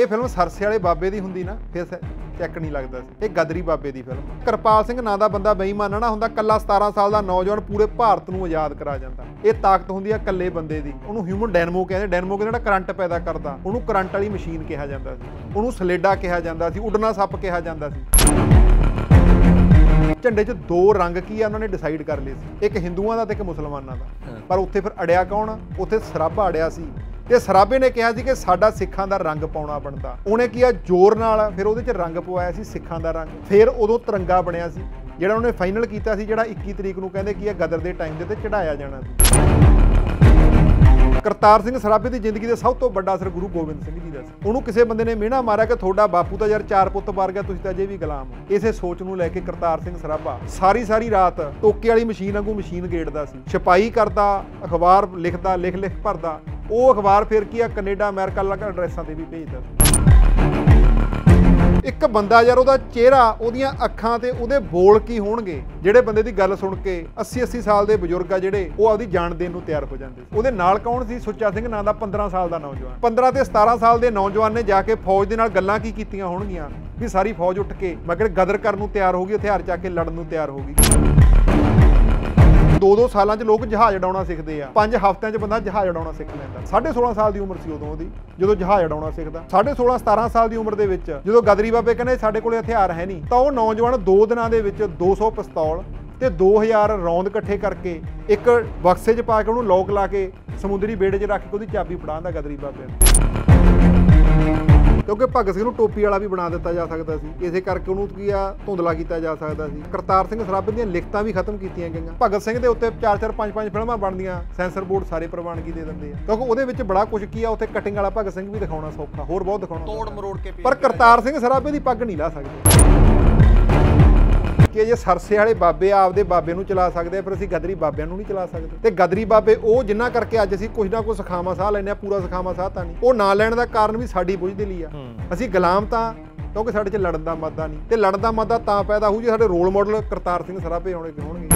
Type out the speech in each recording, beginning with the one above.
ਇਹ ਫਿਲਮ ਸਰਸੇ ਵਾਲੇ ਬਾਬੇ ਦੀ ਹੁੰਦੀ ਨਾ ਫਿਰ ਚੈੱਕ ਨਹੀਂ ਲੱਗਦਾ ਸੀ ਇਹ ਗਦਰੀ ਬਾਬੇ ਦੀ ਫਿਲਮ ਕਿਰਪਾਲ ਸਿੰਘ ਨਾਂ ਦਾ ਬੰਦਾ ਬੇਈਮਾਨ ਨਾ ਹੁੰਦਾ ਕੱਲਾ 17 ਸਾਲ ਦਾ ਨੌਜਵਾਨ ਪੂਰੇ ਭਾਰਤ ਨੂੰ ਆਜ਼ਾਦ ਕਰਾ ਜਾਂਦਾ ਇਹ ਤਾਕਤ ਹੁੰਦੀ ਆ ਕੱਲੇ ਬੰਦੇ ਦੀ ਉਹਨੂੰ ਹਿਊਮਨ ਡੈਨਮੋ ਕਹਿੰਦੇ ਡੈਨਮੋ ਕਹਿੰਦੇ ਜਿਹੜਾ ਕਰੰਟ ਪੈਦਾ ਕਰਦਾ ਉਹਨੂੰ ਕਰੰਟ ਵਾਲੀ ਮਸ਼ੀਨ ਕਿਹਾ ਜਾਂਦਾ ਸੀ ਉਹਨੂੰ ਸਲੇਡਾ ਕਿਹਾ ਜਾਂਦਾ ਸੀ ਉੱਡਣਾ ਸੱਪ ਕਿਹਾ ਜਾਂਦਾ ਸੀ ਝੰਡੇ 'ਚ ਦੋ ਰੰਗ ਕੀ ਆ ਉਹਨਾਂ ਨੇ ਡਿਸਾਈਡ ਕਰ ਲਏ ਸੀ ਇੱਕ ਹਿੰਦੂਆਂ ਦਾ ਤੇ ਇੱਕ ਮੁਸਲਮਾਨਾਂ ਦਾ ਪਰ ਉੱਥੇ ਫਿਰ ਅੜਿਆ ਕੌਣ ਉੱਥੇ ਸਰਾਭਾ ਅੜਿਆ ਸੀ ਤੇ ਸਰਾਬੇ ਨੇ ਕਿਹਾ ਸੀ ਕਿ ਸਾਡਾ ਸਿੱਖਾਂ ਦਾ ਰੰਗ ਪਾਉਣਾ ਬਣਦਾ ਉਹਨੇ ਕੀਆ ਜ਼ੋਰ ਨਾਲ ਫਿਰ ਉਹਦੇ 'ਚ ਰੰਗ ਪਵਾਇਆ ਸੀ ਸਿੱਖਾਂ ਦਾ ਰੰਗ ਫਿਰ ਉਦੋਂ ਤਿਰੰਗਾ ਬਣਿਆ ਸੀ ਜਿਹੜਾ ਉਹਨੇ ਫਾਈਨਲ ਕੀਤਾ ਸੀ ਜਿਹੜਾ 21 ਤਰੀਕ ਨੂੰ ਕਹਿੰਦੇ ਕੀ ਗਦਰ ਦੇ ਟਾਈਮ ਦੇ ਤੇ ਚੜਾਇਆ ਜਾਣਾ ਸੀ ਕਰਤਾਰ ਸਿੰਘ ਸਰਾਭੇ ਦੀ ਜ਼ਿੰਦਗੀ ਦੇ ਸਭ ਤੋਂ ਵੱਡਾ ਅਸਰ ਗੁਰੂ ਗੋਬਿੰਦ ਸਿੰਘ ਜੀ ਦਾ ਸੀ ਉਹਨੂੰ ਕਿਸੇ ਬੰਦੇ ਨੇ ਮਿਹਣਾ ਮਾਰਿਆ ਕਿ ਤੁਹਾਡਾ ਬਾਪੂ ਤਾਂ ਯਾਰ ਚਾਰ ਪੁੱਤ ਵਰ ਗਿਆ ਤੁਸੀਂ ਤਾਂ ਅਜੇ ਵੀ ਗੁਲਾਮ ਹੋ ਇਸੇ ਸੋਚ ਨੂੰ ਲੈ ਕੇ ਕਰਤਾਰ ਸਿੰਘ ਸਰਾਭਾ ਸਾਰੀ ਸਾਰੀ ਰਾਤ ਟੋਕੇ ਵਾਲੀ ਮਸ਼ੀਨ ਵਾਂਗੂ ਮਸ਼ੀਨ ਗੇੜਦਾ ਸੀ ਛਪਾਈ ਕਰਦਾ ਅਖਬਾਰ ਲਿਖਦਾ ਲਿਖ ਲਿਖ ਭਰਦਾ ਉਹ ਅਖਬਾਰ ਫਿਰ ਕੀ ਆ ਕੈਨੇਡਾ ਅਮਰੀਕਾ ਲੱਗ ਐਡਰੈਸਾਂ ਤੇ ਵੀ ਭੇਜਦਾ ਸੀ ਇੱਕ ਬੰਦਾ ਯਾਰ ਉਹਦਾ ਚਿਹਰਾ ਉਹਦੀਆਂ ਅੱਖਾਂ ਤੇ ਉਹਦੇ ਬੋਲ ਕੀ ਹੋਣਗੇ ਜਿਹੜੇ ਬੰਦੇ ਦੀ ਗੱਲ ਸੁਣ ਕੇ 80 80 ਸਾਲ ਦੇ ਬਜ਼ੁਰਗ ਆ ਜਿਹੜੇ ਉਹ ਆਪਦੀ ਜਾਨ ਦੇਣ ਨੂੰ ਤਿਆਰ ਹੋ ਜਾਂਦੇ ਉਹਦੇ ਨਾਲ ਕੌਣ ਸੀ ਸੁੱਚਾ ਸਿੰਘ ਨਾਂ ਦਾ 15 ਸਾਲ ਦਾ ਨੌਜਵਾਨ 15 ਤੇ 17 ਸਾਲ ਦੇ ਨੌਜਵਾਨ ਨੇ ਜਾ ਕੇ ਫੌਜ ਦੇ ਨਾਲ ਗੱਲਾਂ ਕੀ ਕੀਤੀਆਂ ਹੋਣਗੀਆਂ ਵੀ ਸਾਰੀ ਫੌਜ ਉੱਠ ਕੇ ਮਗਰ ਗਦਰ ਕਰਨ ਨੂੰ ਤਿਆਰ ਹੋ ਗਈ ਹਥਿਆਰ ਚੱਕ ਕੇ ਲੜਨ ਨੂੰ ਤਿਆਰ ਹੋ ਗਈ ਦੋ-ਦੋ ਸਾਲਾਂ 'ਚ ਲੋਕ ਜਹਾਜ਼ ਉਡਾਉਣਾ ਸਿੱਖਦੇ ਆ 5 ਹਫ਼ਤਿਆਂ 'ਚ ਬੰਦਾ ਜਹਾਜ਼ ਉਡਾਉਣਾ ਸਿੱਖ ਲੈਂਦਾ 16.5 ਸਾਲ ਦੀ ਉਮਰ ਸੀ ਉਦੋਂ ਉਹਦੀ ਜਦੋਂ ਜਹਾਜ਼ ਉਡਾਉਣਾ ਸਿੱਖਦਾ 16.5 17 ਸਾਲ ਦੀ ਉਮਰ ਦੇ ਵਿੱਚ ਜਦੋਂ ਗਦਰੀ ਬਾਬੇ ਕਹਿੰਦੇ ਸਾਡੇ ਕੋਲੇ ਹਥਿਆਰ ਹੈ ਨਹੀਂ ਤਾਂ ਉਹ ਨੌਜਵਾਨ 2 ਦਿਨਾਂ ਦੇ ਵਿੱਚ 200 ਪਿਸਤੌਲ ਤੇ 2000 ਰੌਂਦ ਇਕੱਠੇ ਕਰਕੇ ਇੱਕ ਬਕਸੇ 'ਚ ਪਾ ਕੇ ਉਹਨੂੰ ਲੋਕ ਲਾ ਕੇ ਸਮੁੰਦਰੀ ਬੇੜੇ 'ਚ ਰੱਖ ਕੇ ਉਹਦੀ ਚਾਬੀ ਫੜਾਉਂਦਾ ਗਦਰੀ ਬਾਬੇ ਨੂੰ ਕਿਉਂਕਿ ਭਗਤ ਸਿੰਘ ਨੂੰ ਟੋਪੀ ਵਾਲਾ ਵੀ ਬਣਾ ਦਿੱਤਾ ਜਾ ਸਕਦਾ ਸੀ ਇਸੇ ਕਰਕੇ ਉਹਨੂੰ ਕੀ ਆ ਧੁੰਦਲਾ ਕੀਤਾ ਜਾ ਸਕਦਾ ਸੀ ਕਰਤਾਰ ਸਿੰਘ ਸਰਾਭਾ ਦੀਆਂ ਲਿਖਤਾਂ ਵੀ ਖਤਮ ਕੀਤੀਆਂ ਗਈਆਂ ਭਗਤ ਸਿੰਘ ਦੇ ਉੱਤੇ 4-4 5-5 ਫਿਲਮਾਂ ਬਣਦੀਆਂ ਸੈਂਸਰ ਬੋਰਡ ਸਾਰੇ ਪ੍ਰਵਾਨਗੀ ਦੇ ਦਿੰਦੇ ਆ ਕਿਉਂਕਿ ਉਹਦੇ ਵਿੱਚ ਬੜਾ ਕੁਝ ਕੀ ਆ ਉੱਥੇ ਕਟਿੰਗ ਵਾਲਾ ਭਗਤ ਸਿੰਘ ਵੀ ਦਿਖਾਉਣਾ ਸੌਖਾ ਹੋਰ ਬਹੁਤ ਦਿਖਾਉਣਾ ਤੋੜ ਮਰੋੜ ਕੇ ਪਰ ਕਰਤਾਰ ਸਿੰਘ ਸਰਾਭੇ ਦੀ ਪੱਗ ਨਹੀਂ ਲਾ ਸਕਦੇ ਕਿ ਜੇ ਸਰਸੇ ਵਾਲੇ ਬਾਬੇ ਆਪਦੇ ਬਾਬੇ ਨੂੰ ਚਲਾ ਸਕਦੇ ਆ ਫਿਰ ਅਸੀਂ ਗਦਰੀ ਬਾਬਿਆਂ ਨੂੰ ਨਹੀਂ ਚਲਾ ਸਕਦੇ ਤੇ ਗਦਰੀ ਬਾਬੇ ਉਹ ਜਿੰਨਾ ਕਰਕੇ ਅੱਜ ਅਸੀਂ ਕੁਝ ਨਾ ਕੁਝ ਸਖਾਵਾ ਸਾਹ ਲੈਨੇ ਆ ਪੂਰਾ ਸਖਾਵਾ ਸਾਹ ਤਾਂ ਨਹੀਂ ਉਹ ਨਾ ਲੈਣ ਦਾ ਕਾਰਨ ਵੀ ਸਾਡੀ ਲਈ ਆ ਅਸੀਂ ਗੁਲਾਮ ਤਾਂ ਕਿਉਂਕਿ ਸਾਡੇ 'ਚ ਲੜਨ ਦਾ ਮਾਦਾ ਨਹੀਂ ਤੇ ਲੜਨ ਦਾ ਮਾਦਾ ਤਾਂ ਪੈਦਾ ਹੋਊ ਜੇ ਸਾਡੇ ਰੋਲ ਮਾਡਲ ਕਰਤਾਰ ਸਿੰਘ ਸਰਾਭੇ ਹੋਣੇ ਹੋਣਗੇ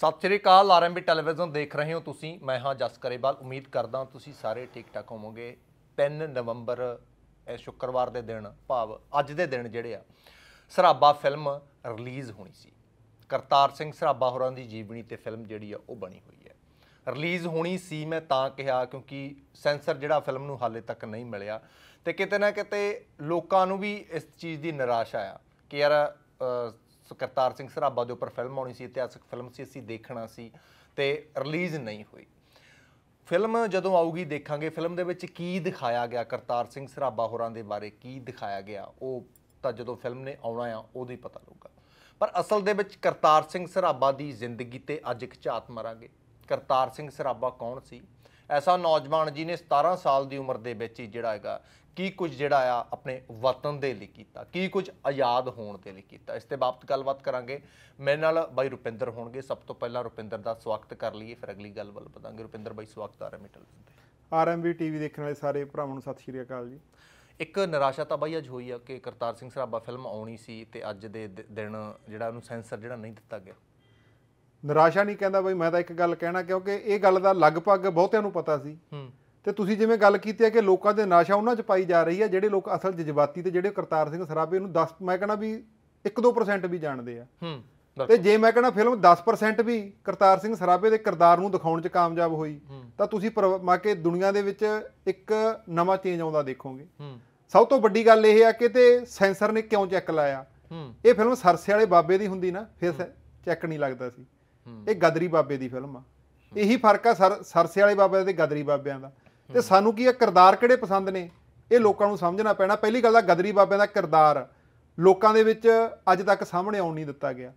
ਸਤਿ ਸ੍ਰੀ ਅਕਾਲ ਆਰਐਮਬੀ ਟੈਲੀਵਿਜ਼ਨ ਦੇਖ ਰਹੇ ਹੋ ਤੁਸੀਂ ਮੈਂ ਹਾਂ ਜਸ ਕਰੇਵਾਲ ਉਮੀਦ ਕਰਦਾ ਤੁਸੀਂ ਸਾਰੇ ਠੀਕ ਠਾਕ ਹੋਵੋਗੇ 3 ਨਵੰਬਰ ਸ਼ੁੱਕਰਵਾਰ ਦੇ ਦਿਨ ਭਾਵ ਅੱਜ ਦੇ ਦਿਨ ਜਿਹੜੇ ਆ ਸਰਾਬਾ ਫਿਲਮ ਰਿਲੀਜ਼ ਹੋਣੀ ਸੀ ਕਰਤਾਰ ਸਿੰਘ ਸਰਾਬਾ ਹੋਰਾਂ ਦੀ ਜੀਵਨੀ ਤੇ ਫਿਲਮ ਜਿਹੜੀ ਆ ਉਹ ਬਣੀ ਹੋਈ ਹੈ ਰਿਲੀਜ਼ ਹੋਣੀ ਸੀ ਮੈਂ ਤਾਂ ਕਿਹਾ ਕਿਉਂਕਿ ਸੈਂਸਰ ਜਿਹੜਾ ਫਿਲਮ ਨੂੰ ਹਾਲੇ ਤੱਕ ਨਹੀਂ ਮਿਲਿਆ ਤੇ ਕਿਤੇ ਨਾ ਕਿਤੇ ਲੋਕਾਂ ਨੂੰ ਵੀ ਇਸ ਚੀਜ਼ ਦੀ ਨਿਰਾਸ਼ਾ ਆਇਆ ਕਿ ਯਾਰ ਕਰਤਾਰ ਸਿੰਘ ਸਰਾਬਾ ਦੇ ਉੱਪਰ ਫਿਲਮ ਆਉਣੀ ਸੀ ਇਤਿਹਾਸਕ ਫਿਲਮ ਸੀ ਅਸੀਂ ਦੇਖਣਾ ਸੀ ਤੇ ਰਿਲੀਜ਼ ਨਹੀਂ ਹੋਈ ਫਿਲਮ ਜਦੋਂ ਆਊਗੀ ਦੇਖਾਂਗੇ ਫਿਲਮ ਦੇ ਵਿੱਚ ਕੀ ਦਿਖਾਇਆ ਗਿਆ ਕਰਤਾਰ ਸਿੰਘ ਸਰਾਭਾ ਹੋਰਾਂ ਦੇ ਬਾਰੇ ਕੀ ਦਿਖਾਇਆ ਗਿਆ ਉਹ ਤਾਂ ਜਦੋਂ ਫਿਲਮ ਨੇ ਆਉਣਾ ਆ ਉਹਦੇ ਹੀ ਪਤਾ ਲੱਗੂਗਾ ਪਰ ਅਸਲ ਦੇ ਵਿੱਚ ਕਰਤਾਰ ਸਿੰਘ ਸਰਾਭਾ ਦੀ ਜ਼ਿੰਦਗੀ ਤੇ ਅੱਜ ਇੱਕ ਝਾਤ ਮਾਰਾਂਗੇ ਕਰਤਾਰ ਸਿੰਘ ਸਰਾਭਾ ਕੌਣ ਸੀ ਐਸਾ ਨੌਜਵਾਨ ਜੀ ਨੇ 17 ਸਾਲ ਦੀ ਉਮਰ ਦੇ ਵਿੱਚ ਹੀ ਜਿਹੜਾ ਹੈਗਾ ਕੀ ਕੁਝ ਜਿਹੜਾ ਆ ਆਪਣੇ ਵਤਨ ਦੇ ਲਈ ਕੀਤਾ ਕੀ ਕੁਝ ਆਜ਼ਾਦ ਹੋਣ ਦੇ ਲਈ ਕੀਤਾ ਇਸ ਤੇ ਬਾਬਤ ਗੱਲਬਾਤ ਕਰਾਂਗੇ ਮੇਰੇ ਨਾਲ ਬਾਈ ਰੁਪਿੰਦਰ ਹੋਣਗੇ ਸਭ ਤੋਂ ਪਹਿਲਾਂ ਰੁਪਿੰਦਰ ਦਾ ਸਵਾਗਤ ਕਰ ਲਈਏ ਫਿਰ ਅਗਲੀ ਗੱਲ ਵੱਲ ਵਧਾਂਗੇ ਰੁਪਿੰਦਰ ਬਾਈ ਸਵਾਗਤ ਰਹੇ ਟੈਲੀਵਿਜ਼ਨ ਆਰਐਮਵੀ ਟੀਵੀ ਦੇਖਣ ਵਾਲੇ ਸਾਰੇ ਭਰਾਵਾਂ ਨੂੰ ਸਤਿ ਸ਼੍ਰੀ ਅਕਾਲ ਜੀ ਇੱਕ ਨਿਰਾਸ਼ਾ ਤਾਂ ਬਾਈ ਅੱਜ ਹੋਈ ਆ ਕਿ ਕਰਤਾਰ ਸਿੰਘ ਸਰਾਭਾ ਫਿਲਮ ਆਉਣੀ ਸੀ ਤੇ ਅੱਜ ਦੇ ਦਿਨ ਜਿਹੜਾ ਉਹਨੂੰ ਸੈਂਸਰ ਜਿਹੜਾ ਨਹੀਂ ਦਿੱਤਾ ਗਿਆ ਨਿਰਾਸ਼ਾ ਨਹੀਂ ਕਹਿੰਦਾ ਬਾਈ ਮੈਂ ਤਾਂ ਇੱਕ ਗੱਲ ਕਹਿਣਾ ਕਿਉਂਕਿ ਇਹ ਗੱਲ ਦਾ ਲਗਭਗ ਬਹੁਤਿਆਂ ਨੂੰ ਪਤਾ ਸੀ ਹੂੰ ਤੇ ਤੁਸੀਂ ਜਿਵੇਂ ਗੱਲ ਕੀਤੀ ਹੈ ਕਿ ਲੋਕਾਂ ਦੇ ਨਾਸ਼ਾ ਉਹਨਾਂ 'ਚ ਪਾਈ ਜਾ ਰਹੀ ਹੈ ਜਿਹੜੇ ਲੋਕ ਅਸਲ ਜਜ਼ਬਾਤੀ ਤੇ ਜਿਹੜੇ ਕਰਤਾਰ ਸਿੰਘ ਸਰਾਬੇ ਨੂੰ 10 ਮੈਂ ਕਹਿੰਦਾ ਵੀ 1-2% ਵੀ ਜਾਣਦੇ ਆ ਹੂੰ ਤੇ ਜੇ ਮੈਂ ਕਹਿੰਦਾ ਫਿਲਮ 10% ਵੀ ਕਰਤਾਰ ਸਿੰਘ ਸਰਾਬੇ ਦੇ ਕਿਰਦਾਰ ਨੂੰ ਦਿਖਾਉਣ 'ਚ ਕਾਮਯਾਬ ਹੋਈ ਤਾਂ ਤੁਸੀਂ ਮਾ ਕੇ ਦੁਨੀਆ ਦੇ ਵਿੱਚ ਇੱਕ ਨਵਾਂ ਚੇਂਜ ਆਉਂਦਾ ਦੇਖੋਗੇ ਹੂੰ ਸਭ ਤੋਂ ਵੱਡੀ ਗੱਲ ਇਹ ਹੈ ਕਿ ਤੇ ਸੈਂਸਰ ਨੇ ਕਿਉਂ ਚੈੱਕ ਲਾਇਆ ਇਹ ਫਿਲਮ ਸਰਸੇ ਵਾਲੇ ਬਾਬੇ ਦੀ ਹੁੰਦੀ ਨਾ ਫਿਰ ਚੈੱਕ ਨਹੀਂ ਲੱਗਦਾ ਸੀ ਇਹ ਗਦਰੀ ਬਾਬੇ ਦੀ ਫਿਲਮ ਆ ਇਹੀ ਫਰਕ ਆ ਸਰਸੇ ਵਾਲੇ ਬਾਬੇ ਤੇ ਗਦਰੀ ਬਾਬਿਆਂ ਦਾ ਤੇ ਸਾਨੂੰ ਕੀ ਇਹ ਕਿਰਦਾਰ ਕਿਹੜੇ ਪਸੰਦ ਨੇ ਇਹ ਲੋਕਾਂ ਨੂੰ ਸਮਝਣਾ ਪੈਣਾ ਪਹਿਲੀ ਗੱਲ ਦਾ ਗਦਰੀ ਬਾਬਿਆਂ ਦਾ ਕਿਰਦਾਰ ਲੋਕਾਂ ਦੇ ਵਿੱਚ ਅੱਜ ਤੱਕ ਸਾਹਮਣੇ ਆਉਣ ਨਹੀਂ ਦਿੱਤਾ ਗਿਆ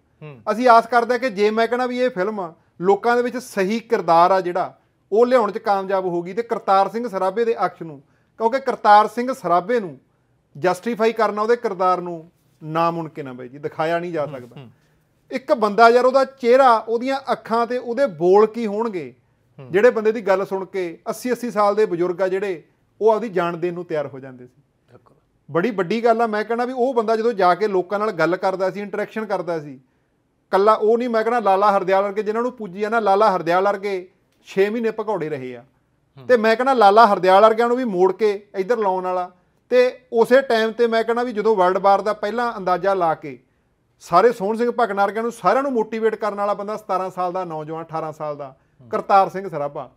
ਅਸੀਂ ਆਸ ਕਰਦੇ ਕਿ ਜੇ ਮੈਂ ਕਹਣਾ ਵੀ ਇਹ ਫਿਲਮ ਲੋਕਾਂ ਦੇ ਵਿੱਚ ਸਹੀ ਕਿਰਦਾਰ ਆ ਜਿਹੜਾ ਉਹ ਲਿਆਉਣ 'ਚ ਕਾਮਯਾਬ ਹੋਗੀ ਤੇ ਕਰਤਾਰ ਸਿੰਘ ਸਰਾਬੇ ਦੇ ਅਕਸ਼ ਨੂੰ ਕਿਉਂਕਿ ਕਰਤਾਰ ਸਿੰਘ ਸਰਾਬੇ ਨੂੰ ਜਸਟੀਫਾਈ ਕਰਨਾ ਉਹਦੇ ਕਿਰਦਾਰ ਨੂੰ ਨਾ ਨਾਮੁਮਕਿਨ ਨਾ ਬਾਈ ਜੀ ਦਿਖਾਇਆ ਨਹੀਂ ਜਾ ਸਕਦਾ ਇੱਕ ਬੰਦਾ ਯਾਰ ਉਹਦਾ ਚਿਹਰਾ ਉਹਦੀਆਂ ਅੱਖਾਂ ਤੇ ਉਹਦੇ ਬੋਲ ਕੀ ਹੋਣਗੇ ਜਿਹੜੇ ਬੰਦੇ ਦੀ ਗੱਲ ਸੁਣ ਕੇ 80 80 ਸਾਲ ਦੇ ਬਜ਼ੁਰਗ ਆ ਜਿਹੜੇ ਉਹ ਆਪਦੀ ਜਾਨ ਦੇਣ ਨੂੰ ਤਿਆਰ ਹੋ ਜਾਂਦੇ ਸੀ ਬੜੀ ਵੱਡੀ ਗੱਲ ਆ ਮੈਂ ਕਹਿੰਦਾ ਵੀ ਉਹ ਬੰਦਾ ਜਦੋਂ ਜਾ ਕੇ ਲੋਕਾਂ ਨਾਲ ਗੱਲ ਕਰਦਾ ਸੀ ਇੰਟਰੈਕਸ਼ਨ ਕਰਦਾ ਸੀ ਕੱਲਾ ਉਹ ਨਹੀਂ ਮੈਂ ਕਹਿੰਦਾ ਲਾਲਾ ਹਰਦਿਆਲ ਵਰਗੇ ਜਿਨ੍ਹਾਂ ਨੂੰ ਪੁੱਜੀ ਆ ਨਾ ਲਾਲਾ ਹਰਦਿਆਲ ਵਰਗੇ 6 ਮਹੀਨੇ ਭਗੌੜੇ ਰਹੇ ਆ ਤੇ ਮੈਂ ਕਹਿੰਦਾ ਲਾਲਾ ਹਰਦਿਆਲ ਵਰਗਿਆਂ ਨੂੰ ਵੀ ਮੋੜ ਕੇ ਇੱਧਰ ਲਾਉਣ ਵਾਲਾ ਤੇ ਉਸੇ ਟਾਈਮ ਤੇ ਮੈਂ ਕਹਿੰਦਾ ਵੀ ਜਦੋਂ ਵਰਲਡ ਵਾਰ ਦਾ ਪਹਿਲਾ ਅੰਦਾਜ਼ਾ ਲਾ ਕੇ ਸਾਰੇ ਸੋਹਣ ਸਿੰਘ ਭਗਨਾਰਗਿਆਂ ਨੂੰ ਸਾਰਿਆਂ ਨੂੰ ਮੋਟੀਵੇਟ ਕਰਨ ਵਾਲਾ ਬੰਦਾ 17 ਸਾਲ ਦਾ ਨੌਜਵਾਨ 18 ਸਾਲ ਦਾ ਕਰਤਾਰ ਸਿੰਘ ਸਰਾਭਾ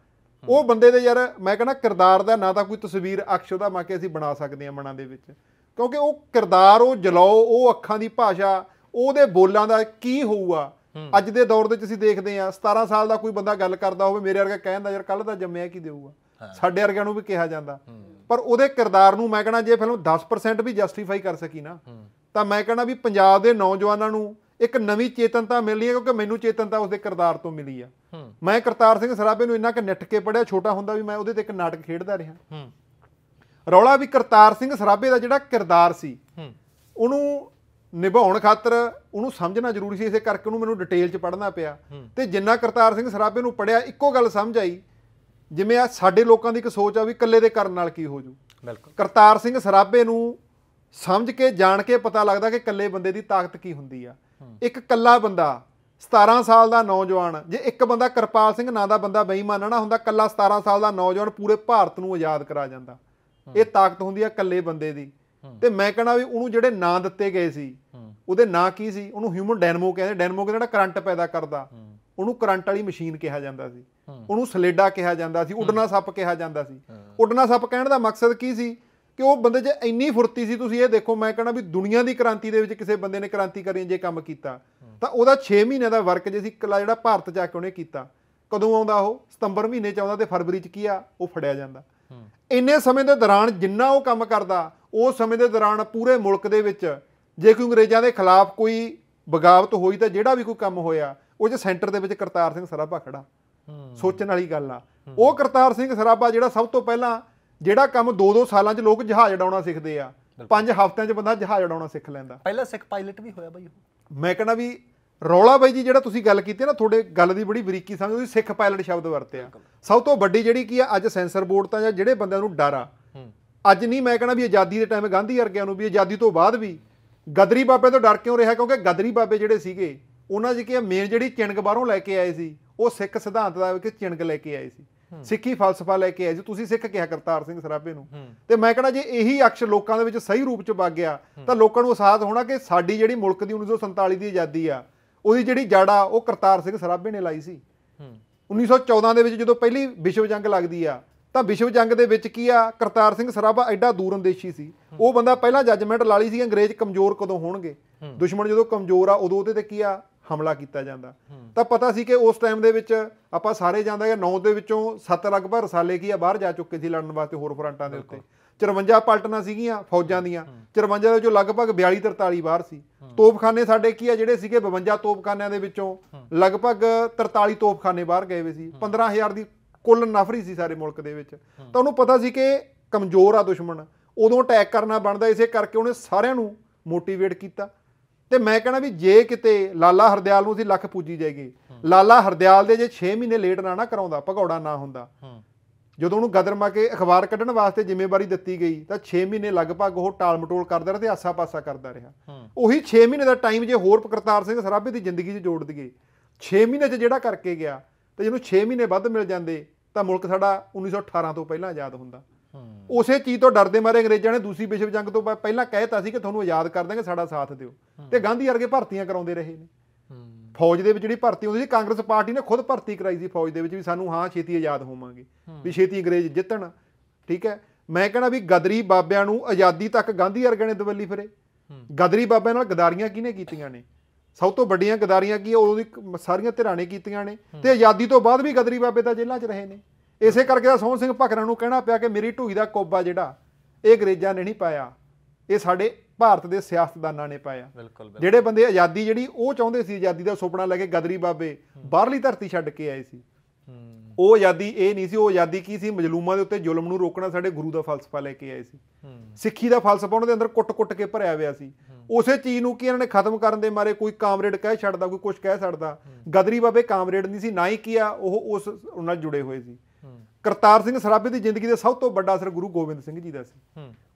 ਉਹ ਬੰਦੇ ਦੇ ਯਾਰ ਮੈਂ ਕਹਿੰਦਾ ਕਿਰਦਾਰ ਦਾ ਨਾ ਤਾਂ ਕੋਈ ਤਸਵੀਰ ਅਕਸ਼ ਉਹਦਾ ਮਾ ਕੇ ਅਸੀਂ ਬਣਾ ਸਕਦੇ ਹਾਂ ਮਨਾਂ ਦੇ ਵਿੱਚ ਕਿਉਂਕਿ ਉਹ ਕਿਰਦਾਰ ਉਹ ਜਲਾਉ ਉਹ ਅੱਖਾਂ ਦੀ ਭਾਸ਼ਾ ਉਹਦੇ ਬੋਲਾਂ ਦਾ ਕੀ ਹੋਊਗਾ ਅੱਜ ਦੇ ਦੌਰ ਦੇ ਵਿੱਚ ਅਸੀਂ ਦੇਖਦੇ ਆ 17 ਸਾਲ ਦਾ ਕੋਈ ਬੰਦਾ ਗੱਲ ਕਰਦਾ ਹੋਵੇ ਮੇਰੇ ਵਰਗਾ ਕਹਿੰਦਾ ਯਾਰ ਕੱਲ ਦਾ ਜੰਮਿਆ ਕੀ ਦੇਊਗਾ ਸਾਡੇ ਵਰਗਿਆਂ ਨੂੰ ਵੀ ਕਿਹਾ ਜਾਂਦਾ ਪਰ ਉਹਦੇ ਕਿਰਦਾਰ ਨੂੰ ਮੈਂ ਕਹਣਾ ਜੇ ਫਿਲਮ 10% ਵੀ ਜਸਟੀਫਾਈ ਕਰ ਸਕੀ ਨਾ ਤਾਂ ਮੈਂ ਕਹਣਾ ਵੀ ਪੰਜਾਬ ਦੇ ਨੌਜਵਾਨਾਂ ਨੂੰ ਇੱਕ ਨਵੀਂ ਚੇਤਨਤਾ ਮਿਲਣੀ ਹੈ ਕਿਉਂਕਿ ਮੈਨੂੰ ਚੇਤਨਤਾ ਉਸਦੇ ਕਿਰਦਾਰ ਤੋਂ ਮਿਲੀ ਆ ਮੈਂ ਕਰਤਾਰ ਸਿੰਘ ਸਰਾਭੇ ਨੂੰ ਇੰਨਾ ਕਿ ਨਿੱਠ ਕੇ ਪੜਿਆ ਛੋਟਾ ਹੁੰਦਾ ਵੀ ਮੈਂ ਉਹਦੇ ਤੇ ਇੱਕ ਨਾਟਕ ਖੇਡਦਾ ਰਿਹਾ ਰੌਲਾ ਵੀ ਕਰਤਾਰ ਸਿੰਘ ਸਰਾਭੇ ਦਾ ਜਿਹੜਾ ਕਿਰਦਾਰ ਸੀ ਉਹਨੂੰ ਨਿਭਾਉਣ ਖਾਤਰ ਉਹਨੂੰ ਸਮਝਣਾ ਜ਼ਰੂਰੀ ਸੀ ਇਸੇ ਕਰਕੇ ਉਹਨੂੰ ਮੈਨੂੰ ਡਿਟੇਲ 'ਚ ਪੜ੍ਹਨਾ ਪਿਆ ਤੇ ਜਿੰਨਾ ਕਰਤਾਰ ਸਿੰਘ ਸਰਾਭੇ ਨੂੰ ਪੜਿਆ ਇੱਕੋ ਗੱਲ ਸਮਝ ਆਈ ਜਿਵੇਂ ਆ ਸਾਡੇ ਲੋਕਾਂ ਦੀ ਇੱਕ ਸੋਚ ਆ ਵੀ ਇਕੱਲੇ ਦੇ ਕਰਨ ਨਾਲ ਕੀ ਹੋ ਜੂ ਬਿਲਕੁਲ ਕਰਤਾਰ ਸਿੰਘ ਸਰਾਭੇ ਨੂੰ ਸਮਝ ਕੇ ਜਾਣ ਕੇ ਪਤਾ ਲੱਗਦਾ ਕਿ ਇਕੱਲੇ ਬੰਦੇ ਦੀ ਤਾਕਤ ਕੀ ਹੁੰਦੀ ਆ ਇੱਕ ਇਕੱਲਾ ਬੰਦਾ 17 ਸਾਲ ਦਾ ਨੌਜਵਾਨ ਜੇ ਇੱਕ ਬੰਦਾ ਕਿਰਪਾਲ ਸਿੰਘ ਨਾਂ ਦਾ ਬੰਦਾ ਬੇਈਮਾਨ ਨਾ ਹੁੰਦਾ ਕੱਲਾ 17 ਸਾਲ ਦਾ ਨੌਜਵਾਨ ਪੂਰੇ ਭਾਰਤ ਨੂੰ ਆਜ਼ਾਦ ਕਰਾ ਜਾਂਦਾ ਇਹ ਤਾਕਤ ਹੁੰਦੀ ਆ ਕੱਲੇ ਬੰਦੇ ਦੀ ਤੇ ਮੈਂ ਕਹਣਾ ਵੀ ਉਹਨੂੰ ਜਿਹੜੇ ਨਾਂ ਦਿੱਤੇ ਗਏ ਸੀ ਉਹਦੇ ਨਾਂ ਕੀ ਸੀ ਉਹਨੂੰ ਹਿਊਮਨ ਡੈਨਮੋ ਕਹਿੰਦੇ ਡੈਨਮੋ ਜਿਹੜਾ ਕਰੰਟ ਪੈਦਾ ਕਰਦਾ ਉਹਨੂੰ ਕਰੰਟ ਵਾਲੀ ਮਸ਼ੀਨ ਕਿਹਾ ਜਾਂਦਾ ਸੀ ਉਹਨੂੰ ਸਲੇਡਾ ਕਿਹਾ ਜਾਂਦਾ ਸੀ ਉੱਡਣਾ ਸੱਪ ਕਿਹਾ ਜਾਂਦਾ ਸੀ ਉੱਡਣਾ ਸੱਪ ਕਹਿਣ ਦਾ ਮਕਸਦ ਕੀ ਸੀ ਕਿ ਉਹ ਬੰਦੇ 'ਚ ਇੰਨੀ ਫੁਰਤੀ ਸੀ ਤੁਸੀਂ ਇਹ ਦੇਖੋ ਮੈਂ ਕਹਣਾ ਵੀ ਦੁਨੀਆ ਦੀ ਕ੍ਰਾਂਤੀ ਦੇ ਵਿੱਚ ਕਿਸੇ ਬੰਦੇ ਨੇ ਕ੍ਰਾਂਤੀ ਕਰੀ ਜੇ ਕੰਮ ਕੀਤਾ ਤਾਂ ਉਹਦਾ 6 ਮਹੀਨੇ ਦਾ ਵਰਕ ਜੇ ਸੀ ਕਲਾ ਜਿਹੜਾ ਭਾਰਤ ਜਾ ਕੇ ਉਹਨੇ ਕੀਤਾ ਕਦੋਂ ਆਉਂਦਾ ਉਹ ਸਤੰਬਰ ਮਹੀਨੇ ਚ ਆਉਂਦਾ ਤੇ ਫਰਵਰੀ ਚ ਕੀ ਆ ਉਹ ਫੜਿਆ ਜਾਂਦਾ ਇੰਨੇ ਸਮੇਂ ਦੇ ਦੌਰਾਨ ਜਿੰਨਾ ਉਹ ਕੰਮ ਕਰਦਾ ਉਹ ਸਮੇਂ ਦੇ ਦੌਰਾਨ ਪੂਰੇ ਮੁਲਕ ਦੇ ਵਿੱਚ ਜੇ ਕੋਈ ਅੰਗਰੇਜ਼ਾਂ ਦੇ ਖਿਲਾਫ ਕੋਈ ਬਗਾਵਤ ਹੋਈ ਤਾਂ ਜਿਹੜਾ ਵੀ ਕੋਈ ਕੰਮ ਹੋਇਆ ਉਹ ਜੇ ਸੈਂਟਰ ਦੇ ਵਿੱਚ ਕਰਤਾਰ ਸਿੰਘ ਸਰਾਭਾ ਖੜਾ ਸੋਚਣ ਵਾਲੀ ਗੱਲ ਆ ਉਹ ਕਰਤਾਰ ਸਿੰਘ ਸਰਾਭਾ ਜਿਹੜਾ ਸਭ ਤੋਂ ਪਹਿਲਾਂ ਜਿਹੜਾ ਕੰਮ 2-2 ਸਾਲਾਂ 'ਚ ਲੋਕ ਜਹਾਜ਼ ਉਡਾਉਣਾ ਸਿੱਖਦੇ ਆ 5 ਹਫ਼ਤਿਆਂ 'ਚ ਬੰਦਾ ਜਹਾਜ਼ ਉਡਾਉਣਾ ਸਿੱਖ ਲੈਂਦਾ ਪਹਿਲਾ ਸਿੱਖ ਪਾਇਲਟ ਵੀ ਹੋਇਆ ਬਾਈ ਉਹ ਮੈਂ ਕਹਿੰਦਾ ਵੀ ਰੌਲਾ ਬਾਈ ਜੀ ਜਿਹੜਾ ਤੁਸੀਂ ਗੱਲ ਕੀਤੀ ਨਾ ਤੁਹਾਡੇ ਗੱਲ ਦੀ ਬੜੀ ਬਰੀਕੀ ਸਮਝ ਤੁਸੀਂ ਸਿੱਖ ਪਾਇਲਟ ਸ਼ਬਦ ਵਰਤਿਆ ਸਭ ਤੋਂ ਵੱਡੀ ਜਿਹੜੀ ਕੀ ਆ ਅੱਜ ਸੈਂਸਰ ਬੋਰਡ ਤਾਂ ਜਾਂ ਜਿਹੜੇ ਬੰਦਿਆਂ ਨੂੰ ਡਰ ਆ ਅੱਜ ਨਹੀਂ ਮੈਂ ਕਹਣਾ ਵੀ ਆਜ਼ਾਦੀ ਦੇ ਟਾਈਮ ਗਾਂਧੀ ਵਰਗਿਆਂ ਨੂੰ ਵੀ ਆਜ਼ਾਦੀ ਤੋਂ ਬਾਅਦ ਵੀ ਗਦਰੀ ਬਾਬੇ ਤੋਂ ਡਰ ਕਿਉਂ ਰਿਹਾ ਕਿਉਂਕਿ ਗਦਰੀ ਬਾਬੇ ਜਿਹੜੇ ਸੀਗੇ ਉਹਨਾਂ ਜੀ ਕਿ ਮੇਨ ਜਿਹੜੀ ਚਿੰਗ ਬਾਹਰੋਂ ਲੈ ਕੇ ਆਏ ਸੀ ਉਹ ਸਿੱਖ ਸਿਧਾਂਤ ਦਾ ਕਿ ਚਿੰਗ ਲੈ ਕੇ ਆਏ ਸੀ ਸਿੱਖੀ ਫਲਸਫਾ ਲੈ ਕੇ ਆਏ ਜੀ ਤੁਸੀਂ ਸਿੱਖ ਕਿਹਾ ਕਰਤਾਰ ਸਿੰਘ ਸਰਾਭੇ ਨੂੰ ਤੇ ਮੈਂ ਕਹਣਾ ਜੇ ਇਹੀ ਅਕਸ਼ ਲੋਕਾਂ ਦੇ ਵਿੱਚ ਸਹੀ ਰੂਪ ਚ ਵਗ ਗਿਆ ਤਾਂ ਲੋਕਾਂ ਨੂੰ ਆਸਾਦ ਹੋਣਾ ਕਿ ਸਾਡੀ ਜਿਹੜੀ ਮੁਲਕ ਦੀ 1947 ਦੀ ਆਜ਼ਾਦੀ ਆ ਉਹਦੀ ਜਿਹੜੀ ਜੜਾ ਉਹ ਕਰਤਾਰ ਸਿੰਘ ਸਰਾਭੇ ਨੇ ਲਾਈ ਸੀ 1914 ਦੇ ਵਿੱਚ ਜਦੋਂ ਪਹਿਲੀ ਵਿਸ਼ਵ ਜੰਗ ਲੱਗਦੀ ਆ ਤਾਂ ਵਿਸ਼ਵ ਜੰਗ ਦੇ ਵਿੱਚ ਕੀ ਆ ਕਰਤਾਰ ਸਿੰਘ ਸਰਾਭਾ ਐਡਾ ਦੂਰਅੰਦੇਸ਼ੀ ਸੀ ਉਹ ਬੰਦਾ ਪਹਿਲਾਂ ਜੱਜਮੈਂਟ ਲਾ ਲਈ ਸੀ ਅੰਗਰੇਜ਼ ਕਮਜ਼ੋਰ ਕਦੋਂ ਹੋਣਗੇ ਦੁਸ਼ਮਣ ਜਦੋਂ ਕਮਜ਼ੋਰ ਆ ਉਦੋਂ ਉਹਦੇ ਤੇ ਕੀ ਆ ਹਮਲਾ ਕੀਤਾ ਜਾਂਦਾ ਤਾਂ ਪਤਾ ਸੀ ਕਿ ਉਸ ਟਾਈਮ ਦੇ ਵਿੱਚ ਆਪਾਂ ਸਾਰੇ ਜਾਂਦਾ ਕਿ 9 ਦੇ ਵਿੱਚੋਂ 7 ਲਗਭਗ ਰਸਾਲੇ ਕੀ ਆ ਬਾਹਰ ਜਾ ਚੁੱਕੇ ਸੀ ਲੜਨ ਵਾਸਤੇ ਹੋਰ ਫਰੰਟਾਂ ਦੇ ਉੱਤੇ 54 ਪਲਟਨਾ ਸੀਗੀਆਂ ਫੌਜਾਂ ਦੀਆਂ 54 ਦੇ ਜੋ ਲਗਭਗ 42 43 ਬਾਹਰ ਸੀ ਤੋਪਖਾਨੇ ਸਾਡੇ ਕੀ ਆ ਜਿਹੜੇ ਸੀਗੇ 52 ਤੋਪਖਾਨਿਆਂ ਦੇ ਵਿੱਚੋਂ ਲਗਭਗ 43 ਤੋਪਖਾਨੇ ਬਾਹਰ ਗਏ ਹੋਏ ਸੀ 15000 ਦੀ ਕੁੱਲ ਨਫਰੀ ਸੀ ਸਾਰੇ ਮੁਲਕ ਦੇ ਵਿੱਚ ਤਾਂ ਉਹਨੂੰ ਪਤਾ ਸੀ ਕਿ ਕਮਜ਼ੋਰ ਆ ਦੁਸ਼ਮਣ ਉਦੋਂ ਅਟੈਕ ਕਰਨਾ ਬਣਦਾ ਇਸੇ ਕਰਕੇ ਉਹਨੇ ਸਾਰਿਆਂ ਨੂੰ ਮੋਟੀਵੇਟ ਕੀਤਾ ਤੇ ਮੈਂ ਕਹਿੰਦਾ ਵੀ ਜੇ ਕਿਤੇ ਲਾਲਾ ਹਰਦਿਆਲ ਨੂੰ ਅਸੀਂ ਲੱਖ ਪੂਜੀ ਜਾਏਗੀ ਲਾਲਾ ਹਰਦਿਆਲ ਦੇ ਜੇ 6 ਮਹੀਨੇ ਲੇਟ ਨਾ ਨਾ ਕਰਾਉਂਦਾ ਭਗੌੜਾ ਨਾ ਹੁੰਦਾ ਜਦੋਂ ਉਹਨੂੰ ਗਦਰ ਮਾ ਕੇ ਅਖਬਾਰ ਕੱਢਣ ਵਾਸਤੇ ਜ਼ਿੰਮੇਵਾਰੀ ਦਿੱਤੀ ਗਈ ਤਾਂ 6 ਮਹੀਨੇ ਲਗਭਗ ਉਹ ਟਾਲਮਟੋਲ ਕਰਦਾ ਰਿਹਾ ਤੇ ਆਸਾ-ਪਾਸਾ ਕਰਦਾ ਰਿਹਾ ਉਹੀ 6 ਮਹੀਨੇ ਦਾ ਟਾਈਮ ਜੇ ਹੋਰ ਪ੍ਰਕਰਤਾਰ ਸਿੰਘ ਸਰਾਭੇ ਦੀ ਜ਼ਿੰਦਗੀ 'ਚ ਜੋੜ ਦਈਏ 6 ਮਹੀਨੇ 'ਚ ਜਿਹੜਾ ਕਰਕੇ ਗਿਆ ਤੇ ਜਿਹਨੂੰ 6 ਮਹੀਨੇ ਵੱਧ ਮਿਲ ਜਾਂਦੇ ਤਾਂ ਮੁਲਕ ਸਾਡਾ 1918 ਤੋਂ ਪਹਿਲਾਂ ਆਜ਼ਾਦ ਹੁੰਦਾ ਉਸੇ ਚੀਜ਼ ਤੋਂ ਡਰਦੇ ਮਾਰੇ ਅੰਗਰੇਜ਼ਾਂ ਨੇ ਦੂਸਰੀ ਵਿਸ਼ਵ ਜੰਗ ਤੋਂ ਪਹਿਲਾਂ ਕਹਿਤਾ ਸੀ ਕਿ ਤੁਹਾਨੂੰ ਆਜ਼ਾਦ ਕਰ ਦਾਂਗੇ ਸਾਡਾ ਸਾਥ ਦਿਓ ਤੇ ਗਾਂਧੀ ਵਰਗੇ ਭਰਤੀਆਂ ਕਰਾਉਂਦੇ ਰਹੇ ਨੇ ਫੌਜ ਦੇ ਵਿੱਚ ਜਿਹੜੀ ਭਰਤੀ ਹੁੰਦੀ ਸੀ ਕਾਂਗਰਸ ਪਾਰਟੀ ਨੇ ਖੁਦ ਭਰਤੀ ਕਰਾਈ ਸੀ ਫੌਜ ਦੇ ਵਿੱਚ ਵੀ ਸਾਨੂੰ ਹਾਂ ਛੇਤੀ ਆਜ਼ਾਦ ਹੋਵਾਂਗੇ ਵੀ ਛੇਤੀ ਅੰਗਰੇਜ਼ ਜਿੱਤਣ ਠੀਕ ਹੈ ਮੈਂ ਕਹਿੰਦਾ ਵੀ ਗਦਰੀ ਬਾਬਿਆਂ ਨੂੰ ਆਜ਼ਾਦੀ ਤੱਕ ਗਾਂਧੀ ਵਰਗੇ ਨੇ ਦਵੱਲੀ ਫਿਰੇ ਗਦਰੀ ਬਾਬਿਆਂ ਨਾਲ ਗਦਾਰੀਆਂ ਕਿਹਨੇ ਕੀਤੀਆਂ ਨੇ ਸਭ ਤੋਂ ਵੱਡੀਆਂ ਗਦਾਰੀਆਂ ਕੀ ਉਦੋਂ ਦੀ ਸਾਰੀਆਂ ਧਿਰਾਣੇ ਕੀਤੀਆਂ ਨੇ ਤੇ ਆਜ਼ਾਦੀ ਤੋਂ ਬਾਅਦ ਵੀ ਗਦਰੀ ਬਾਬੇ ਤਾਂ ਜੇਲ੍ਹਾਂ 'ਚ ਰਹੇ ਨੇ ਇਸੇ ਕਰਕੇ ਤਾਂ ਸੋਹਣ ਸਿੰਘ ਭਕਰਾਂ ਨੂੰ ਕਹਿਣਾ ਪਿਆ ਕਿ ਮੇਰੀ ਢੂਈ ਦਾ ਕੋਬਾ ਜਿਹੜਾ ਇਹ ਅੰਗਰੇਜ਼ਾਂ ਨੇ ਨਹੀਂ ਪਾਇਆ ਇਹ ਸਾਡੇ ਭਾਰਤ ਦੇ ਸਿਆਸਤਦਾਨਾਂ ਨੇ ਪਾਇਆ ਜਿਹੜੇ ਬੰਦੇ ਆਜ਼ਾਦੀ ਜਿਹੜੀ ਉਹ ਚਾਹੁੰਦੇ ਸੀ ਆਜ਼ਾਦੀ ਦਾ ਸੁਪਨਾ ਲੈ ਕੇ ਗਦਰੀ ਬਾਬੇ ਬਾਹਰਲੀ ਧਰਤੀ ਛੱਡ ਕੇ ਆਏ ਸੀ ਉਹ ਆਜ਼ਾਦੀ ਇਹ ਨਹੀਂ ਸੀ ਉਹ ਆਜ਼ਾਦੀ ਕੀ ਸੀ ਮਜਲੂਮਾਂ ਦੇ ਉੱਤੇ ਜ਼ੁਲਮ ਨੂੰ ਰੋਕਣਾ ਸਾਡੇ ਗੁਰੂ ਦਾ ਫਲਸਫਾ ਲੈ ਕੇ ਆਏ ਸੀ ਸਿੱਖੀ ਦਾ ਫਲਸਫਾ ਉਹਨਾਂ ਦੇ ਅੰਦਰ ਕੁੱਟ-ਕੁੱਟ ਕੇ ਭਰਿਆ ਹੋਇਆ ਸੀ ਉਸੇ ਚੀਜ਼ ਨੂੰ ਕਿ ਇਹਨਾਂ ਨੇ ਖਤਮ ਕਰਨ ਦੇ ਮਾਰੇ ਕੋਈ ਕਾਮਰੇਡ ਕਹਿ ਛੱਡਦਾ ਕੋਈ ਕੁਝ ਕਹਿ ਛੱਡਦਾ ਗਦਰੀ ਬਾਬੇ ਕਾਮਰੇਡ ਨਹੀਂ ਸੀ ਨਾ ਹੀ ਕੀਆ ਉਹ ਉਸ ਉਹਨਾਂ ਜੁੜੇ ਹੋਏ ਸੀ ਕਰਤਾਰ ਸਿੰਘ ਸਰਾਭੇ ਦੀ ਜ਼ਿੰਦਗੀ ਦੇ ਸਭ ਤੋਂ ਵੱਡਾ ਅਸਰ ਗੁਰੂ ਗੋਬਿੰਦ ਸਿੰਘ ਜੀ ਦਾ ਸੀ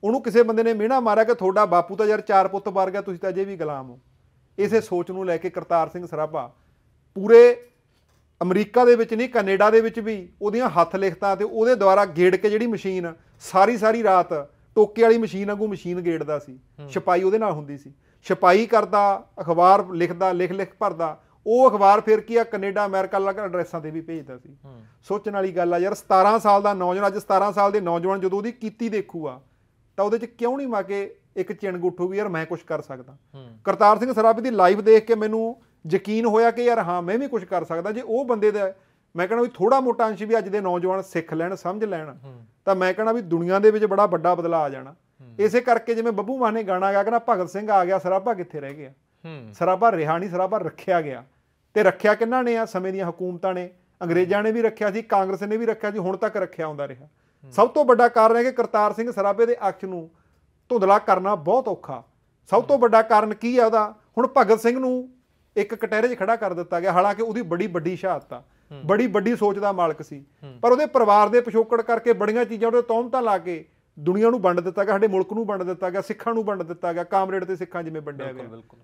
ਉਹਨੂੰ ਕਿਸੇ ਬੰਦੇ ਨੇ ਮਿਹਣਾ ਮਾਰਿਆ ਕਿ ਤੁਹਾਡਾ ਬਾਪੂ ਤਾਂ ਯਾਰ ਚਾਰ ਪੁੱਤ ਵਰ ਗਿਆ ਤੁਸੀਂ ਤਾਂ ਅਜੇ ਵੀ ਗੁਲਾਮ ਹੋ ਇਸੇ ਸੋਚ ਨੂੰ ਲੈ ਕੇ ਕਰਤਾਰ ਸਿੰਘ ਸਰਾਭਾ ਪੂਰੇ ਅਮਰੀਕਾ ਦੇ ਵਿੱਚ ਨਹੀਂ ਕੈਨੇਡਾ ਦੇ ਵਿੱਚ ਵੀ ਉਹਦੀਆਂ ਹੱਥ ਲਿਖਤਾਂ ਤੇ ਉਹਦੇ ਦੁਆਰਾ ਗੇੜ ਕੇ ਜਿਹੜੀ ਮਸ਼ੀਨ ਸਾਰੀ ਸਾਰੀ ਰਾਤ ਟੋਕੇ ਵਾਲੀ ਮਸ਼ੀਨ ਵਾਂਗੂ ਮਸ਼ੀਨ ਗੇੜਦਾ ਸੀ ਛਪਾਈ ਉਹਦੇ ਨਾਲ ਹੁੰਦੀ ਸੀ ਛਪਾਈ ਕਰਦਾ ਅਖਬਾਰ ਲਿਖਦਾ ਲਿਖ ਲਿਖ ਭਰਦਾ ਉਹ ਅਖਬਾਰ ਫਿਰ ਕੀ ਆ ਕੈਨੇਡਾ ਅਮਰੀਕਾ ਅਲੱਗ ਐਡਰੈਸਾਂ ਤੇ ਵੀ ਭੇਜਦਾ ਸੀ ਸੋਚਣ ਵਾਲੀ ਗੱਲ ਆ ਯਾਰ 17 ਸਾਲ ਦਾ ਨੌਜਵਾਨ ਅੱਜ 17 ਸਾਲ ਦੇ ਨੌਜਵਾਨ ਜਦੋਂ ਉਹਦੀ ਕੀਤੀ ਦੇਖੂਗਾ ਤਾਂ ਉਹਦੇ ਚ ਕਿਉਂ ਨਹੀਂ ਮਾ ਕੇ ਇੱਕ ਚਿਣਗ ਉਠੂ ਵੀ ਯਾਰ ਮੈਂ ਕੁਝ ਕਰ ਸਕਦਾ ਕਰਤਾਰ ਸਿੰਘ ਸਰਾਭਾ ਦੀ ਲਾਈਵ ਦੇਖ ਕੇ ਮੈਨੂੰ ਯਕੀਨ ਹੋਇਆ ਕਿ ਯਾਰ ਹਾਂ ਮੈਂ ਵੀ ਕੁਝ ਕਰ ਸਕਦਾ ਜੇ ਉਹ ਬੰਦੇ ਦਾ ਮੈਂ ਕਹਿੰਦਾ ਵੀ ਥੋੜਾ ਮੋਟਾ ਅੰਸ਼ ਵੀ ਅੱਜ ਦੇ ਨੌਜਵਾਨ ਸਿੱਖ ਲੈਣ ਸਮਝ ਲੈਣ ਤਾਂ ਮੈਂ ਕਹਿੰਦਾ ਵੀ ਦੁਨੀਆ ਦੇ ਵਿੱਚ ਬੜਾ ਵੱਡਾ ਬਦਲਾਅ ਆ ਜਾਣਾ ਇਸੇ ਕਰਕੇ ਜਿਵੇਂ ਬੱਬੂ ਮਾਨ ਨੇ ਗਾਣਾ ਗਾ ਕਹਿੰਦਾ ਭਗਤ ਸਿੰਘ ਆ ਗਿਆ ਸਰਾਭਾ ਕਿੱਥੇ ਰਹਿ ਗਿਆ ਸਰਾਭਾ ਰਿਹਾ ਨਹੀਂ ਸਰਾਭਾ ਰੱਖਿਆ ਗਿਆ ਤੇ ਰੱਖਿਆ ਕਿੰਨਾ ਨੇ ਆ ਸਮੇਂ ਦੀਆਂ ਹਕੂਮਤਾਂ ਨੇ ਅੰਗਰੇਜ਼ਾਂ ਨੇ ਵੀ ਰੱਖਿਆ ਸੀ ਕਾਂਗਰਸ ਨੇ ਵੀ ਰੱਖਿਆ ਸੀ ਹੁਣ ਤੱਕ ਰੱਖਿਆ ਹੁੰਦਾ ਰਿਹਾ ਸਭ ਤੋਂ ਵੱਡਾ ਕਾਰਨ ਹੈ ਕਿ ਕਰਤਾਰ ਸਿੰਘ ਸਰਾਭੇ ਦੇ ਅੱਖ ਨੂੰ ਧੁੰਦਲਾ ਕਰਨਾ ਬਹੁਤ ਔਖਾ ਸਭ ਤੋਂ ਵੱਡਾ ਕਾਰਨ ਕੀ ਆ ਉਹਦਾ ਹੁਣ ਭਗਤ ਸਿੰਘ ਨੂੰ ਇੱਕ ਕਟਹਿਰੇ 'ਚ ਖੜਾ ਕਰ ਦਿੱਤਾ ਗਿਆ ਹਾਲਾਂਕਿ ਉਹਦੀ ਬੜੀ ਵੱਡੀ ਸ਼ਹਾਦਤ ਆ ਬੜੀ ਵੱਡੀ ਸੋਚ ਦਾ ਮਾਲਕ ਸੀ ਪਰ ਉਹਦੇ ਪਰਿਵਾਰ ਦੇ ਪਿਛੋਕੜ ਕਰਕੇ ਬੜੀਆਂ ਚੀਜ਼ਾਂ ਉਹਦੇ ਤਾਂ ਲਾ ਕੇ ਦੁਨੀਆ ਨੂੰ ਵੰਡ ਦਿੱਤਾ ਗਿਆ ਸਾਡੇ ਮੁਲਕ ਨੂੰ ਵੰਡ ਦਿੱਤਾ ਗਿਆ ਸਿੱਖਾਂ ਨੂੰ ਵੰਡ ਦਿੱਤਾ ਗਿਆ ਕਾਮਰੇਡ ਤੇ ਸਿੱਖਾਂ ਜਿਵੇਂ ਵੰਡਿਆ ਗਿਆ ਬਿਲਕੁਲ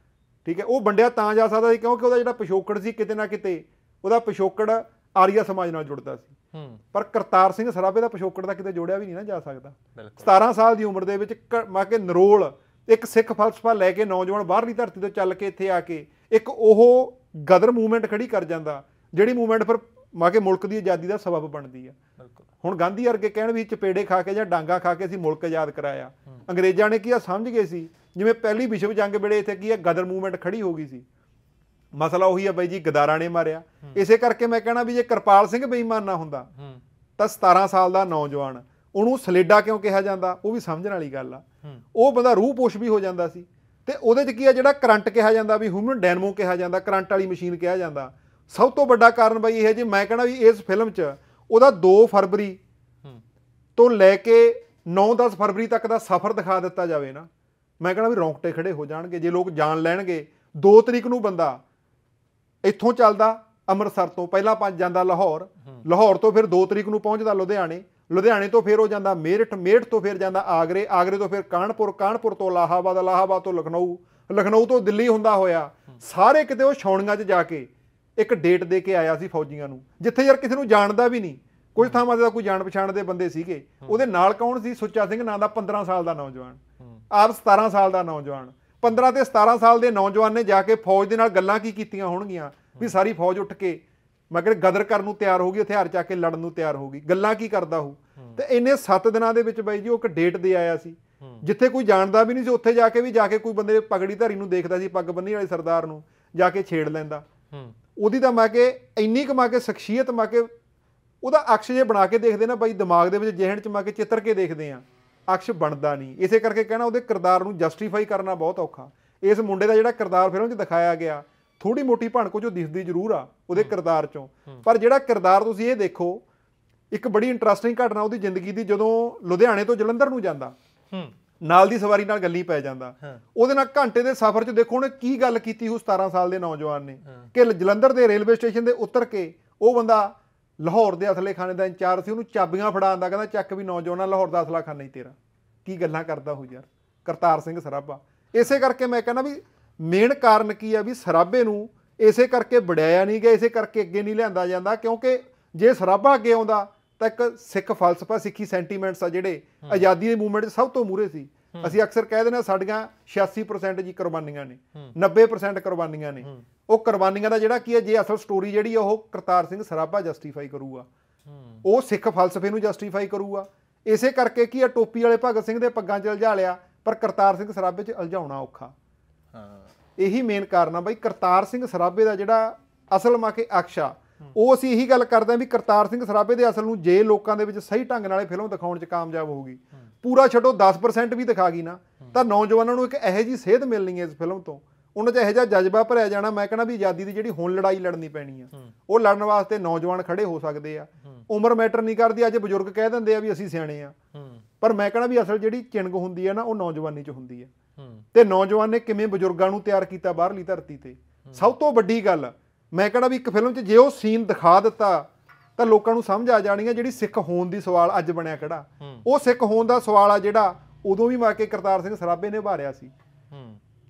ਠੀਕ ਹੈ ਉਹ ਵੰਡਿਆ ਤਾਂ ਜਾ ਸਕਦਾ ਸੀ ਕਿਉਂਕਿ ਉਹਦਾ ਜਿਹੜਾ ਪਿਸ਼ੋਕੜ ਸੀ ਕਿਤੇ ਨਾ ਕਿਤੇ ਉਹਦਾ ਪਿਸ਼ੋਕੜ ਆਰੀਆ ਸਮਾਜ ਨਾਲ ਜੁੜਦਾ ਸੀ ਪਰ ਕਰਤਾਰ ਸਿੰਘ ਸਰਾਭੇ ਦਾ ਪਿਸ਼ੋਕੜ ਦਾ ਕਿਤੇ ਜੋੜਿਆ ਵੀ ਨਹੀਂ ਨਾ ਜਾ ਸਕਦਾ 17 ਸਾਲ ਦੀ ਉਮਰ ਦੇ ਵਿੱਚ ਮਾਕੇ ਨਰੋਲ ਇੱਕ ਸਿੱਖ ਫਲਸਫਾ ਲੈ ਕੇ ਨੌਜਵਾਨ ਬਾਹਰਲੀ ਧਰਤੀ ਤੋਂ ਚੱਲ ਕੇ ਇੱਥੇ ਆ ਕੇ ਇੱਕ ਉਹ ਗਦਰ ਮੂਵਮੈਂਟ ਖੜੀ ਕਰ ਜਾਂਦਾ ਜਿਹੜੀ ਮੂਵਮੈਂਟ ਫਿਰ ਮਾਕੇ ਮੁਲਕ ਦੀ ਆਜ਼ਾਦੀ ਦਾ ਸਬਬ ਬਣਦੀ ਆ ਹੁਣ ਗਾਂਧੀ ਵਰਗੇ ਕਹਿਣ ਵੀ ਚਪੇੜੇ ਖਾ ਕੇ ਜਾਂ ਡਾਂਗਾ ਖਾ ਕੇ ਅਸੀਂ ਮੁਲਕ ਆਜ਼ਾਦ ਕਰਾਇਆ ਅੰਗਰੇਜ਼ਾਂ ਨੇ ਕੀ ਆ ਸਮਝ ਗਏ ਸੀ ਜਿਵੇਂ ਪਹਿਲੀ ਵਿਸ਼ਵ ਜੰਗ ਵੇਲੇ ਇੱਥੇ ਕੀ ਆ ਗਦਰ ਮੂਵਮੈਂਟ ਖੜੀ ਹੋ ਗਈ ਸੀ ਮਸਲਾ ਉਹੀ ਆ ਬਾਈ ਜੀ ਗਦਾਰਾਂ ਨੇ ਮਾਰਿਆ ਇਸੇ ਕਰਕੇ ਮੈਂ ਕਹਿਣਾ ਵੀ ਜੇ ਕਿਰਪਾਲ ਸਿੰਘ ਬੇਈਮਾਨ ਨਾ ਹੁੰਦਾ ਤਾਂ 17 ਸਾਲ ਦਾ ਨੌਜਵਾਨ ਉਹਨੂੰ ਸਲੇਡਾ ਕਿਉਂ ਕਿਹਾ ਜਾਂਦਾ ਉਹ ਵੀ ਸਮਝਣ ਵਾਲੀ ਗੱਲ ਆ ਉਹ ਬੰਦਾ ਪੋਸ਼ ਵੀ ਹੋ ਜਾਂਦਾ ਸੀ ਤੇ ਉਹਦੇ ਚ ਕੀ ਆ ਜਿਹੜਾ ਕਰੰਟ ਕਿਹਾ ਜਾਂਦਾ ਵੀ ਹਿਊਮਨ ਡੈਨਮੋ ਕਿਹਾ ਜਾਂਦਾ ਕਰੰਟ ਵਾਲੀ ਮਸ਼ੀਨ ਕਿਹਾ ਜਾਂਦਾ ਸਭ ਤੋਂ ਵੱਡਾ ਕਾਰਨ ਬਾਈ ਇਹ ਹੈ ਜੇ ਮੈਂ ਕਹਣਾ ਵੀ ਇਸ ਫਿਲਮ 'ਚ ਉਹਦਾ 2 ਫਰਵਰੀ ਤੋਂ ਲੈ ਕੇ 9-10 ਫਰਵਰੀ ਤੱਕ ਦਾ ਸਫ਼ਰ ਦਿਖਾ ਦਿੱਤਾ ਜਾਵੇ ਨਾ ਮੈਂ ਕਹਿੰਦਾ ਵੀ ਰੌਂਗਟੇ ਖੜੇ ਹੋ ਜਾਣਗੇ ਜੇ ਲੋਕ ਜਾਣ ਲੈਣਗੇ 2 ਤਰੀਕ ਨੂੰ ਬੰਦਾ ਇੱਥੋਂ ਚੱਲਦਾ ਅੰਮ੍ਰਿਤਸਰ ਤੋਂ ਪਹਿਲਾਂ ਪੰਜ ਜਾਂਦਾ ਲਾਹੌਰ ਲਾਹੌਰ ਤੋਂ ਫਿਰ 2 ਤਰੀਕ ਨੂੰ ਪਹੁੰਚਦਾ ਲੁਧਿਆਣੇ ਲੁਧਿਆਣੇ ਤੋਂ ਫਿਰ ਹੋ ਜਾਂਦਾ ਮੇਰਠ ਮੇਰਠ ਤੋਂ ਫਿਰ ਜਾਂਦਾ ਆਗਰੇ ਆਗਰੇ ਤੋਂ ਫਿਰ ਕਾਨਪੁਰ ਕਾਨਪੁਰ ਤੋਂ ਲਾਹਾਬਾਦ ਲਾਹਾਬਾਦ ਤੋਂ ਲਖਨਊ ਲਖਨਊ ਤੋਂ ਦਿੱਲੀ ਹੁੰਦਾ ਹੋਇਆ ਸਾਰੇ ਕਿਤੇ ਉਹ ਛੌਣੀਆਂ 'ਚ ਜਾ ਕੇ ਇੱਕ ਡੇਟ ਦੇ ਕੇ ਆਇਆ ਸੀ ਫੌਜੀਆਂ ਨੂੰ ਜਿੱਥੇ ਯਾਰ ਕਿਸੇ ਨੂੰ ਜਾਣਦਾ ਵੀ ਨਹੀਂ ਕੁਝ ਥਾਵਾਂ ਤੇ ਤਾਂ ਕੋਈ ਜਾਣ ਪਛਾਣ ਦੇ ਬੰਦੇ ਸੀਗੇ ਉਹਦੇ ਨਾਲ ਕੌਣ ਸੀ ਸੁੱਚਾ ਸਿੰਘ ਨਾਂ ਦਾ 15 ਸਾਲ ਦਾ ਨੌਜਵਾਨ ਆਪ 17 ਸਾਲ ਦਾ ਨੌਜਵਾਨ 15 ਤੇ 17 ਸਾਲ ਦੇ ਨੌਜਵਾਨ ਨੇ ਜਾ ਕੇ ਫੌਜ ਦੇ ਨਾਲ ਗੱਲਾਂ ਕੀ ਕੀਤੀਆਂ ਹੋਣਗੀਆਂ ਵੀ ਸਾਰੀ ਫੌਜ ਉੱਠ ਕੇ ਮਗਰ ਗਦਰ ਕਰਨ ਨੂੰ ਤਿਆਰ ਹੋ ਗਈ ਹਥਿਆਰ ਚਾ ਕੇ ਲੜਨ ਨੂੰ ਤਿਆਰ ਹੋ ਗਈ ਗੱਲਾਂ ਕੀ ਕਰਦਾ ਹੋ ਤੇ ਇਹਨੇ 7 ਦਿਨਾਂ ਦੇ ਵਿੱਚ ਬਾਈ ਜੀ ਉਹ ਇੱਕ ਡੇਟ ਦੇ ਆਇਆ ਸੀ ਜਿੱਥੇ ਕੋਈ ਜਾਣਦਾ ਵੀ ਨਹੀਂ ਸੀ ਉੱਥੇ ਜਾ ਕੇ ਵੀ ਜਾ ਕੇ ਕੋਈ ਬੰਦੇ ਪਗੜੀ ਧਾਰੀ ਨੂੰ ਦੇਖਦਾ ਸੀ ਪੱਗ ਬੰਨੀ ਵਾਲੇ ਸਰਦਾਰ ਨੂੰ ਜਾ ਕੇ ਛੇੜ ਲੈਂਦਾ ਉਹਦੀ ਤਾਂ ਮੈਂ ਕਿ ਇੰਨੀ ਕਮਾ ਕੇ ਸ਼ਖਸੀਅਤ ਮੈਂ ਕਿ ਉਹਦਾ ਅਕਸ਼ ਜੇ ਬਣਾ ਕੇ ਦੇਖਦੇ ਨਾ ਬਾਈ ਦਿਮਾਗ ਦੇ ਵਿੱਚ ਜਿਹਨ ਚ ਮੈਂ ਕਿ ਚਿੱਤਰ ਕੇ ਦੇਖਦੇ ਆ ਅਕਸ਼ ਬਣਦਾ ਨਹੀਂ ਇਸੇ ਕਰਕੇ ਕਹਿਣਾ ਉਹਦੇ ਕਿਰਦਾਰ ਨੂੰ ਜਸਟੀਫਾਈ ਕਰਨਾ ਬਹੁਤ ਔਖਾ ਇਸ ਮੁੰਡੇ ਦਾ ਜਿਹੜਾ ਕਿਰਦਾਰ ਫਿਲਮ 'ਚ ਦਿਖਾਇਆ ਗਿਆ ਥੋੜੀ ਮੋਟੀ ਭਣ ਕੋ ਜੋ ਦਿਸਦੀ ਜ਼ਰੂਰ ਆ ਉਹਦੇ ਕਿਰਦਾਰ 'ਚੋਂ ਪਰ ਜਿਹੜਾ ਕਿਰਦਾਰ ਤੁਸੀਂ ਇਹ ਦੇਖੋ ਇੱਕ ਬੜੀ ਇੰਟਰਸਟਿੰਗ ਘਟਨਾ ਉਹਦੀ ਜ਼ਿੰਦਗੀ ਦੀ ਜਦੋਂ ਲੁਧਿਆਣੇ ਤੋਂ ਜਲੰਧਰ ਨੂੰ ਜਾਂਦਾ ਹੂੰ ਨਾਲ ਦੀ ਸਵਾਰੀ ਨਾਲ ਗੱਲੀ ਪੈ ਜਾਂਦਾ ਉਹਦੇ ਨਾਲ ਘੰਟੇ ਦੇ ਸਫ਼ਰ 'ਚ ਦੇਖੋ ਉਹਨੇ ਕੀ ਗੱਲ ਕੀਤੀ ਉਸ 17 ਸਾਲ ਦੇ ਨੌਜਵਾਨ ਨੇ ਕਿ ਜਲੰਧਰ ਦੇ ਰੇਲਵੇ ਸਟੇਸ਼ਨ ਦੇ ਉੱਤਰ ਕੇ ਉਹ ਬੰਦਾ ਲਾਹੌਰ ਦੇ ਅਸਲੇ ਖਾਨੇ ਦਾ ਇੰਚਾਰਜ ਸੀ ਉਹਨੂੰ ਚਾਬੀਆਂ ਫੜਾਉਂਦਾ ਕਹਿੰਦਾ ਚੱਕ ਵੀ ਨੌਜਵਾਨਾਂ ਲਾਹੌਰ ਦਾ ਅਸਲਾ ਖਾਨਾ ਹੀ ਤੇਰਾ ਕੀ ਗੱਲਾਂ ਕਰਦਾ ਹੋ ਯਾਰ ਕਰਤਾਰ ਸਿੰਘ ਸਰਾਭਾ ਇਸੇ ਕਰਕੇ ਮੈਂ ਕਹਿੰਦਾ ਵੀ ਮੇਨ ਕਾਰਨ ਕੀ ਆ ਵੀ ਸਰਾਭੇ ਨੂੰ ਇਸੇ ਕਰਕੇ ਵੜਾਇਆ ਨਹੀਂ ਗਿਆ ਇਸੇ ਕਰਕੇ ਅੱਗੇ ਨਹੀਂ ਲਿਆਂਦਾ ਜਾਂਦਾ ਕਿਉਂਕਿ ਜੇ ਸਰਾਭਾ ਅੱਗੇ ਆਉਂਦਾ ਤਾਂ ਇੱਕ ਸਿੱਖ ਫਲਸਫਾ ਸਿੱਖੀ ਸੈਂਟੀਮੈਂਟਸ ਆ ਜਿਹੜੇ ਆਜ਼ਾਦੀ ਦੇ ਮੂਵਮੈਂਟ ਦੇ ਸਭ ਤੋਂ ਮੂਰੇ ਸੀ ਅਸੀਂ ਅਕਸਰ ਕਹਿ ਦਿੰਦੇ ਆ ਸਾਡੀਆਂ 86% ਜੀ ਕੁਰਬਾਨੀਆਂ ਨੇ 90% ਕੁਰਬਾਨੀਆਂ ਨੇ ਉਹ ਕੁਰਬਾਨੀਆਂ ਦਾ ਜਿਹੜਾ ਕੀ ਹੈ ਜੇ ਅਸਲ ਸਟੋਰੀ ਜਿਹੜੀ ਉਹ ਕਰਤਾਰ ਸਿੰਘ ਸਰਾਭਾ ਜਸਟੀਫਾਈ ਕਰੂਗਾ ਉਹ ਸਿੱਖ ਫਲਸਫੇ ਨੂੰ ਜਸਟੀਫਾਈ ਕਰੂਗਾ ਇਸੇ ਕਰਕੇ ਕੀ ਆ ਟੋਪੀ ਵਾਲੇ ਭਗਤ ਸਿੰਘ ਦੇ ਪੱਗਾਂ 'ਚ ਉਲਝਾ ਲਿਆ ਪਰ ਕਰਤਾਰ ਸਿੰਘ ਸਰਾਭੇ 'ਚ ਉਲਝਾਉਣਾ ਔਖਾ ਹਾਂ ਇਹੀ ਮੇਨ ਕਾਰਨ ਆ ਬਾਈ ਕਰਤਾਰ ਸਿੰਘ ਸਰਾਭੇ ਦਾ ਜਿਹੜਾ ਅਸਲ ਮਾ ਕੇ ਅਕਸ਼ਾ ਉਹ ਅਸੀਂ ਇਹੀ ਗੱਲ ਕਰਦੇ ਆਂ ਵੀ ਕਰਤਾਰ ਸਿੰਘ ਸਰਾਭੇ ਦੇ ਅਸਲ ਨੂੰ ਜੇ ਲੋਕਾਂ ਦੇ ਵਿੱਚ ਸਹੀ ਢੰਗ ਨਾਲ ਇਹ ਫਿਲਮ ਦਿਖਾਉਣ 'ਚ ਕਾਮਯਾਬ ਹੋਊਗੀ ਪੂਰਾ ਛੱਡੋ 10% ਵੀ ਦਿਖਾ ਗਈ ਨਾ ਤਾਂ ਨੌਜਵਾਨਾਂ ਨੂੰ ਇੱਕ ਇਹੋ ਜੀ ਸੇਧ ਮਿਲਣੀ ਹੈ ਇਸ ਫਿਲਮ ਤੋਂ ਉਹਨਾਂ 'ਚ ਇਹੋ ਜਿਹਾ ਜਜ਼ਬਾ ਭਰਿਆ ਜਾਣਾ ਮੈਂ ਕਹਿੰਦਾ ਵੀ ਆਜ਼ਾਦੀ ਦੀ ਜਿਹੜੀ ਹੁਣ ਲੜਾਈ ਲੜਨੀ ਪੈਣੀ ਆ ਉਹ ਲੜਨ ਵਾਸਤੇ ਨੌਜਵਾਨ ਖੜੇ ਹੋ ਸਕਦੇ ਆ ਉਮਰ ਮੈਟਰ ਨਹੀਂ ਕਰਦੀ ਅੱਜ ਬਜ਼ੁਰਗ ਕਹਿ ਦਿੰਦੇ ਆ ਵੀ ਅਸੀਂ ਸਿਆਣੇ ਆ ਪਰ ਮੈਂ ਕਹਿੰਦਾ ਵੀ ਅਸਲ ਜਿਹੜੀ ਚਿੰਗ ਹੁੰਦੀ ਆ ਨਾ ਉਹ ਨੌਜਵਾਨੀ 'ਚ ਹੁੰਦੀ ਆ ਤੇ ਨੌਜਵਾਨ ਨੇ ਕਿਵੇਂ ਬਜ਼ੁਰਗਾਂ ਨੂੰ ਤਿਆਰ ਕੀਤਾ ਬਾਹਰਲੀ ਧਰਤੀ ਤੇ ਸਭ ਤੋਂ ਵੱਡੀ ਗੱਲ ਮੈਂ ਕਿਹੜਾ ਵੀ ਇੱਕ ਫਿਲਮ 'ਚ ਜੇ ਉਹ ਸੀਨ ਦਿਖਾ ਦਿੱਤਾ ਤਾਂ ਲੋਕਾਂ ਨੂੰ ਸਮਝ ਆ ਜਾਣੀ ਹੈ ਜਿਹੜੀ ਸਿੱਖ ਹੋਣ ਦੀ ਸਵਾਲ ਅੱਜ ਬਣਿਆ ਕਿਹੜਾ ਉਹ ਸਿੱਖ ਹੋਣ ਦਾ ਸਵਾਲ ਆ ਜਿਹੜਾ ਉਦੋਂ ਵੀ ਮਾਕੇ ਕਰਤਾਰ ਸਿੰਘ ਸਰਾਬੇ ਨੇ ਭਾਰਿਆ ਸੀ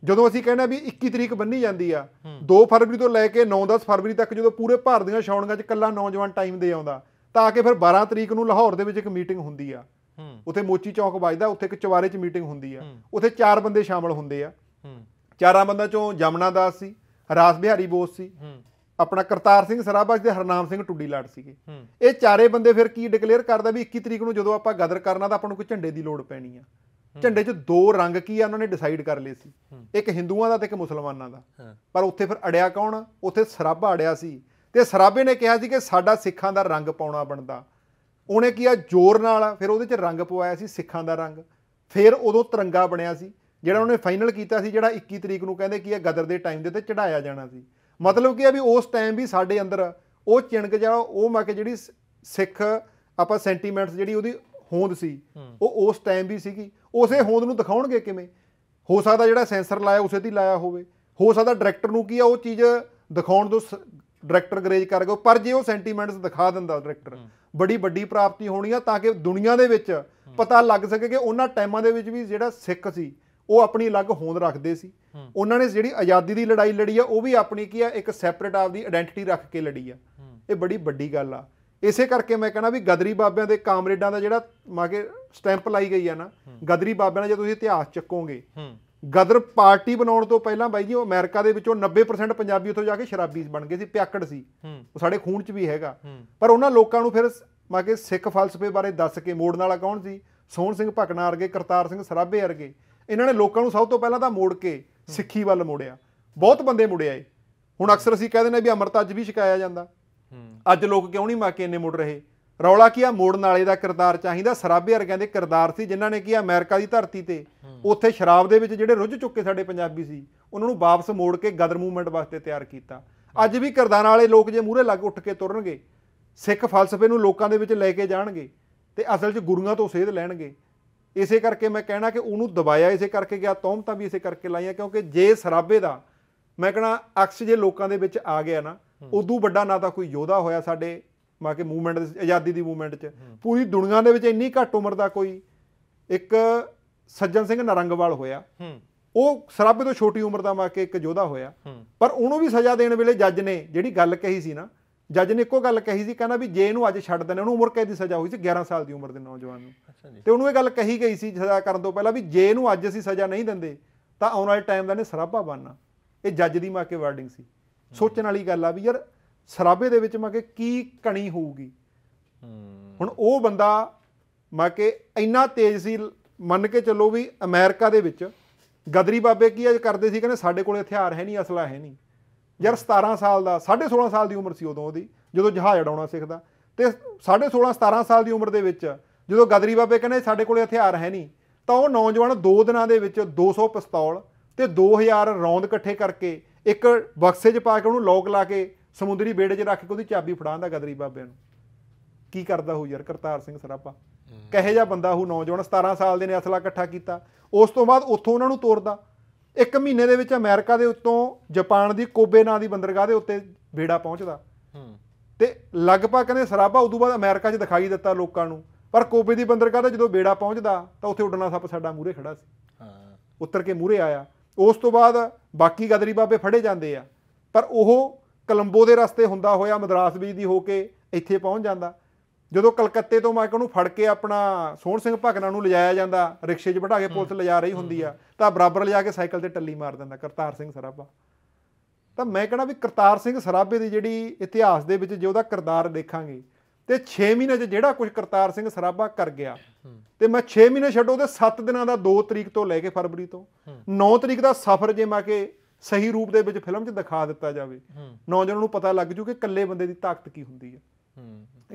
ਜਦੋਂ ਅਸੀਂ ਕਹਿੰਦੇ ਆ ਵੀ 21 ਤਰੀਕ ਬੰਨੀ ਜਾਂਦੀ ਆ 2 ਫਰਵਰੀ ਤੋਂ ਲੈ ਕੇ 9-10 ਫਰਵਰੀ ਤੱਕ ਜਦੋਂ ਪੂਰੇ ਭਾਰਤ ਦੀਆਂ ਸ਼ੌਣਗਾਂ 'ਚ ਕੱਲਾ ਨੌਜਵਾਨ ਟਾਈਮ ਦੇ ਆਉਂਦਾ ਤਾਂ ਆ ਕੇ ਫਿਰ 12 ਤਰੀਕ ਨੂੰ ਲਾਹੌਰ ਦੇ ਵਿੱਚ ਇੱਕ ਮੀਟਿੰਗ ਹੁੰਦੀ ਆ ਉੱਥੇ ਮੋਚੀ ਚੌਕ ਵੱਜਦਾ ਉੱਥੇ ਇੱਕ ਚਵਾਰੇ 'ਚ ਮੀਟਿੰਗ ਹੁੰਦੀ ਆ ਉੱਥੇ ਚਾਰ ਬੰਦੇ ਸ਼ਾਮਲ ਹੁੰਦੇ ਆ ਚਾਰਾਂ ਬੰਦਾ ਚੋਂ ਜਮਨਾ ਦਾਸ ਸੀ ਰਾਸ ਬਿਹਾਰੀ ਬੋਸ ਸੀ ਆਪਣਾ ਕਰਤਾਰ ਸਿੰਘ ਸਰਾਭਾਜ ਤੇ ਹਰਨਾਮ ਸਿੰਘ ਟੁੱਡੀ ਲਾਟ ਸੀਗੇ ਇਹ ਚਾਰੇ ਬੰਦੇ ਫਿਰ ਕੀ ਡਿਕਲੇਅਰ ਕਰਦਾ ਵੀ 21 ਤਰੀਕ ਨੂੰ ਜਦੋਂ ਆਪਾਂ ਗਦਰ ਕਰਨਾ ਤਾਂ ਆਪਾਂ ਨੂੰ ਕੋਈ ਝੰਡੇ ਦੀ ਲੋੜ ਪੈਣੀ ਆ ਝੰਡੇ 'ਚ ਦੋ ਰੰਗ ਕੀ ਆ ਉਹਨਾਂ ਨੇ ਡਿਸਾਈਡ ਕਰ ਲਏ ਸੀ ਇੱਕ ਹਿੰਦੂਆਂ ਦਾ ਤੇ ਇੱਕ ਮੁਸਲਮਾਨਾਂ ਦਾ ਪਰ ਉੱਥੇ ਫਿਰ ਅੜਿਆ ਕੌਣ ਉੱਥੇ ਸਰਾਭਾ ਅੜਿਆ ਸੀ ਤੇ ਸਰਾਭੇ ਨੇ ਕਿਹਾ ਸੀ ਕਿ ਸਾਡਾ ਸਿੱਖਾਂ ਦਾ ਰੰਗ ਪਾਉਣਾ ਬਣਦਾ ਉਹਨੇ ਕੀ ਆ ਜ਼ੋਰ ਨਾਲ ਫਿਰ ਉਹਦੇ 'ਚ ਰੰਗ ਪਵਾਇਆ ਸੀ ਸਿੱਖਾਂ ਦਾ ਰੰਗ ਫਿਰ ਉਦੋਂ ਤਿਰੰਗਾ ਬਣਿਆ ਸੀ ਜਿਹੜਾ ਉਹਨੇ ਫਾਈਨਲ ਕੀਤਾ ਸੀ ਜਿਹੜਾ 21 ਤਰੀਕ ਨੂੰ ਕਹਿੰਦੇ ਕੀ ਹੈ ਗਦਰ ਦੇ ਟਾਈਮ ਦੇ ਤੇ ਚੜਾਇਆ ਜਾਣਾ ਸੀ ਮਤਲਬ ਕੀ ਹੈ ਵੀ ਉਸ ਟਾਈਮ ਵੀ ਸਾਡੇ ਅੰਦਰ ਉਹ ਚਿਣਕ ਜਿਹੜਾ ਉਹ ਮਾ ਕੇ ਜਿਹੜੀ ਸਿੱਖ ਆਪਾਂ ਸੈਂਟੀਮੈਂਟਸ ਜਿਹੜੀ ਉਹਦੀ ਹੋਂਦ ਸੀ ਉਹ ਉਸ ਟਾਈਮ ਵੀ ਸੀਗੀ ਉਸੇ ਹੋਂਦ ਨੂੰ ਦਿਖਾਉਣਗੇ ਕਿਵੇਂ ਹੋ ਸਕਦਾ ਜਿਹੜਾ ਸੈਂਸਰ ਲਾਇਆ ਉਸੇ ਦੀ ਲਾਇਆ ਹੋਵੇ ਹੋ ਸਕਦਾ ਡਾਇਰੈਕਟਰ ਨੂੰ ਕੀ ਆ ਉਹ ਚੀਜ਼ ਦਿਖਾਉਣ ਤੋਂ ਡਾਇਰੈਕਟਰ ਗਰੇਜ ਕਰ ਗਿਆ ਪਰ ਜੇ ਉਹ ਸੈਂਟੀਮੈਂਟਸ ਦਿਖਾ ਦਿੰਦਾ ਡਾਇਰੈਕਟਰ ਬੜੀ ਵੱਡੀ ਪ੍ਰਾਪਤੀ ਹੋਣੀ ਆ ਤਾਂ ਕਿ ਦੁਨੀਆ ਦੇ ਵਿੱਚ ਪਤਾ ਲੱਗ ਸਕੇ ਕਿ ਉਹਨਾਂ ਟਾਈਮਾਂ ਦੇ ਵਿੱਚ ਵੀ ਜਿਹੜਾ ਸਿੱਖ ਸੀ ਉਹ ਆਪਣੀ ਅਲੱਗ ਹੋਂਦ ਰੱਖਦੇ ਸੀ ਉਹਨਾਂ ਨੇ ਜਿਹੜੀ ਆਜ਼ਾਦੀ ਦੀ ਲੜਾਈ ਲੜੀ ਆ ਉਹ ਵੀ ਆਪਣੀ ਕੀ ਆ ਇੱਕ ਸੈਪਰੇਟ ਦੀ ਆਇਡੈਂਟੀਟੀ ਰੱਖ ਕੇ ਲੜੀ ਆ ਇਹ ਬੜੀ ਵੱਡੀ ਗੱਲ ਆ ਇਸੇ ਕਰਕੇ ਮੈਂ ਕਹਿੰਦਾ ਵੀ ਗਦਰੀ ਬਾਬਿਆਂ ਦੇ ਕਾਮਰੇਡਾਂ ਦਾ ਜਿਹੜਾ ਮਾਕੇ ਸਟੈਂਪ ਲਾਈ ਗਈ ਆ ਨਾ ਗਦਰੀ ਬਾਬਿਆਂ ਦਾ ਜੇ ਤੁਸੀਂ ਇਤਿਹਾਸ ਚੱਕੋਗੇ ਗਦਰ ਪਾਰਟੀ ਬਣਾਉਣ ਤੋਂ ਪਹਿਲਾਂ ਬਾਈ ਜੀ ਉਹ ਅਮਰੀਕਾ ਦੇ ਵਿੱਚੋਂ 90% ਪੰਜਾਬੀ ਉੱਥੋਂ ਜਾ ਕੇ ਸ਼ਰਾਬੀ ਬਣ ਗਏ ਸੀ ਪਿਆਕੜ ਸੀ ਉਹ ਸਾਡੇ ਖੂਨ 'ਚ ਵੀ ਹੈਗਾ ਪਰ ਉਹਨਾਂ ਲੋਕਾਂ ਨੂੰ ਫਿਰ ਮਾਕੇ ਸਿੱਖ ਫਲਸਫੇ ਬਾਰੇ ਦੱਸ ਕੇ ਮੋੜਨ ਵਾਲਾ ਕੌਣ ਸੀ ਸੋਹਣ ਸਿੰਘ ਭਕਨਾ ਵਰਗੇ ਕਰਤਾਰ ਸਿੰਘ ਸਰਾਭੇ ਵਰਗੇ ਇਹਨਾਂ ਨੇ ਲੋਕਾਂ ਨੂੰ ਸਭ ਤੋਂ ਪਹਿਲਾਂ ਤਾਂ ਮੋੜ ਕੇ ਸਿੱਖੀ ਵੱਲ ਮੋੜਿਆ ਬਹੁਤ ਬੰਦੇ ਮੋੜਿਆ ਏ ਹੁਣ ਅਕਸਰ ਅਸੀਂ ਕਹਿੰਦੇ ਨੇ ਵੀ ਅਮਰਤਾ ਅੱਜ ਵੀ ਸ਼ਿਕਾਇਆ ਜਾਂਦਾ ਅੱਜ ਲੋਕ ਕਿਉਂ ਨਹੀਂ ਮਾਕੇ ਇੰਨੇ ਮੋੜ ਰਹੇ ਰੌਲਾ ਕੀ ਆ ਮੋੜਨ ਵਾਲੇ ਦਾ ਕਿਰਦਾਰ ਚਾਹੀਦਾ ਸਰਾਬੇ ਵਰ ਕਹਿੰਦੇ ਕਿਰਦਾਰ ਸੀ ਜਿਨ੍ਹਾਂ ਨੇ ਕੀ ਅਮਰੀਕਾ ਦੀ ਧਰਤੀ ਤੇ ਉੱਥੇ ਸ਼ਰਾਬ ਦੇ ਵਿੱਚ ਜਿਹੜੇ ਰੁੱਝ ਚੁੱਕੇ ਸਾਡੇ ਪੰਜਾਬੀ ਸੀ ਉਹਨਾਂ ਨੂੰ ਵਾਪਸ ਮੋੜ ਕੇ ਗਦਰ ਮੂਵਮੈਂਟ ਵਾਸਤੇ ਤਿਆਰ ਕੀਤਾ ਅੱਜ ਵੀ ਕਿਰਦਾਰਾਂ ਵਾਲੇ ਲੋਕ ਜੇ ਮੂਹਰੇ ਲੱਗ ਉੱਠ ਕੇ ਤੁਰਨਗੇ ਸਿੱਖ ਫਲਸਫੇ ਨੂੰ ਲੋਕਾਂ ਦੇ ਵਿੱਚ ਲੈ ਕੇ ਜਾਣਗੇ ਤੇ ਅਸਲ 'ਚ ਗੁਰੂਆਂ ਤੋਂ ਸੇਧ ਲੈਣਗੇ ਇਸੇ ਕਰਕੇ ਮੈਂ ਕਹਿਣਾ ਕਿ ਉਹਨੂੰ ਦਬਾਇਆ ਇਸੇ ਕਰਕੇ ਗਿਆ ਤਾਂ ਵੀ ਇਸੇ ਕਰਕੇ ਲਾਈਆਂ ਕਿਉਂਕਿ ਜੇ ਸਰਾਬੇ ਦਾ ਮੈਂ ਕਹਣਾ ਅਕਸ ਜੇ ਲੋਕਾਂ ਦੇ ਵਿੱਚ ਆ ਗਿਆ ਨਾ ਉਦੋਂ ਵੱਡਾ ਨਾ ਤਾਂ ਕੋਈ ਯੋਧਾ ਹੋਇਆ ਸਾਡੇ ਮਾ ਕੇ ਮੂਵਮੈਂਟ ਆਜ਼ਾਦੀ ਦੀ ਮੂਵਮੈਂਟ 'ਚ ਪੂਰੀ ਦੁਨੀਆ ਦੇ ਵਿੱਚ ਇੰਨੀ ਘੱਟ ਉਮਰ ਦਾ ਕੋਈ ਇੱਕ ਸੱਜਣ ਸਿੰਘ ਨਰੰਗਵਾਲ ਹੋਇਆ ਉਹ ਸਰਾਬੇ ਤੋਂ ਛੋਟੀ ਉਮਰ ਦਾ ਮਾ ਕੇ ਇੱਕ ਯੋਧਾ ਹੋਇਆ ਪਰ ਉਹਨੂੰ ਵੀ ਸਜ਼ਾ ਦੇਣ ਵੇਲੇ ਜੱਜ ਨੇ ਜਿਹੜੀ ਗੱਲ ਕਹੀ ਸੀ ਨਾ ਜੱਜ ਨੇ ਇੱਕੋ ਗੱਲ ਕਹੀ ਸੀ ਕਹਿੰਦਾ ਵੀ ਜੇ ਇਹਨੂੰ ਅੱਜ ਛੱਡ ਦੇਣਾ ਉਹਨੂੰ ਉਮਰ ਕੈਦ ਦੀ ਸਜ਼ਾ ਹੋਈ ਸੀ 11 ਸਾਲ ਦੀ ਉਮਰ ਦੇ ਨੌਜਵਾਨ ਨੂੰ ਤੇ ਉਹਨੂੰ ਇਹ ਗੱਲ ਕਹੀ ਗਈ ਸੀ ਸਜ਼ਾ ਕਰਨ ਤੋਂ ਪਹਿਲਾਂ ਵੀ ਜੇ ਇਹਨੂੰ ਅੱਜ ਅਸੀਂ ਸਜ਼ਾ ਨਹੀਂ ਦਿੰਦੇ ਤਾਂ ਆਉਣ ਵਾਲੇ ਟਾਈਮ ਦਾ ਇਹਨੇ ਸਰਾਪਾ ਬਣਨਾ ਇਹ ਜੱਜ ਦੀ ਮਾਕੇ ਕੇ ਵਰਡਿੰਗ ਸੀ ਸੋਚਣ ਵਾਲੀ ਗੱਲ ਆ ਵੀ ਯਾਰ ਸਰਾਬੇ ਦੇ ਵਿੱਚ ਮਾਕੇ ਕੇ ਕੀ ਕਣੀ ਹੋਊਗੀ ਹੁਣ ਉਹ ਬੰਦਾ ਮਾਕੇ ਕੇ ਇੰਨਾ ਤੇਜ਼ ਸੀ ਮੰਨ ਕੇ ਚੱਲੋ ਵੀ ਅਮਰੀਕਾ ਦੇ ਵਿੱਚ ਗਦਰੀ ਬਾਬੇ ਕੀ ਕਰਦੇ ਸੀ ਕਹਿੰਦੇ ਸਾਡੇ ਕੋਲ ਹਥਿਆਰ ਹੈ ਨਹੀਂ ਅਸਲਾ ਹੈ ਨਹੀਂ ਯਾਰ 17 ਸਾਲ ਦਾ 16.5 ਸਾਲ ਦੀ ਉਮਰ ਸੀ ਉਦੋਂ ਉਹਦੀ ਜਦੋਂ ਜਹਾਜ਼ ਉਡਾਉਣਾ ਸਿੱਖਦਾ ਤੇ 16.5 17 ਸਾਲ ਦੀ ਉਮਰ ਦੇ ਵਿੱਚ ਜਦੋਂ ਗਦਰੀ ਬਾਬੇ ਕਹਿੰਦੇ ਸਾਡੇ ਕੋਲੇ ਹਥਿਆਰ ਹੈ ਨਹੀਂ ਤਾਂ ਉਹ ਨੌਜਵਾਨ 2 ਦਿਨਾਂ ਦੇ ਵਿੱਚ 200 ਪਿਸਤੌਲ ਤੇ 2000 ਰੌਂਦ ਇਕੱਠੇ ਕਰਕੇ ਇੱਕ ਬਕਸੇ 'ਚ ਪਾ ਕੇ ਉਹਨੂੰ ਲੋਕ ਲਾ ਕੇ ਸਮੁੰਦਰੀ ਬੇੜੇ 'ਚ ਰੱਖ ਕੇ ਉਹਦੀ ਚਾਬੀ ਫੜਾਉਂਦਾ ਗਦਰੀ ਬਾਬੇ ਨੂੰ ਕੀ ਕਰਦਾ ਹੋ ਯਾਰ ਕਰਤਾਰ ਸਿੰਘ ਸਰਾਪਾ ਕਹੇ ਜਾ ਬੰਦਾ ਉਹ ਨੌਜਵਾਨ 17 ਸਾਲ ਦੇ ਨੇ ਅਸਲਾ ਇਕੱਠਾ ਕੀਤਾ ਉਸ ਤੋਂ ਬਾਅਦ ਉੱਥੋਂ ਉਹਨਾਂ ਨੂੰ ਤੋਰਦਾ ਇੱਕ ਮਹੀਨੇ ਦੇ ਵਿੱਚ ਅਮਰੀਕਾ ਦੇ ਉੱਤੋਂ ਜਾਪਾਨ ਦੀ ਕੋਬੇ ਨਾਂ ਦੀ ਬੰਦਰਗਾਹ ਦੇ ਉੱਤੇ ਵੇੜਾ ਪਹੁੰਚਦਾ ਤੇ ਲਗਭਗ ਕਹਿੰਦੇ ਸਰਾਬਾ ਉਦੋਂ ਬਾਅਦ ਅਮਰੀਕਾ 'ਚ ਦਿਖਾਈ ਦਿੱਤਾ ਲੋਕਾਂ ਨੂੰ ਪਰ ਕੋਬੇ ਦੀ ਬੰਦਰਗਾਹ ਦਾ ਜਦੋਂ ਵੇੜਾ ਪਹੁੰਚਦਾ ਤਾਂ ਉੱਥੇ ਉੱਡਣਾ ਸੱਪ ਸਾਡਾ ਮੂਰੇ ਖੜਾ ਸੀ ਹਾਂ ਉੱਤਰ ਕੇ ਮੂਰੇ ਆਇਆ ਉਸ ਤੋਂ ਬਾਅਦ ਬਾਕੀ ਗਦਰੀ ਬਾਬੇ ਫੜੇ ਜਾਂਦੇ ਆ ਪਰ ਉਹ ਕਲੰਬੋ ਦੇ ਰਸਤੇ ਹੁੰਦਾ ਹੋਇਆ ਮਦਰਾਸ ਬੀਜ ਦੀ ਹੋ ਕੇ ਇੱਥੇ ਪਹੁੰਚ ਜਾਂਦਾ ਜਦੋਂ ਕਲਕੱਤੇ ਤੋਂ ਮੈਂ ਨੂੰ ਫੜ ਕੇ ਆਪਣਾ ਸੋਹਣ ਸਿੰਘ ਭਗਨਾ ਨੂੰ ਲਿਜਾਇਆ ਜਾਂਦਾ ਰਿਕਸ਼ੇ 'ਚ ਬਿਠਾ ਕੇ ਪੁਲਿਸ ਲਿਜਾ ਰਹੀ ਹੁੰਦੀ ਆ ਤਾਂ ਬਰਾਬਰ ਲਿਜਾ ਕੇ ਸਾਈਕਲ ਤੇ ਟੱਲੀ ਮਾਰ ਦਿੰਦਾ ਕਰਤਾਰ ਸਿੰਘ ਸਰਾਭਾ ਤਾਂ ਮੈਂ ਕਹਣਾ ਵੀ ਕਰਤਾਰ ਸਿੰਘ ਸਰਾਭੇ ਦੀ ਜਿਹੜੀ ਇਤਿਹਾਸ ਦੇ ਵਿੱਚ ਜੇ ਉਹਦਾ ਕਿਰਦਾਰ ਦੇਖਾਂਗੇ ਤੇ 6 ਮਹੀਨੇ 'ਚ ਜਿਹੜਾ ਕੁਝ ਕਰਤਾਰ ਸਿੰਘ ਸਰਾਭਾ ਕਰ ਗਿਆ ਤੇ ਮੈਂ 6 ਮਹੀਨੇ ਛੱਡੋ ਤੇ 7 ਦਿਨਾਂ ਦਾ 2 ਤਰੀਕ ਤੋਂ ਲੈ ਕੇ ਫਰਵਰੀ ਤੋਂ 9 ਤਰੀਕ ਦਾ ਸਫ਼ਰ ਜੇ ਮਾ ਕੇ ਸਹੀ ਰੂਪ ਦੇ ਵਿੱਚ ਫਿਲਮ 'ਚ ਦਿਖਾ ਦਿੱਤਾ ਜਾਵੇ ਨੌਜਵਾਨਾਂ ਨੂੰ ਪਤਾ ਲੱਗ ਜੂ ਕਿ ਇਕੱਲੇ ਬੰਦੇ ਦੀ ਤਾਕਤ ਕੀ ਹੁੰਦੀ ਹੈ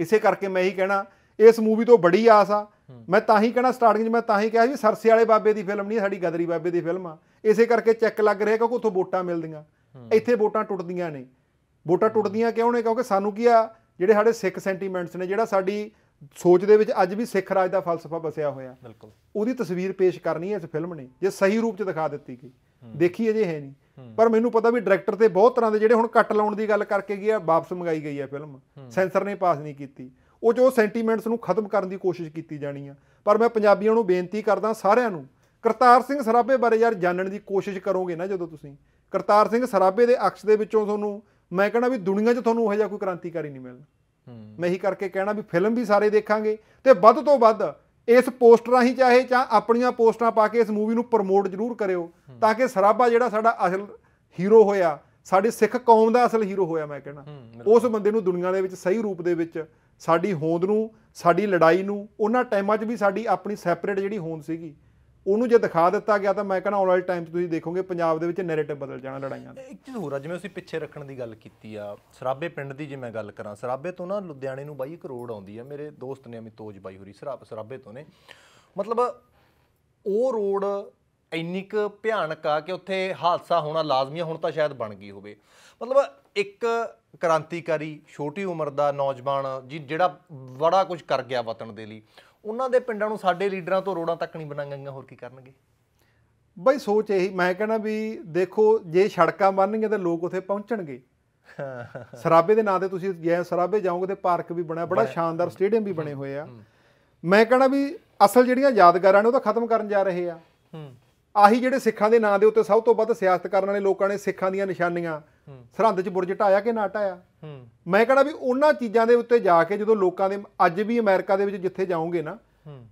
ਇਸੇ ਕਰਕੇ ਮੈਂ ਇਹੀ ਕਹਿਣਾ ਇਸ ਮੂਵੀ ਤੋਂ ਬੜੀ ਆਸ ਆ ਮੈਂ ਤਾਂ ਹੀ ਕਹਿਣਾ ਸਟਾਰਟਿੰਗ 'ਚ ਮੈਂ ਤਾਂ ਹੀ ਕਿਹਾ ਜੀ ਸਰਸੇ ਵਾਲੇ ਬਾਬੇ ਦੀ ਫਿਲਮ ਨਹੀਂ ਸਾਡੀ ਗਦਰੀ ਬਾਬੇ ਦੀ ਫਿਲਮ ਆ ਇਸੇ ਕਰਕੇ ਚੈੱਕ ਲੱਗ ਰਿਹਾ ਕਿਉਂਕਿ ਉੱਥੋਂ ਵੋਟਾਂ ਮਿਲਦੀਆਂ ਇੱਥੇ ਵੋਟਾਂ ਟੁੱਟਦੀਆਂ ਨੇ ਵੋਟਾਂ ਟੁੱਟਦੀਆਂ ਕਿਉਂ ਨੇ ਕਿਉਂਕਿ ਸਾਨੂੰ ਕੀ ਆ ਜਿਹੜੇ ਸਾਡੇ ਸਿੱਖ ਸੈਂਟੀਮੈਂਟਸ ਨੇ ਜਿਹੜਾ ਸਾਡੀ ਸੋਚ ਦੇ ਵਿੱਚ ਅੱਜ ਵੀ ਸਿੱਖ ਰਾਜ ਦਾ ਫਲਸਫਾ ਬਸਿਆ ਹੋਇਆ ਬਿਲਕੁਲ ਉਹਦੀ ਤਸਵੀਰ ਪੇਸ਼ ਕਰਨੀ ਹੈ ਇਸ ਫਿਲਮ ਨੇ ਜੇ ਸਹੀ ਰੂਪ 'ਚ ਦਿਖਾ ਦਿੱਤੀ ਗਈ ਦੇਖੀ ਅਜੇ ਹੈ ਨਹੀਂ ਪਰ ਮੈਨੂੰ ਪਤਾ ਵੀ ਡਾਇਰੈਕਟਰ ਤੇ ਬਹੁਤ ਤਰ੍ਹਾਂ ਦੇ ਜਿਹੜੇ ਹੁਣ ਕੱਟ ਲਾਉਣ ਦੀ ਗੱਲ ਕਰਕੇ ਗਿਆ ਵਾਪਸ ਮੰਗਾਈ ਗਈ ਹੈ ਫਿਲਮ ਸੈਂਸਰ ਨੇ ਪਾਸ ਨਹੀਂ ਕੀਤੀ ਉਹ ਜੋ ਸੈਂਟੀਮੈਂਟਸ ਨੂੰ ਖਤਮ ਕਰਨ ਦੀ ਕੋਸ਼ਿਸ਼ ਕੀਤੀ ਜਾਣੀ ਆ ਪਰ ਮੈਂ ਪੰਜਾਬੀਆਂ ਨੂੰ ਬੇਨਤੀ ਕਰਦਾ ਸਾਰਿਆਂ ਨੂੰ ਕਰਤਾਰ ਸਿੰਘ ਸਰਾਭੇ ਬਾਰੇ ਯਾਰ ਜਾਣਨ ਦੀ ਕੋਸ਼ਿਸ਼ ਕਰੋਗੇ ਨਾ ਜਦੋਂ ਤੁਸੀਂ ਕਰਤਾਰ ਸਿੰਘ ਸਰਾਭੇ ਦੇ ਅਕਸ਼ ਦੇ ਵਿੱਚੋਂ ਤੁਹਾਨੂੰ ਮੈਂ ਕਹਿੰਦਾ ਵੀ ਦੁਨੀਆ 'ਚ ਤੁਹਾਨੂੰ ਉਹ ਜਿਹਾ ਕੋਈ ਕ੍ਰਾਂਤੀਕਾਰੀ ਨਹੀਂ ਮਿਲਣਾ ਮੈਂ ਇਹੀ ਕਰਕੇ ਕਹਿਣਾ ਵੀ ਫਿਲਮ ਵੀ ਸਾਰੇ ਦੇਖਾਂਗੇ ਤੇ ਵੱਧ ਤੋਂ ਵੱਧ ਇਸ ਪੋਸਟ ਰਾਹੀਂ ਚਾਹੇ ਜਾਂ ਆਪਣੀਆਂ ਪੋਸਟਾਂ ਪਾ ਕੇ ਇਸ ਮੂਵੀ ਨੂੰ ਪ੍ਰਮੋਟ ਜ਼ਰੂਰ ਕਰਿਓ ਤਾਂ ਕਿ ਸਰਾਬਾ ਜਿਹੜਾ ਸਾਡਾ ਅਸਲ ਹੀਰੋ ਹੋਇਆ ਸਾਡੇ ਸਿੱਖ ਕੌਮ ਦਾ ਅਸਲ ਹੀਰੋ ਹੋਇਆ ਮੈਂ ਕਹਿਣਾ ਉਸ ਬੰਦੇ ਨੂੰ ਦੁਨੀਆ ਦੇ ਵਿੱਚ ਸਹੀ ਰੂਪ ਦੇ ਵਿੱਚ ਸਾਡੀ ਹੋਂਦ ਨੂੰ ਸਾਡੀ ਲੜਾਈ ਨੂੰ ਉਹਨਾਂ ਟਾਈਮਾਂ 'ਚ ਵੀ ਸਾਡੀ ਆਪਣੀ ਸੈਪਰੇਟ ਜਿਹੜੀ ਹੋਂਦ ਸੀਗੀ ਉਹਨੂੰ ਜੇ ਦਿਖਾ ਦਿੱਤਾ ਗਿਆ ਤਾਂ ਮੈਂ ਕਹਿੰਦਾ ਆਲ ਰਾਈਟ ਟਾਈਮ ਤੁਸੀਂ ਦੇਖੋਗੇ ਪੰਜਾਬ ਦੇ ਵਿੱਚ ਨੈਰੇਟਿਵ ਬਦਲ ਜਾਣਾ ਲੜਾਈਆਂ ਦਾ ਇੱਕ ਚੀਜ਼ ਹੋਰ ਆ ਜਿਵੇਂ ਅਸੀਂ ਪਿੱਛੇ ਰੱਖਣ ਦੀ ਗੱਲ ਕੀਤੀ ਆ ਸਰਾਬੇ ਪਿੰਡ ਦੀ ਜੇ ਮੈਂ ਗੱਲ ਕਰਾਂ ਸਰਾਬੇ ਤੋਂ ਨਾ ਲੁਧਿਆਣੇ ਨੂੰ ਬਾਈ ਕਰੋੜ ਆਉਂਦੀ ਆ ਮੇਰੇ ਦੋਸਤ ਨੇ ਅਮਿਤੋਜ ਬਾਈ ਹੋਰੀ ਸਰਾਬ ਸਰਾਬੇ ਤੋਂ ਨੇ ਮਤਲਬ ਉਹ ਰੋਡ ਇੰਨੀ ਕੁ ਭਿਆਨਕ ਆ ਕਿ ਉੱਥੇ ਹਾਦਸਾ ਹੋਣਾ ਲਾਜ਼ਮੀ ਆ ਹੁਣ ਤਾਂ ਸ਼ਾਇਦ ਬਣ ਗਈ ਹੋਵੇ ਮਤਲਬ ਇੱਕ ਕ੍ਰਾਂਤੀਕਾਰੀ ਛੋਟੀ ਉਮਰ ਦਾ ਨੌਜਵਾਨ ਜਿਹੜਾ ਬੜਾ ਕੁਝ ਕਰ ਗਿਆ ਵਤਨ ਦੇ ਲਈ ਉਹਨਾਂ ਦੇ ਪਿੰਡਾਂ ਨੂੰ ਸਾਡੇ ਲੀਡਰਾਂ ਤੋਂ ਰੋੜਾਂ ਤੱਕ ਨਹੀਂ ਬਣਾਈਆਂ ਗਈਆਂ ਹੋਰ ਕੀ ਕਰਨਗੇ ਬਈ ਸੋਚ ਇਹੀ ਮੈਂ ਕਹਿੰਦਾ ਵੀ ਦੇਖੋ ਜੇ ਸੜਕਾਂ ਬਣਨਗੀਆਂ ਤਾਂ ਲੋਕ ਉੱਥੇ ਪਹੁੰਚਣਗੇ ਸਰਾਬੇ ਦੇ ਨਾਂ ਤੇ ਤੁਸੀਂ ਗਏ ਸਰਾਬੇ ਜਾਓਗੇ ਤੇ ਪਾਰਕ ਵੀ ਬਣਿਆ ਬੜਾ ਸ਼ਾਨਦਾਰ ਸਟੇਡੀਅਮ ਵੀ ਬਣੇ ਹੋਏ ਆ ਮੈਂ ਕਹਿੰਦਾ ਵੀ ਅਸਲ ਜਿਹੜੀਆਂ ਯਾਦਗਾਰਾਂ ਨੇ ਉਹ ਤਾਂ ਖਤਮ ਕਰਨ ਜਾ ਰਹੇ ਆ ਆਹੀ ਜਿਹੜੇ ਸਿੱਖਾਂ ਦੇ ਨਾਂ ਦੇ ਉੱਤੇ ਸਭ ਤੋਂ ਵੱਧ ਸਿਆਸਤ ਕਰਨ ਵਾਲੇ ਲੋਕਾਂ ਨੇ ਸਿੱਖਾਂ ਦੀਆਂ ਨਿਸ਼ਾਨੀਆਂ ਸਰਹੰਦ 'ਚ ਬੁਰਜ ਟਾਇਆ ਕਿ ਨਾ ਟਾਇਆ ਮੈਂ ਕਹਿੰਦਾ ਵੀ ਉਹਨਾਂ ਚੀਜ਼ਾਂ ਦੇ ਉੱਤੇ ਜਾ ਕੇ ਜਦੋਂ ਲੋਕਾਂ ਦੇ ਅੱਜ ਵੀ ਅਮਰੀਕਾ ਦੇ ਵਿੱਚ ਜਿੱਥੇ ਜਾਓਗੇ ਨਾ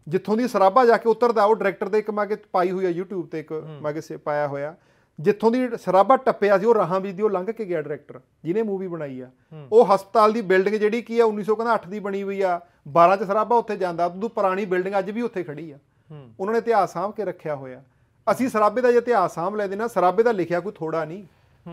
ਜਿੱਥੋਂ ਦੀ ਸਰਾਬਾ ਜਾ ਕੇ ਉਤਰਦਾ ਉਹ ਡਾਇਰੈਕਟਰ ਦੇ ਇੱਕ ਮਾਗੇ ਪਾਈ ਹੋਈ ਆ YouTube ਤੇ ਇੱਕ ਮਾਗੇ ਸੇ ਪਾਇਆ ਹੋਇਆ ਜਿੱਥੋਂ ਦੀ ਸਰਾਬਾ ਟੱਪਿਆ ਸੀ ਉਹ ਰਾਹਾਂ ਵੀ ਦੀ ਉਹ ਲੰਘ ਕੇ ਗਿਆ ਡਾਇਰੈਕਟਰ ਜਿਹਨੇ ਮੂਵੀ ਬਣਾਈ ਆ ਉਹ ਹਸਪਤਾਲ ਦੀ ਬਿਲਡਿੰਗ ਜਿਹੜੀ ਕੀ ਆ 1908 ਦੀ ਬਣੀ ਹੋਈ ਆ 12 ਚ ਸਰਾਬਾ ਉੱਥੇ ਜਾਂਦਾ ਉਦੋਂ ਪੁਰਾਣੀ ਬਿਲਡਿੰਗ ਅੱਜ ਵੀ ਉੱਥੇ ਖੜੀ ਆ ਉਹਨਾਂ ਨੇ ਇਤਿਹਾਸ ਸਾਂਭ ਕੇ ਰੱਖਿਆ ਹੋਇਆ ਅਸੀਂ ਸਰਾਬੇ ਦਾ ਜੇ ਇਤਿਹਾਸ ਸਾਂਭ ਲੈਦੇ ਨਾ ਸਰਾਬੇ ਦਾ ਲਿਖਿਆ ਕੋਈ ਥੋੜਾ ਨਹੀਂ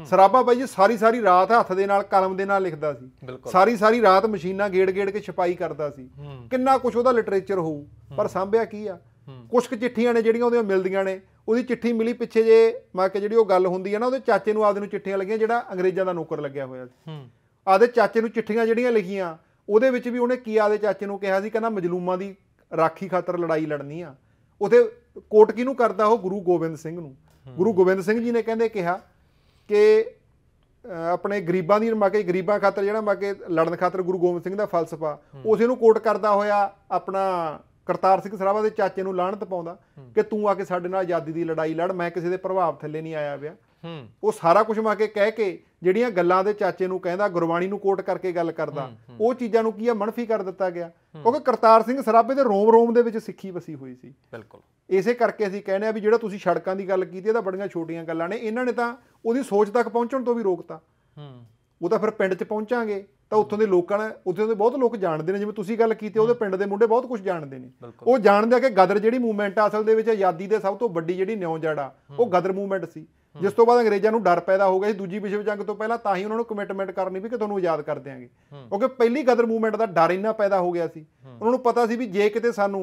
ਸਰਾਬਾ ਬਾਈ ਜੀ ਸਾਰੀ ਸਾਰੀ ਰਾਤ ਹੱਥ ਦੇ ਨਾਲ ਕਲਮ ਦੇ ਨਾਲ ਲਿਖਦਾ ਸੀ ਸਾਰੀ ਸਾਰੀ ਰਾਤ ਮਸ਼ੀਨਾਂ ਗੇੜ-ਗੇੜ ਕੇ ਛਪਾਈ ਕਰਦਾ ਸੀ ਕਿੰਨਾ ਕੁਝ ਉਹਦਾ ਲਿਟਰੇਚਰ ਹੋਊ ਪਰ ਸਾਂਭਿਆ ਕੀ ਆ ਕੁਝ ਕੁ ਚਿੱਠੀਆਂ ਨੇ ਜਿਹੜੀਆਂ ਉਹਦੀਆਂ ਮਿਲਦੀਆਂ ਨੇ ਉਹਦੀ ਚਿੱਠੀ ਮਿਲੀ ਪਿੱਛੇ ਜੇ ਮੈਂ ਕਿ ਜਿਹੜੀ ਉਹ ਗੱਲ ਹੁੰਦੀ ਹੈ ਨਾ ਉਹਦੇ ਚਾਚੇ ਨੂੰ ਆਪਦੇ ਨੂੰ ਚਿੱਠੀਆਂ ਲੱਗੀਆਂ ਜਿਹੜਾ ਅੰਗਰੇਜ਼ਾਂ ਦਾ ਨੌਕਰ ਲੱਗਿਆ ਹੋਇਆ ਸੀ ਆਦੇ ਚਾਚੇ ਨੂੰ ਚਿੱਠੀਆਂ ਜਿਹੜੀਆਂ ਲਿਖੀਆਂ ਉਹਦੇ ਵਿੱਚ ਵੀ ਉਹਨੇ ਕੀ ਆਦੇ ਚਾਚੇ ਨੂੰ ਕਿਹਾ ਸੀ ਕਹਿੰਦਾ ਮਜਲੂਮਾਂ ਦੀ ਰਾਖੀ ਖਾਤਰ ਲੜਾਈ ਲੜਨੀ ਆ ਉਥੇ ਕੋਟ ਕਿਹਨੂੰ ਕਰਦਾ ਉਹ ਗੁਰੂ ਗੋਬਿੰਦ ਸਿੰਘ ਨੂੰ ਗੁਰੂ ਗੋਬਿੰਦ ਸਿੰਘ ਜੀ ਨੇ ਕਹਿੰਦੇ ਕਿਹਾ ਕਿ ਆਪਣੇ ਗਰੀਬਾਂ ਦੀ ਮਾ ਕੇ ਗਰੀਬਾਂ ਖਾਤਰ ਜਿਹੜਾ ਮਾ ਕੇ ਲੜਨ ਖਾਤਰ ਗੁਰੂ ਗੋਬਿੰਦ ਸਿੰਘ ਦਾ ਫਲਸਫਾ ਉਸੇ ਨੂੰ ਕੋਟ ਕਰਦਾ ਹੋਇਆ ਆਪਣਾ ਕਰਤਾਰ ਸਿੰਘ ਸਰਾਭਾ ਦੇ ਚਾਚੇ ਨੂੰ ਲਾਣਤ ਪਾਉਂਦਾ ਕਿ ਤੂੰ ਆ ਕੇ ਸਾਡੇ ਨਾਲ ਆਜ਼ਾਦੀ ਦੀ ਲੜਾਈ ਲੜ ਮੈਂ ਕਿਸੇ ਦੇ ਪ੍ਰਭਾਵ ਥੱਲੇ ਨਹੀਂ ਆਇਆ ਪਿਆ ਉਹ ਸਾਰਾ ਕੁਝ ਮਾ ਕੇ ਕਹਿ ਕੇ ਜਿਹੜੀਆਂ ਗੱਲਾਂ ਦੇ ਚਾਚੇ ਨੂੰ ਕਹਿੰਦਾ ਗੁਰਬਾਣੀ ਨੂੰ ਕੋਟ ਕਰਕੇ ਗੱਲ ਕਰਦਾ ਉਹ ਚੀਜ਼ਾਂ ਨੂੰ ਕੀ ਆ ਮਨਫੀ ਕਰ ਦਿੱਤਾ ਗਿਆ ਕਿਉਂਕਿ ਕਰਤਾਰ ਸਿੰਘ ਸਰਾਭੇ ਦੇ ਰੋਮ ਰੋਮ ਦੇ ਵਿੱਚ ਸਿੱਖੀ ਵਸੀ ਹੋਈ ਸੀ ਬਿਲਕੁਲ ਇਸੇ ਕਰਕੇ ਅਸੀਂ ਕਹਿੰਦੇ ਆ ਵੀ ਜਿਹੜਾ ਤੁਸੀਂ ਸੜਕਾਂ ਦੀ ਗੱਲ ਕੀਤੀ ਤਾਂ ਬੜੀਆਂ ਛੋਟੀਆਂ ਗੱਲਾਂ ਨੇ ਇਹਨਾਂ ਨੇ ਤਾਂ ਉਹਦੀ ਸੋਚ ਤੱਕ ਪਹੁੰਚਣ ਤੋਂ ਵੀ ਰੋਕਤਾ ਉਹ ਤਾਂ ਫਿਰ ਪਿੰਡ 'ਚ ਪਹੁੰਚਾਂਗੇ ਤਾਂ ਉੱਥੋਂ ਦੇ ਲੋਕਾਂ ਨੇ ਉੱਥੇ ਦੇ ਬਹੁਤ ਲੋਕ ਜਾਣਦੇ ਨੇ ਜਿਵੇਂ ਤੁਸੀਂ ਗੱਲ ਕੀਤੀ ਉਹਦੇ ਪਿੰਡ ਦੇ ਮੁੰਡੇ ਬਹੁਤ ਕੁਝ ਜਾਣਦੇ ਨੇ ਉਹ ਜਾਣਦੇ ਆ ਕਿ ਗਦਰ ਜਿਹੜੀ ਮੂਵਮੈਂਟ ਆ ਅਸਲ ਦੇ ਵਿੱਚ ਆਜ਼ਾਦੀ ਦੇ ਸਭ ਤੋਂ ਵੱਡੀ ਜਿਹੜੀ ਨਿਉਂ ਜੜਾ ਉਹ ਗਦਰ ਮੂਵਮੈਂਟ ਸੀ ਜਿਸ ਤੋਂ ਬਾਅਦ ਅੰਗਰੇਜ਼ਾਂ ਨੂੰ ਡਰ ਪੈਦਾ ਹੋ ਗਿਆ ਸੀ ਦੂਜੀ ਵਿਸ਼ਵ ਜੰਗ ਤੋਂ ਪਹਿਲਾਂ ਤਾਂ ਹੀ ਉਹਨਾਂ ਨੂੰ ਕਮਿਟਮੈਂਟ ਕਰਨੀ ਵੀ ਕਿ ਤੁਹਾਨੂੰ ਆਜ਼ਾਦ ਕਰ ਦੇਵਾਂਗੇ ਕਿਉਂਕਿ ਪਹਿਲੀ ਗਦਰ ਮੂਵਮੈਂਟ ਦਾ ਡਰ ਇੰਨਾ ਪੈਦਾ ਹੋ ਗਿਆ ਸੀ ਉਹਨਾਂ ਨੂੰ ਪਤਾ ਸੀ ਵੀ ਜੇ ਕਿਤੇ ਸਾਨੂੰ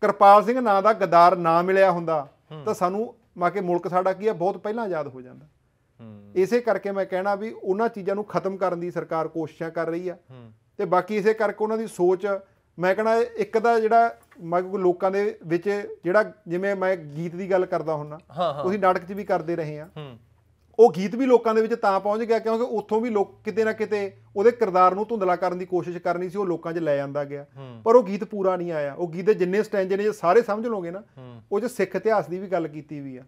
ਕਿਰਪਾਲ ਸਿੰਘ ਨਾਂ ਦਾ ਗਦਾਰ ਨਾ ਮਿਲਿਆ ਹੁੰਦਾ ਤਾਂ ਸਾਨੂੰ ਮਾਕੇ ਮੁਲਕ ਸਾਡਾ ਕੀ ਆ ਬਹੁਤ ਪਹਿਲਾਂ ਆਜ਼ਾਦ ਹੋ ਜਾਂਦਾ ਇਸੇ ਕਰਕੇ ਮੈਂ ਕਹਿਣਾ ਵੀ ਉਹਨਾਂ ਚੀਜ਼ਾਂ ਨੂੰ ਖਤਮ ਕਰਨ ਦੀ ਸਰਕਾਰ ਕੋਸ਼ਿਸ਼ਾਂ ਕਰ ਰਹੀ ਆ ਤੇ ਬਾਕੀ ਇਸੇ ਕਰਕੇ ਉਹਨਾਂ ਦੀ ਸੋਚ ਮੈਂ ਕਹਣਾ ਇੱਕ ਦਾ ਜਿਹੜਾ ਮੈਂ ਲੋਕਾਂ ਦੇ ਵਿੱਚ ਜਿਹੜਾ ਜਿਵੇਂ ਮੈਂ ਗੀਤ ਦੀ ਗੱਲ ਕਰਦਾ ਹੁੰਨਾ ਤੁਸੀਂ ਨਾਟਕ 'ਚ ਵੀ ਕਰਦੇ ਰਹੇ ਆ ਉਹ ਗੀਤ ਵੀ ਲੋਕਾਂ ਦੇ ਵਿੱਚ ਤਾਂ ਪਹੁੰਚ ਗਿਆ ਕਿਉਂਕਿ ਉੱਥੋਂ ਵੀ ਲੋਕ ਕਿਤੇ ਨਾ ਕਿਤੇ ਉਹਦੇ ਕਿਰਦਾਰ ਨੂੰ ਧੁੰਦਲਾ ਕਰਨ ਦੀ ਕੋਸ਼ਿਸ਼ ਕਰਨੀ ਸੀ ਉਹ ਲੋਕਾਂ 'ਚ ਲੈ ਜਾਂਦਾ ਗਿਆ ਪਰ ਉਹ ਗੀਤ ਪੂਰਾ ਨਹੀਂ ਆਇਆ ਉਹ ਗੀਤ ਦੇ ਜਿੰਨੇ ਸਟੈਂਜੇ ਨੇ ਸਾਰੇ ਸਮਝ ਲਓਗੇ ਨਾ ਉਹ 'ਚ ਸਿੱਖ ਇਤਿਹਾਸ ਦੀ ਵੀ ਗੱਲ ਕੀਤੀ ਵੀ ਆ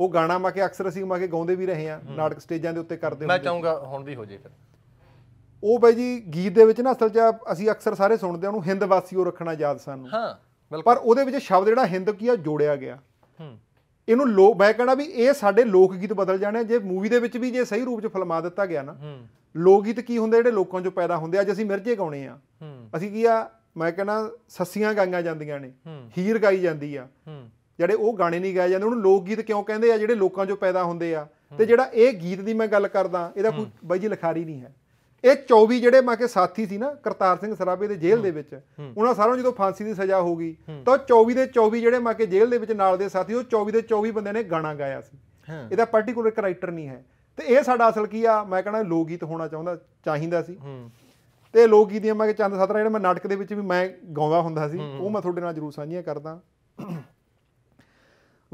ਉਹ ਗਾਣਾ ਮਾ ਕੇ ਅਕਸਰ ਅਸੀਂ ਮਾ ਕੇ ਗਾਉਂਦੇ ਵੀ ਰਹੇ ਆ ਨਾਟਕ ਸਟੇਜਾਂ ਦੇ ਉੱਤੇ ਕਰਦੇ ਹੁੰਦੇ ਮੈਂ ਚਾਹੂੰਗਾ ਹੁਣ ਵੀ ਹੋ ਜੇ ਫਿਰ ਉਹ ਬਾਈ ਜੀ ਗੀਤ ਦੇ ਵਿੱਚ ਨਾ ਅਸਲ 'ਚ ਅਸੀਂ ਅਕਸਰ ਸਾਰੇ ਸੁਣਦੇ ਆ ਉਹਨੂੰ ਹਿੰਦ ਵਾਸੀਓ ਰੱਖਣਾ ਯਾਦ ਸਾਨੂੰ ਹਾਂ ਪਰ ਉਹਦੇ ਵਿੱਚ ਸ਼ਬਦ ਜਿਹੜਾ ਹਿੰਦ ਕੀ ਆ ਜੋੜਿਆ ਗਿਆ ਹੂੰ ਇਹਨੂੰ ਲੋਕ ਮੈਂ ਕਹਿੰਦਾ ਵੀ ਇਹ ਸਾਡੇ ਲੋਕ ਗੀਤ ਬਦਲ ਜਾਣੇ ਜੇ ਮੂਵੀ ਦੇ ਵਿੱਚ ਵੀ ਜੇ ਸਹੀ ਰੂਪ 'ਚ ਫਿਲਮਾ ਦਿੱਤਾ ਗਿਆ ਨਾ ਹੂੰ ਲੋਕ ਗੀਤ ਕੀ ਹੁੰਦੇ ਜਿਹੜੇ ਲੋਕਾਂ 'ਚੋਂ ਪੈਦਾ ਹੁੰਦੇ ਆ ਅੱਜ ਅਸੀਂ ਮਿਰਜੇ ਗਾਉਣੇ ਆ ਅਸੀਂ ਕੀ ਆ ਮੈਂ ਕਹਿੰਦਾ ਸੱਸੀਆਂ ਗਾਈਆਂ ਜਾਂਦੀਆਂ ਨੇ ਹੀਰ ਗਾਈ ਜਾਂਦੀ ਆ ਹੂੰ ਜਿਹੜੇ ਉਹ ਗਾਣੇ ਨਹੀਂ ਗਾਏ ਜਾਂਦੇ ਉਹਨੂੰ ਲੋਕ ਗੀਤ ਕਿਉਂ ਕਹਿੰਦੇ ਆ ਜਿਹੜੇ ਲੋਕਾਂ 'ਚੋਂ ਪੈਦਾ ਹੁੰਦੇ ਆ ਤੇ ਜਿਹੜਾ ਇਹ ਗੀਤ ਦੀ ਮੈਂ ਗੱਲ ਕਰਦਾ ਇਹਦਾ ਕੋਈ ਬਾਈ ਜੀ ਲਿਖਾਰੀ ਨਹੀਂ ਹੈ ਇਹ 24 ਜਿਹੜੇ ਮਾ ਕੇ ਸਾਥੀ ਸੀ ਨਾ ਕਰਤਾਰ ਸਿੰਘ ਸਰਾਬੇ ਦੇ ਜੇਲ੍ਹ ਦੇ ਵਿੱਚ ਉਹਨਾਂ ਸਾਰਿਆਂ ਨੂੰ ਜਦੋਂ ਫਾਂਸੀ ਦੀ ਸਜ਼ਾ ਹੋ ਗਈ ਤਾਂ 24 ਦੇ 24 ਜਿਹੜੇ ਮਾ ਕੇ ਜੇਲ੍ਹ ਦੇ ਵਿੱਚ ਨਾਲ ਦੇ ਸਾਥੀ ਉਹ 24 ਦੇ 24 ਬੰਦਿਆਂ ਨੇ ਗਾਣਾ ਗਾਇਆ ਸੀ ਇਹਦਾ ਪਾਰਟਿਕੂਲਰ ਕੈਰੈਕਟਰ ਨਹੀਂ ਹੈ ਤੇ ਇਹ ਸਾਡਾ ਅਸਲ ਕੀ ਆ ਮੈਂ ਕਹਿੰਦਾ ਲੋਕ ਗੀਤ ਹੋਣਾ ਚਾਹੁੰਦਾ ਚਾਹੀਦਾ ਸੀ ਤੇ ਲੋਕ ਗੀਤ ਦੀਆਂ ਮੈਂ ਕਿ ਚੰਦ ਸਤਰਾ ਜਿਹੜਾ ਮੈਂ ਨਾਟਕ ਦੇ ਵਿੱਚ ਵੀ ਮੈਂ ਗਾਉਂਦਾ ਹੁੰਦਾ ਸੀ ਉਹ ਮੈਂ ਤੁਹਾਡੇ ਨਾਲ ਜਰੂਰ ਸਾਂਝੀਆਂ ਕਰਦਾ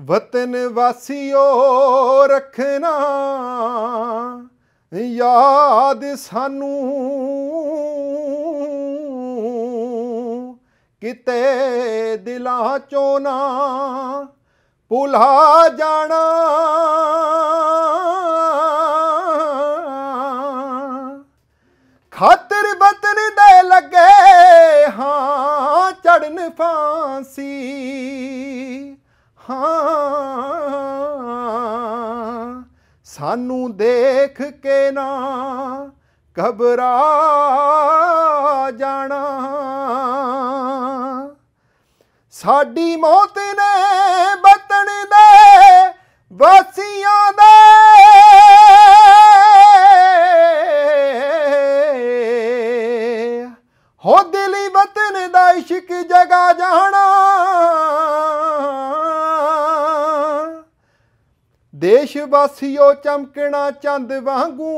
ਵਤਨ ਵਾਸੀਓ ਰੱਖਣਾ ਯਾਦ ਸਾਨੂੰ ਕਿਤੇ ਦਿਲਾਂ ਚੋਂ ਨਾ ਭੁਲਾ ਜਾਣਾ ਖਾਤਰ ਬਤਨ ਦੇ ਲੱਗੇ ਹਾਂ ਚੜਨ ਫਾਂਸੀ ਹਾਂ ਸਾਨੂੰ ਦੇਖ ਕੇ ਨਾ ਘਬਰਾ ਜਾਣਾ ਸਾਡੀ ਮੌਤ ਨੇ ਬਤਣ ਦੇ ਵਸੀਆਂ ਦੇ ਹੋ ਦਿਲੀ ਵਤਨ ਦਾ ਇਸ਼ਕ ਜਗਾ ਜਾਣਾ ਦੇਸ਼ ਵਾਸੀਓ ਚਮਕਣਾ ਚੰਦ ਵਾਂਗੂ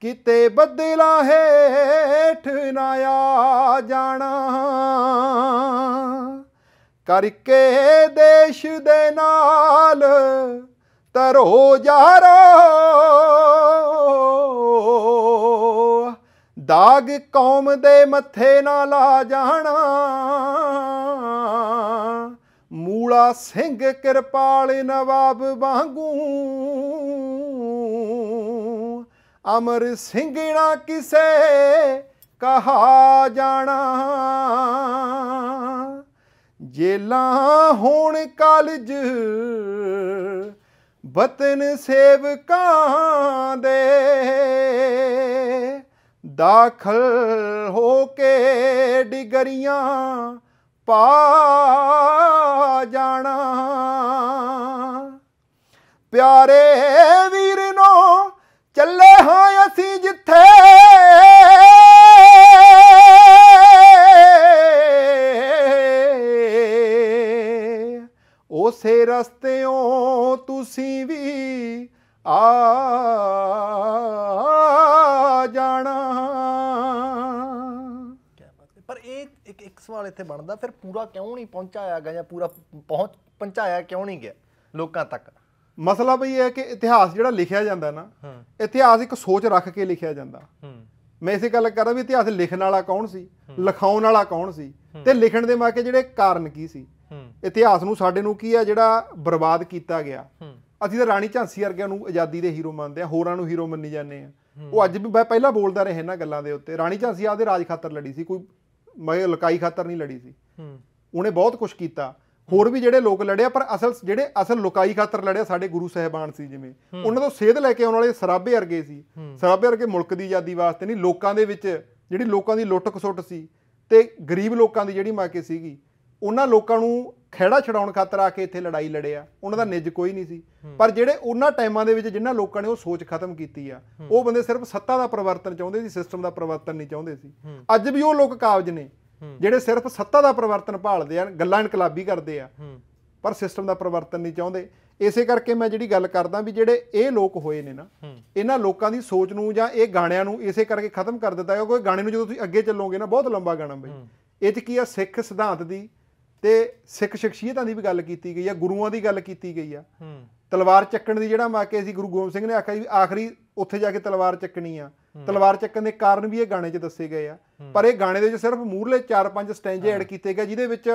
ਕਿਤੇ ਬਦਲਾ ਹੇਠ ਨਾ ਆ ਜਾਣਾ ਕਰਕੇ ਦੇਸ਼ ਦੇ ਨਾਲ ਤਰੋ ਜਾਰੋ ਦਾਗ ਕੌਮ ਦੇ ਮੱਥੇ ਨਾ ਲਾ ਜਾਣਾ ਮੂਲਾ ਸਿੰਘ ਕਿਰਪਾਲ ਨਵਾਬ ਵਾਂਗੂ ਅਮਰ ਸਿੰਘਣਾ ਕਿਸੇ ਕਹਾ ਜਾਣਾ ਜੇਲਾਂ ਹੋਣ ਕਾਲਜ ਵਤਨ ਸੇਵਕਾਂ ਦੇ ਦਾਖਲ ਹੋ ਕੇ ਡਿਗਰੀਆਂ ਪਾ ਜਾਣਾ ਪਿਆਰੇ ਵੀਰ ਨੋ ਚੱਲੇ ਹਾਂ ਅਸੀਂ ਜਿੱਥੇ ਉਸੇ ਓ ਤੁਸੀਂ ਵੀ ਆ ਇੱਕ ਇੱਕ ਸਵਾਲ ਇੱਥੇ ਬਣਦਾ ਫਿਰ ਪੂਰਾ ਕਿਉਂ ਨਹੀਂ ਪਹੁੰਚਾਇਆ ਗਿਆ ਜਾਂ ਪੂਰਾ ਪਹੁੰਚ ਪਹੁੰਚਾਇਆ ਕਿਉਂ ਨਹੀਂ ਗਿਆ ਲੋਕਾਂ ਤੱਕ ਮਸਲਾ ਇਹ ਹੈ ਕਿ ਇਤਿਹਾਸ ਜਿਹੜਾ ਲਿਖਿਆ ਜਾਂਦਾ ਨਾ ਇਤਿਹਾਸ ਇੱਕ ਸੋਚ ਰੱਖ ਕੇ ਲਿਖਿਆ ਜਾਂਦਾ ਮੈਂ ਇਸੇ ਗੱਲ ਕਰਦਾ ਵੀ ਇਤਿਹਾਸ ਲਿਖਣ ਵਾਲਾ ਕੌਣ ਸੀ ਲਿਖਾਉਣ ਵਾਲਾ ਕੌਣ ਸੀ ਤੇ ਲਿਖਣ ਦੇ ਮਾਕੇ ਜਿਹੜੇ ਕਾਰਨ ਕੀ ਸੀ ਇਤਿਹਾਸ ਨੂੰ ਸਾਡੇ ਨੂੰ ਕੀ ਹੈ ਜਿਹੜਾ ਬਰਬਾਦ ਕੀਤਾ ਗਿਆ ਅਸੀਂ ਤਾਂ ਰਾਣੀ ਝਾਂਸੀ ਵਰਗਿਆਂ ਨੂੰ ਆਜ਼ਾਦੀ ਦੇ ਹੀਰੋ ਮੰਨਦੇ ਆ ਹੋਰਾਂ ਨੂੰ ਹੀਰੋ ਮੰਨੀ ਜਾਂਦੇ ਆ ਉਹ ਅੱਜ ਵੀ ਮੈਂ ਪਹਿਲਾਂ ਬੋਲਦਾ ਰਹੇ ਇਹਨਾਂ ਗੱਲਾਂ ਦੇ ਉੱਤੇ ਰਾਣੀ ਝਾਂਸੀ ਆਪਦੇ ਰਾਜ ਖਾਤਰ ਲੜੀ ਸੀ ਕੋਈ ਮੈਂ ਲੁਕਾਈ ਖਾਤਰ ਨਹੀਂ ਲੜੀ ਸੀ ਹੂੰ ਉਹਨੇ ਬਹੁਤ ਕੁਝ ਕੀਤਾ ਹੋਰ ਵੀ ਜਿਹੜੇ ਲੋਕ ਲੜਿਆ ਪਰ ਅਸਲ ਜਿਹੜੇ ਅਸਲ ਲੁਕਾਈ ਖਾਤਰ ਲੜਿਆ ਸਾਡੇ ਗੁਰੂ ਸਾਹਿਬਾਨ ਸੀ ਜਿਵੇਂ ਉਹਨਾਂ ਤੋਂ ਸੇਧ ਲੈ ਕੇ ਆਉਣ ਵਾਲੇ ਸਰਾਬੇ ਵਰਗੇ ਸੀ ਸਰਾਬੇ ਵਰਗੇ ਮੁਲਕ ਦੀ ਆਜ਼ਾਦੀ ਵਾਸਤੇ ਨਹੀਂ ਲੋਕਾਂ ਦੇ ਵਿੱਚ ਜਿਹੜੀ ਲੋਕਾਂ ਦੀ ਲੁੱਟ ਖਸੁੱਟ ਸੀ ਤੇ ਗਰੀਬ ਲੋਕਾਂ ਦੀ ਜਿਹੜੀ ਮਾਕੇ ਸੀਗੀ ਉਹਨਾਂ ਲੋਕਾਂ ਨੂੰ ਖੇੜਾ ਛਡਾਉਣ ਖਾਤਰ ਆ ਕੇ ਇੱਥੇ ਲੜਾਈ ਲੜਿਆ ਉਹਨਾਂ ਦਾ ਨਿੱਜ ਕੋਈ ਨਹੀਂ ਸੀ ਪਰ ਜਿਹੜੇ ਉਹਨਾਂ ਟਾਈਮਾਂ ਦੇ ਵਿੱਚ ਜਿਨ੍ਹਾਂ ਲੋਕਾਂ ਨੇ ਉਹ ਸੋਚ ਖਤਮ ਕੀਤੀ ਆ ਉਹ ਬੰਦੇ ਸਿਰਫ ਸੱਤਾ ਦਾ ਪਰਿਵਰਤਨ ਚਾਹੁੰਦੇ ਸੀ ਸਿਸਟਮ ਦਾ ਪਰਿਵਰਤਨ ਨਹੀਂ ਚਾਹੁੰਦੇ ਸੀ ਅੱਜ ਵੀ ਉਹ ਲੋਕ ਕਾਬਜ ਨੇ ਜਿਹੜੇ ਸਿਰਫ ਸੱਤਾ ਦਾ ਪਰਿਵਰਤਨ ਭਾਲਦੇ ਆ ਗੱਲਾਂ ਇਨਕਲਾਬੀ ਕਰਦੇ ਆ ਪਰ ਸਿਸਟਮ ਦਾ ਪਰਿਵਰਤਨ ਨਹੀਂ ਚਾਹੁੰਦੇ ਇਸੇ ਕਰਕੇ ਮੈਂ ਜਿਹੜੀ ਗੱਲ ਕਰਦਾ ਵੀ ਜਿਹੜੇ ਇਹ ਲੋਕ ਹੋਏ ਨੇ ਨਾ ਇਹਨਾਂ ਲੋਕਾਂ ਦੀ ਸੋਚ ਨੂੰ ਜਾਂ ਇਹ ਗਾਣਿਆਂ ਨੂੰ ਇਸੇ ਕਰਕੇ ਖਤਮ ਕਰ ਦਿੱਤਾ ਕਿਉਂਕਿ ਗਾਣੇ ਨੂੰ ਜਦੋਂ ਤੁਸੀਂ ਅੱਗੇ ਚੱਲੋਗੇ ਨਾ ਬਹੁਤ ਲੰਬਾ ਗਾਣਾ ਬਈ ਇਹ ਚ ਕੀ ਆ ਸਿੱਖ ਸਿਧਾਂਤ ਦੀ ਤੇ ਸਿੱਖ ਸ਼ਖਸੀਅਤਾਂ ਦੀ ਵੀ ਗੱਲ ਕੀਤੀ ਗਈ ਆ ਗੁਰੂਆਂ ਦੀ ਗੱਲ ਕੀਤੀ ਗਈ ਆ ਤਲਵਾਰ ਚੱਕਣ ਦੀ ਜਿਹੜਾ ਮਾਕੇ ਸੀ ਗੁਰੂ ਗੋਬਿੰਦ ਸਿੰਘ ਨੇ ਆਖਿਆ ਵੀ ਆਖਰੀ ਉੱਥੇ ਜਾ ਕੇ ਤਲਵਾਰ ਚੱਕਣੀ ਆ ਤਲਵਾਰ ਚੱਕਣ ਦੇ ਕਾਰਨ ਵੀ ਇਹ ਗਾਣੇ 'ਚ ਦੱਸੇ ਗਏ ਆ ਪਰ ਇਹ ਗਾਣੇ ਦੇ ਵਿੱਚ ਸਿਰਫ ਮੂਰਲੇ 4-5 ਸਟੈਂਜੇ ਐਡ ਕੀਤੇ ਗਏ ਜਿਹਦੇ ਵਿੱਚ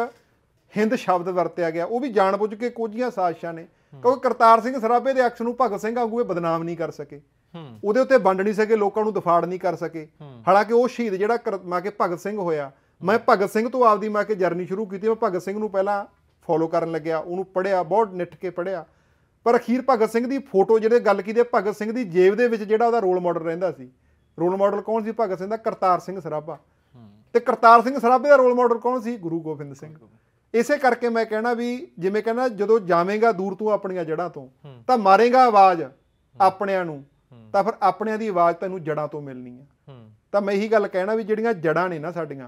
ਹਿੰਦ ਸ਼ਬਦ ਵਰਤਿਆ ਗਿਆ ਉਹ ਵੀ ਜਾਣ ਬੁੱਝ ਕੇ ਕੋਝੀਆਂ ਸਾਜ਼ਿਸ਼ਾਂ ਨੇ ਕਿਉਂਕਿ ਕਰਤਾਰ ਸਿੰਘ ਸਰਾਭੇ ਦੇ ਅਕਸ਼ ਨੂੰ ਭਗਤ ਸਿੰਘ ਵਾਂਗੂ ਇਹ ਬਦਨਾਮ ਨਹੀਂ ਕਰ ਸਕੇ ਉਹਦੇ ਉੱਤੇ ਵੰਡ ਨਹੀਂ ਸਕੇ ਲੋਕਾਂ ਨੂੰ ਦਫਾੜ ਨਹੀਂ ਕਰ ਸਕੇ ਹਾਲਾਂਕਿ ਉਹ ਸ਼ਹੀਦ ਜਿਹੜਾ ਮਾਕੇ ਭਗਤ ਸਿੰਘ ਹੋਇਆ ਮੈਂ ਭਗਤ ਸਿੰਘ ਤੋਂ ਆਪਦੀ ਮੈਂ ਕਿ ਜਰਨੀ ਸ਼ੁਰੂ ਕੀਤੀ ਮੈਂ ਭਗਤ ਸਿੰਘ ਨੂੰ ਪਹਿਲਾਂ ਫੋਲੋ ਕਰਨ ਲੱਗਿਆ ਉਹਨੂੰ ਪੜਿਆ ਬਹੁਤ ਨਿੱਠ ਕੇ ਪੜਿਆ ਪਰ ਅਖੀਰ ਭਗਤ ਸਿੰਘ ਦੀ ਫੋਟੋ ਜਿਹੜੇ ਗੱਲ ਕੀਤੀ ਭਗਤ ਸਿੰਘ ਦੀ ਜੇਬ ਦੇ ਵਿੱਚ ਜਿਹੜਾ ਉਹਦਾ ਰੋਲ ਮਾਡਲ ਰਹਿੰਦਾ ਸੀ ਰੋਲ ਮਾਡਲ ਕੌਣ ਸੀ ਭਗਤ ਸਿੰਘ ਦਾ ਕਰਤਾਰ ਸਿੰਘ ਸਰਾਭਾ ਤੇ ਕਰਤਾਰ ਸਿੰਘ ਸਰਾਭੇ ਦਾ ਰੋਲ ਮਾਡਲ ਕੌਣ ਸੀ ਗੁਰੂ ਗੋਬਿੰਦ ਸਿੰਘ ਇਸੇ ਕਰਕੇ ਮੈਂ ਕਹਿਣਾ ਵੀ ਜਿਵੇਂ ਕਹਿੰਦਾ ਜਦੋਂ ਜਾਵੇਂਗਾ ਦੂਰ ਤੋਂ ਆਪਣੀਆਂ ਜੜਾਂ ਤੋਂ ਤਾਂ ਮਾਰੇਗਾ ਆਵਾਜ਼ ਆਪਣਿਆਂ ਨੂੰ ਤਾਂ ਫਿਰ ਆਪਣਿਆਂ ਦੀ ਆਵਾਜ਼ ਤੈਨੂੰ ਜੜਾਂ ਤੋਂ ਮਿਲਣੀ ਹੈ ਤਾਂ ਮੈਂ ਇਹੀ ਗੱਲ ਕਹਿਣਾ ਵੀ ਜਿਹੜੀਆਂ ਜੜਾਂ ਨੇ ਨਾ ਸਾਡੀਆਂ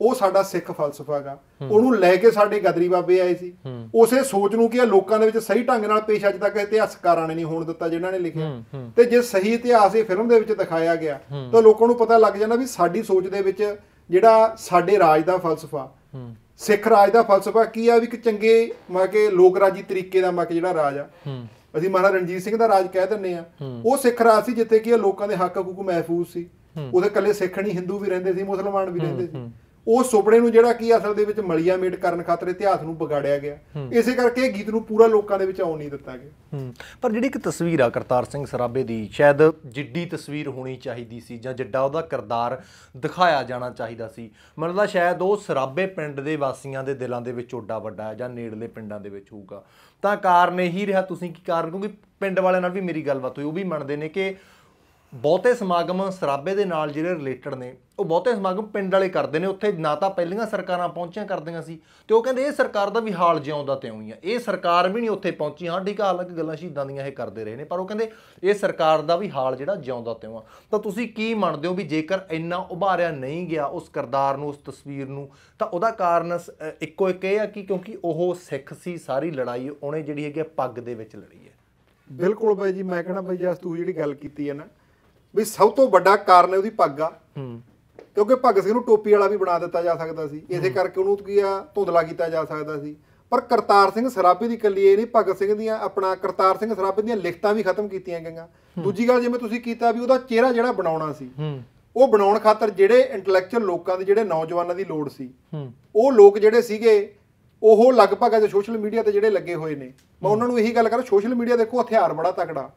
ਉਹ ਸਾਡਾ ਸਿੱਖ ਫਲਸਫਾ ਹੈਗਾ ਉਹਨੂੰ ਲੈ ਕੇ ਸਾਡੇ ਗਦਰੀ ਬਾਬੇ ਆਏ ਸੀ ਉਸੇ ਸੋਚ ਨੂੰ ਕਿ ਆ ਲੋਕਾਂ ਦੇ ਵਿੱਚ ਸਹੀ ਢੰਗ ਨਾਲ ਪੇਸ਼ ਅੱਜ ਤੱਕ ਇਤਿਹਾਸਕਾਰਾਂ ਨੇ ਨਹੀਂ ਹੋਣ ਦਿੱਤਾ ਜਿਨ੍ਹਾਂ ਨੇ ਲਿਖਿਆ ਤੇ ਜੇ ਸਹੀ ਇਤਿਹਾਸ ਇਹ ਫਿਲਮ ਦੇ ਵਿੱਚ ਦਿਖਾਇਆ ਗਿਆ ਤਾਂ ਲੋਕਾਂ ਨੂੰ ਪਤਾ ਲੱਗ ਜਾਣਾ ਵੀ ਸਾਡੀ ਸੋਚ ਦੇ ਵਿੱਚ ਜਿਹੜਾ ਸਾਡੇ ਰਾਜ ਦਾ ਫਲਸਫਾ ਸਿੱਖ ਰਾਜ ਦਾ ਫਲਸਫਾ ਕੀ ਆ ਵੀ ਇੱਕ ਚੰਗੇ ਮਾ ਕੇ ਲੋਕ ਰਾਜੀ ਤਰੀਕੇ ਦਾ ਮਾ ਕੇ ਜਿਹੜਾ ਰਾਜ ਆ ਅਸੀਂ ਮਹਾਰਾਜਾ ਰਣਜੀਤ ਸਿੰਘ ਦਾ ਰਾਜ ਕਹਿ ਦਿੰਨੇ ਆ ਉਹ ਸਿੱਖ ਰਾਜ ਸੀ ਜਿੱਥੇ ਕਿ ਲੋਕਾਂ ਦੇ ਹੱਕ ਹਕੂਕ ਮਹਿਫੂਜ਼ ਸੀ ਉਹਦੇ ਕੱਲੇ ਸਿੱਖ ਨਹੀਂ ਹਿੰਦੂ ਵੀ ਰਹਿੰਦੇ ਸੀ ਮੁਸਲਮਾਨ ਵੀ ਰਹਿੰਦੇ ਸੀ ਉਹ ਸੁਪਨੇ ਨੂੰ ਜਿਹੜਾ ਕੀ ਅਸਲ ਦੇ ਵਿੱਚ ਮਲੀਆ ਮੇਡ ਕਰਨ ਖਾਤਰ ਇਤਿਹਾਸ ਨੂੰ ਵਿਗਾੜਿਆ ਗਿਆ ਇਸੇ ਕਰਕੇ ਇਹ ਗੀਤ ਨੂੰ ਪੂਰਾ ਲੋਕਾਂ ਦੇ ਵਿੱਚ ਆਉਣ ਨਹੀਂ ਦਿੱਤਾ ਗਿਆ ਪਰ ਜਿਹੜੀ ਇੱਕ ਤਸਵੀਰ ਆ ਕਰਤਾਰ ਸਿੰਘ ਸਰਾਬੇ ਦੀ ਸ਼ਾਇਦ ਜਿੱਡੀ ਤਸਵੀਰ ਹੋਣੀ ਚਾਹੀਦੀ ਸੀ ਜਾਂ ਜਿੱਡਾ ਉਹਦਾ ਕਿਰਦਾਰ ਦਿਖਾਇਆ ਜਾਣਾ ਚਾਹੀਦਾ ਸੀ ਲਾ ਸ਼ਾਇਦ ਉਹ ਸਰਾਬੇ ਪਿੰਡ ਦੇ ਵਾਸੀਆਂ ਦੇ ਦਿਲਾਂ ਦੇ ਵਿੱਚ ਓਡਾ ਵੱਡਾ ਹੈ ਜਾਂ ਨੇੜਲੇ ਪਿੰਡਾਂ ਦੇ ਵਿੱਚ ਹੋਊਗਾ ਤਾਂ ਕਾਰਨ ਇਹੀ ਰਿਹਾ ਤੁਸੀਂ ਕੀ ਕਾਰਨ ਕਿਉਂਕਿ ਪਿੰਡ ਵਾਲਿਆਂ ਨਾਲ ਵੀ ਮੇਰੀ ਗੱਲਬਾਤ ਹੋਈ ਉਹ ਵੀ ਮੰਨਦੇ ਨੇ ਕਿ ਬਹੁਤੇ ਸਮਾਗਮ ਸਰਾਬੇ ਦੇ ਨਾਲ ਜਿਹੜੇ ਰਿਲੇਟਡ ਨੇ ਉਹ ਬਹੁਤੇ ਸਮਾਗਮ ਪਿੰਡ ਵਾਲੇ ਕਰਦੇ ਨੇ ਉੱਥੇ ਨਾ ਤਾਂ ਪਹਿਲੀਆਂ ਸਰਕਾਰਾਂ ਪਹੁੰਚੀਆਂ ਕਰਦੀਆਂ ਸੀ ਤੇ ਉਹ ਕਹਿੰਦੇ ਇਹ ਸਰਕਾਰ ਦਾ ਵੀ ਹਾਲ ਜਿਉਂਦਾ ਤੇ ਹੀ ਆ ਇਹ ਸਰਕਾਰ ਵੀ ਨਹੀਂ ਉੱਥੇ ਪਹੁੰਚੀ ਹਾਂ ਠੀਕ ਆ ਅਲੱਗ ਗੱਲਾਂ ਸ਼ੀਦਾਂ ਦੀਆਂ ਇਹ ਕਰਦੇ ਰਹੇ ਨੇ ਪਰ ਉਹ ਕਹਿੰਦੇ ਇਹ ਸਰਕਾਰ ਦਾ ਵੀ ਹਾਲ ਜਿਹੜਾ ਜਿਉਂਦਾ ਤੇ ਆ ਤਾਂ ਤੁਸੀਂ ਕੀ ਮੰਨਦੇ ਹੋ ਵੀ ਜੇਕਰ ਇੰਨਾ ਉਭਾਰਿਆ ਨਹੀਂ ਗਿਆ ਉਸ ਕਰਦਾਰ ਨੂੰ ਉਸ ਤਸਵੀਰ ਨੂੰ ਤਾਂ ਉਹਦਾ ਕਾਰਨ ਇੱਕੋ ਇੱਕ ਇਹ ਆ ਕਿ ਕਿਉਂਕਿ ਉਹ ਸਿੱਖ ਸੀ ਸਾਰੀ ਲੜਾਈ ਉਹਨੇ ਜਿਹੜੀ ਹੈਗੀ ਪੱਗ ਦੇ ਵਿੱਚ ਲੜੀ ਹੈ ਬਿਲਕੁਲ ਬਾਈ ਜੀ ਮੈਂ ਕਹਣਾ ਬਾਈ ਜਸ ਤੂੰ ਜਿਹੜੀ ਗੱਲ ਕੀਤੀ ਹੈ ਨਾ ਵੀ ਸਭ ਤੋਂ ਵੱਡਾ ਕਾਰਨ ਉਹਦੀ ਪੱਗ ਆ ਕਿਉਂਕਿ ਭਗਤ ਸਿੰਘ ਨੂੰ ਟੋਪੀ ਵਾਲਾ ਵੀ ਬਣਾ ਦਿੱਤਾ ਜਾ ਸਕਦਾ ਸੀ ਇਸੇ ਕਰਕੇ ਉਹਨੂੰ ਕੀ ਆ ਧੁੰਦਲਾ ਕੀਤਾ ਜਾ ਸਕਦਾ ਸੀ ਪਰ ਕਰਤਾਰ ਸਿੰਘ ਸਰਾਭੇ ਦੀ ਕੱਲੀ ਇਹ ਨਹੀਂ ਭਗਤ ਸਿੰਘ ਦੀਆਂ ਆਪਣਾ ਕਰਤਾਰ ਸਿੰਘ ਸਰਾਭੇ ਦੀਆਂ ਲਿਖਤਾਂ ਵੀ ਖਤਮ ਕੀਤੀਆਂ ਗਈਆਂ ਦੂਜੀ ਗੱਲ ਜਿਵੇਂ ਤੁਸੀਂ ਕੀਤਾ ਵੀ ਉਹਦਾ ਚਿਹਰਾ ਜਿਹੜਾ ਬਣਾਉਣਾ ਸੀ ਉਹ ਬਣਾਉਣ ਖਾਤਰ ਜਿਹੜੇ ਇੰਟੈਲੈਕਚੁਅਲ ਲੋਕਾਂ ਦੇ ਜਿਹੜੇ ਨੌਜਵਾਨਾਂ ਦੀ ਲੋੜ ਸੀ ਉਹ ਲੋਕ ਜਿਹੜੇ ਸੀਗੇ ਉਹ ਲਗਭਗ ਅਜੇ ਸੋਸ਼ਲ ਮੀਡੀਆ ਤੇ ਜਿਹੜੇ ਲੱਗੇ ਹੋਏ ਨੇ ਮੈਂ ਉਹਨਾਂ ਨੂੰ ਇਹੀ ਗੱਲ ਕਰਾਂ ਸੋਸ਼ਲ ਮੀਡੀਆ ਦੇਖੋ ਹਥਿਆਰ ਬੜਾ ਤਕੜਾ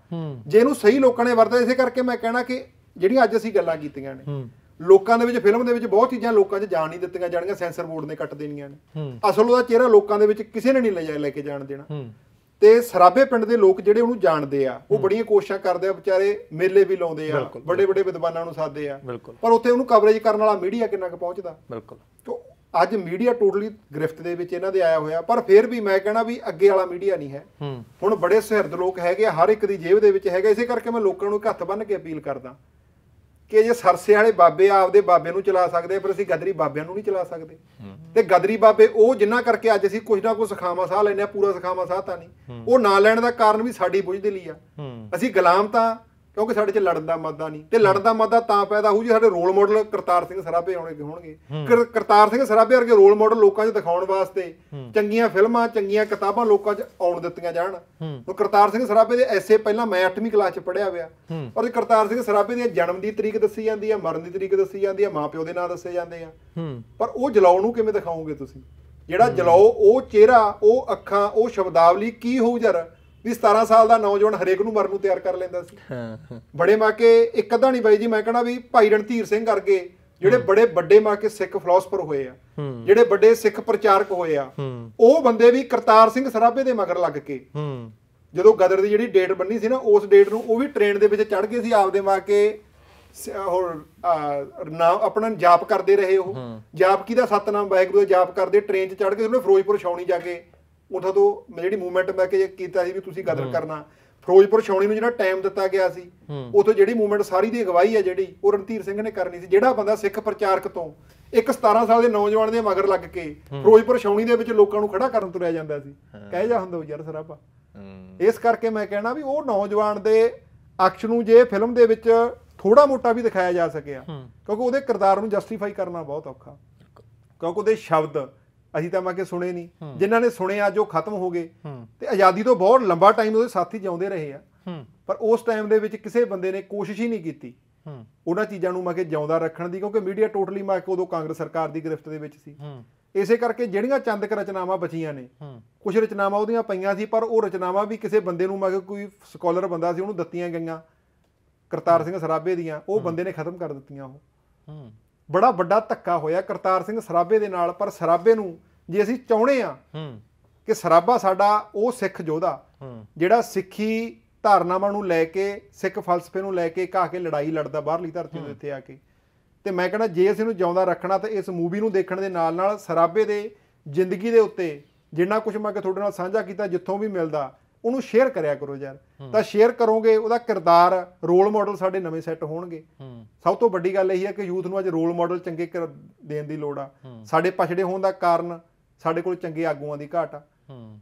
ਜੇ ਇਹਨੂੰ ਸਹੀ ਲੋਕਾਂ ਨੇ ਵਰਤਿਆ ਇਸੇ ਕਰਕੇ ਮੈਂ ਕਹਿਣਾ ਕਿ ਜਿਹੜੀਆਂ ਅੱਜ ਅਸੀਂ ਗੱਲਾਂ ਕੀਤੀਆਂ ਨੇ ਲੋਕਾਂ ਦੇ ਵਿੱਚ ਫਿਲਮ ਦੇ ਵਿੱਚ ਬਹੁਤ ਚੀਜ਼ਾਂ ਲੋਕਾਂ 'ਚ ਜਾਣ ਨਹੀਂ ਦਿੱਤੀਆਂ ਜਾਣਗੀਆਂ ਸੈਂਸਰ ਬੋਰਡ ਨੇ ਕੱਟ ਦੇਣੀਆਂ ਨੇ ਅਸਲ ਉਹਦਾ ਚਿਹਰਾ ਲੋਕਾਂ ਦੇ ਵਿੱਚ ਕਿਸੇ ਨੇ ਨਹੀਂ ਲੈ ਕੇ ਜਾਣ ਦੇਣਾ ਤੇ ਸਰਾਬੇ ਪਿੰਡ ਦੇ ਲੋਕ ਜਿਹੜੇ ਉਹਨੂੰ ਜਾਣਦੇ ਆ ਉਹ ਬੜੀਆਂ ਕੋਸ਼ਿਸ਼ਾਂ ਕਰਦੇ ਆ ਵਿਚਾਰੇ ਮੇਲੇ ਵੀ ਲਾਉਂਦੇ ਆ ਵੱਡੇ ਵੱਡੇ ਵਿਦਵਾਨਾਂ ਨੂੰ ਸਾਦੇ ਆ ਪਰ ਉੱਥੇ ਉਹਨੂੰ ਕਵਰੇਜ ਕਰਨ ਵਾਲਾ ਮੀਡੀਆ ਕਿੰਨਾ ਕੁ ਪਹੁੰਚਦਾ ਬਿਲਕੁਲ ਅੱਜ ਮੀਡੀਆ ਟੋਟਲੀ ਗ੍ਰਿਫਤ ਦੇ ਵਿੱਚ ਇਹਨਾਂ ਦੇ ਆਇਆ ਹੋਇਆ ਪਰ ਫਿਰ ਵੀ ਮੈਂ ਕਹਿਣਾ ਵੀ ਅੱਗੇ ਵਾਲਾ ਮੀਡੀਆ ਨਹੀਂ ਹੈ ਹੁਣ ਬੜੇ ਸਿਹਰਦ ਲੋਕ ਹੈਗੇ ਹਰ ਇੱਕ ਦੀ ਜੇਬ ਦੇ ਵਿੱਚ ਹੈਗਾ ਇਸੇ ਕਰਕੇ ਮੈਂ ਲੋਕਾਂ ਨੂੰ ਹੱਥ ਬੰਨ ਕੇ ਅਪੀਲ ਕਰਦਾ ਕਿ ਜੇ ਸਰਸੇ ਵਾਲੇ ਬਾਬੇ ਆਪਦੇ ਬਾਬੇ ਨੂੰ ਚਲਾ ਸਕਦੇ ਪਰ ਅਸੀਂ ਗਦਰੀ ਬਾਬਿਆਂ ਨੂੰ ਨਹੀਂ ਚਲਾ ਸਕਦੇ ਤੇ ਗਦਰੀ ਬਾਬੇ ਉਹ ਜਿੰਨਾ ਕਰਕੇ ਅੱਜ ਅਸੀਂ ਕੁਝ ਨਾ ਕੁਝ ਸਖਾਵਾ ਸਾਹ ਲੈਨੇ ਆ ਪੂਰਾ ਸਖਾਵਾ ਸਾਹ ਤਾਂ ਨਹੀਂ ਉਹ ਨਾ ਲੈਣ ਦਾ ਕਾਰਨ ਵੀ ਸਾਡੀ ਬੁੱਝ ਦੇ ਲਈ ਆ ਅਸੀਂ ਗੁਲਾਮ ਤਾਂ ਕਿਉਂਕਿ ਸਾਡੇ 'ਚ ਲੜਨ ਦਾ ਮਾਦਾ ਨਹੀਂ ਤੇ ਲੜਨ ਦਾ ਮਾਦਾ ਤਾਂ ਪੈਦਾ ਹੋਊ ਜੀ ਸਾਡੇ ਰੋਲ ਮਾਡਲ ਕਰਤਾਰ ਸਿੰਘ ਸਰਾਭੇ ਆਉਣੇ ਹੋਣਗੇ ਕਰਤਾਰ ਸਿੰਘ ਸਰਾਭੇ ਵਰਗੇ ਰੋਲ ਮਾਡਲ ਲੋਕਾਂ 'ਚ ਦਿਖਾਉਣ ਵਾਸਤੇ ਚੰਗੀਆਂ ਫਿਲਮਾਂ ਚੰਗੀਆਂ ਕਿਤਾਬਾਂ ਲੋਕਾਂ 'ਚ ਆਉਣ ਦਿੱਤੀਆਂ ਜਾਣ ਉਹ ਕਰਤਾਰ ਸਿੰਘ ਸਰਾਭੇ ਦੇ ਐਸੇ ਪਹਿਲਾਂ ਮੈਂ 8ਵੀਂ ਕਲਾਸ 'ਚ ਪੜਿਆ ਹੋਇਆ ਔਰ ਕਰਤਾਰ ਸਿੰਘ ਸਰਾਭੇ ਦੀ ਜਨਮ ਦੀ ਤਰੀਕ ਦੱਸੀ ਜਾਂਦੀ ਆ ਮਰਨ ਦੀ ਤਰੀਕ ਦੱਸੀ ਜਾਂਦੀ ਆ ਮਾਪਿਓ ਦੇ ਨਾਂ ਦੱਸੇ ਜਾਂਦੇ ਆ ਪਰ ਉਹ ਜਲਾਉ ਨੂੰ ਕਿਵੇਂ ਦਿਖਾਓਗੇ ਤੁਸੀਂ ਜਿਹੜਾ ਜਲਾਉ ਉਹ ਚਿਹਰਾ ਉਹ ਅੱਖਾਂ ਉਹ ਸ਼ਬਦਾਵਲੀ ਕੀ ਹੋਊ ਜਰ ਵੀ 17 ਸਾਲ ਦਾ ਨੌਜਵਾਨ ਹਰੇਕ ਨੂੰ ਮਰਨ ਨੂੰ ਤਿਆਰ ਕਰ ਲੈਂਦਾ ਸੀ ਹਾਂ ਬੜੇ ਮਾਕੇ ਇੱਕ ਅੱਧਾ ਨਹੀਂ ਬਾਈ ਜੀ ਮੈਂ ਕਹਣਾ ਵੀ ਭਾਈ ਰਣਧੀਰ ਸਿੰਘ ਵਰਗੇ ਜਿਹੜੇ ਬੜੇ ਵੱਡੇ ਮਾਕੇ ਸਿੱਖ ਫਲਸਫਰ ਹੋਏ ਆ ਜਿਹੜੇ ਵੱਡੇ ਸਿੱਖ ਪ੍ਰਚਾਰਕ ਹੋਏ ਆ ਉਹ ਬੰਦੇ ਵੀ ਕਰਤਾਰ ਸਿੰਘ ਸਰਾਭੇ ਦੇ ਮਗਰ ਲੱਗ ਕੇ ਜਦੋਂ ਗਦਰ ਦੀ ਜਿਹੜੀ ਡੇਟ ਬੰਨੀ ਸੀ ਨਾ ਉਸ ਡੇਟ ਨੂੰ ਉਹ ਵੀ ਟ੍ਰੇਨ ਦੇ ਵਿੱਚ ਚੜ ਗਏ ਸੀ ਆਪਦੇ ਮਾਕੇ ਹੋਰ ਨਾ ਆਪਣਾ ਜਾਪ ਕਰਦੇ ਰਹੇ ਉਹ ਜਾਪ ਕੀ ਦਾ ਸਤਨਾਮ ਵਾਹਿਗੁਰੂ ਦਾ ਜਾਪ ਕਰਦੇ ਟ੍ਰੇਨ 'ਚ ਚੜ ਕੇ ਉਹਨੇ ਫਿਰੋਜ਼ਪੁਰ ਛਾਉਣੀ ਜਾ ਕੇ ਉਹਨਾਂ ਤੋਂ ਜਿਹੜੀ ਮੂਵਮੈਂਟ ਮੈਂ ਕਿ ਕੀਤਾ ਸੀ ਵੀ ਤੁਸੀਂ ਗਦਰ ਕਰਨਾ ਫਿਰੋਜ਼ਪੁਰ ਛਾਉਣੀ ਨੂੰ ਜਿਹੜਾ ਟਾਈਮ ਦਿੱਤਾ ਗਿਆ ਸੀ ਉਥੋਂ ਜਿਹੜੀ ਮੂਵਮੈਂਟ ਸਾਰੀ ਦੀ ਅਗਵਾਈ ਹੈ ਜਿਹੜੀ ਉਹ ਰਣਧੀਰ ਸਿੰਘ ਨੇ ਕਰਨੀ ਸੀ ਜਿਹੜਾ ਬੰਦਾ ਸਿੱਖ ਪ੍ਰਚਾਰਕ ਤੋਂ ਇੱਕ 17 ਸਾਲ ਦੇ ਨੌਜਵਾਨ ਦੇ ਮਗਰ ਲੱਗ ਕੇ ਫਿਰੋਜ਼ਪੁਰ ਛਾਉਣੀ ਦੇ ਵਿੱਚ ਲੋਕਾਂ ਨੂੰ ਖੜਾ ਕਰਨ ਤੁਰਿਆ ਜਾਂਦਾ ਸੀ ਕਹਿ ਜਾ ਹੁੰਦਾ ਯਾਰ ਸਰਾਪਾ ਇਸ ਕਰਕੇ ਮੈਂ ਕਹਿਣਾ ਵੀ ਉਹ ਨੌਜਵਾਨ ਦੇ ਅਕਸ਼ ਨੂੰ ਜੇ ਫਿਲਮ ਦੇ ਵਿੱਚ ਥੋੜਾ ਮੋਟਾ ਵੀ ਦਿਖਾਇਆ ਜਾ ਸਕਿਆ ਕਿਉਂਕਿ ਉਹਦੇ ਕਿਰਦਾਰ ਨੂੰ ਜਸਟੀਫਾਈ ਕਰਨਾ ਬਹੁਤ ਔਖਾ ਕਿਉਂਕਿ ਉਹਦੇ ਸ਼ਬਦ ਅਸੀਂ ਤਾਂ ਮਾਕੇ ਸੁਣੇ ਨਹੀਂ ਜਿਨ੍ਹਾਂ ਨੇ ਸੁਣੇ ਅੱਜ ਉਹ ਖਤਮ ਹੋ ਗਏ ਤੇ ਆਜ਼ਾਦੀ ਤੋਂ ਬਹੁਤ ਲੰਬਾ ਟਾਈਮ ਉਹਦੇ ਸਾਥੀ ਜਿਉਂਦੇ ਰਹੇ ਆ ਪਰ ਉਸ ਟਾਈਮ ਦੇ ਵਿੱਚ ਕਿਸੇ ਬੰਦੇ ਨੇ ਕੋਸ਼ਿਸ਼ ਹੀ ਨਹੀਂ ਕੀਤੀ ਉਹਨਾਂ ਚੀਜ਼ਾਂ ਨੂੰ ਮਾਕੇ ਜਿਉਂਦਾ ਰੱਖਣ ਦੀ ਕਿਉਂਕਿ ਮੀਡੀਆ ਟੋਟਲੀ ਮਾਕੇ ਉਦੋਂ ਕਾਂਗਰਸ ਸਰਕਾਰ ਦੀ ਗ੍ਰਿਫਤ ਦੇ ਵਿੱਚ ਸੀ ਇਸੇ ਕਰਕੇ ਜਿਹੜੀਆਂ ਚੰਦ ਕ ਰਚਨਾਵਾਂ ਬਚੀਆਂ ਨੇ ਕੁਝ ਰਚਨਾਵਾਂ ਉਹਦੀਆਂ ਪਈਆਂ ਸੀ ਪਰ ਉਹ ਰਚਨਾਵਾਂ ਵੀ ਕਿਸੇ ਬੰਦੇ ਨੂੰ ਮਾਕੇ ਕੋਈ ਸਕਾਲਰ ਬੰਦਾ ਸੀ ਉਹਨੂੰ ਦਿੱਤੀਆਂ ਗਈਆਂ ਕਰਤਾਰ ਸਿੰਘ ਸਰਾਬੇ ਦੀਆਂ ਉਹ ਬੰਦੇ ਨੇ ਖਤਮ ਕਰ ਦਿੱਤੀਆਂ ਉਹ ਬੜਾ ਵੱਡਾ ਧੱਕਾ ਹੋਇਆ ਕਰਤਾਰ ਸਿੰਘ ਸਰਾਬੇ ਦੇ ਨਾਲ ਪਰ ਸਰਾਬੇ ਨੂੰ ਜੇ ਅਸੀਂ ਚਾਹੁੰਦੇ ਆ ਕਿ ਸਰਾਬਾ ਸਾਡਾ ਉਹ ਸਿੱਖ ਯੋਧਾ ਜਿਹੜਾ ਸਿੱਖੀ ਧਾਰਨਾਵਾਂ ਨੂੰ ਲੈ ਕੇ ਸਿੱਖ ਫਲਸਫੇ ਨੂੰ ਲੈ ਕੇ ਕਾਹ ਕੇ ਲੜਾਈ ਲੜਦਾ ਬਾਹਰਲੀ ਧਰਤੀ ਦੇ ਉੱਤੇ ਆ ਕੇ ਤੇ ਮੈਂ ਕਹਿੰਦਾ ਜੇ ਅਸੀਂ ਨੂੰ ਜਿਉਂਦਾ ਰੱਖਣਾ ਤਾਂ ਇਸ ਮੂਵੀ ਨੂੰ ਦੇਖਣ ਦੇ ਨਾਲ ਨਾਲ ਸਰਾਬੇ ਦੇ ਜ਼ਿੰਦਗੀ ਦੇ ਉੱਤੇ ਜਿੰਨਾ ਕੁਝ ਮੈਂ ਕਿ ਤੁਹਾਡੇ ਨਾਲ ਸਾਂਝਾ ਕੀਤਾ ਜਿੱਥੋਂ ਵੀ ਮਿਲਦਾ ਉਹਨੂੰ ਸ਼ੇਅਰ ਕਰਿਆ ਕਰੋ ਯਾਰ ਤਾਂ ਸ਼ੇਅਰ ਕਰੋਗੇ ਉਹਦਾ ਕਿਰਦਾਰ ਰੋਲ ਮਾਡਲ ਸਾਡੇ ਨਵੇਂ ਸੈੱਟ ਹੋਣਗੇ ਸਭ ਤੋਂ ਵੱਡੀ ਗੱਲ ਇਹ ਹੈ ਕਿ ਯੂਥ ਨੂੰ ਅੱਜ ਰੋਲ ਮਾਡਲ ਚੰਗੇ ਦੇਣ ਦੀ ਲੋੜ ਆ ਸਾਡੇ ਪਛੜੇ ਹੋਣ ਦਾ ਕਾਰਨ ਸਾਡੇ ਕੋਲ ਚੰਗੇ ਆਗੂਆਂ ਦੀ ਘਾਟ ਆ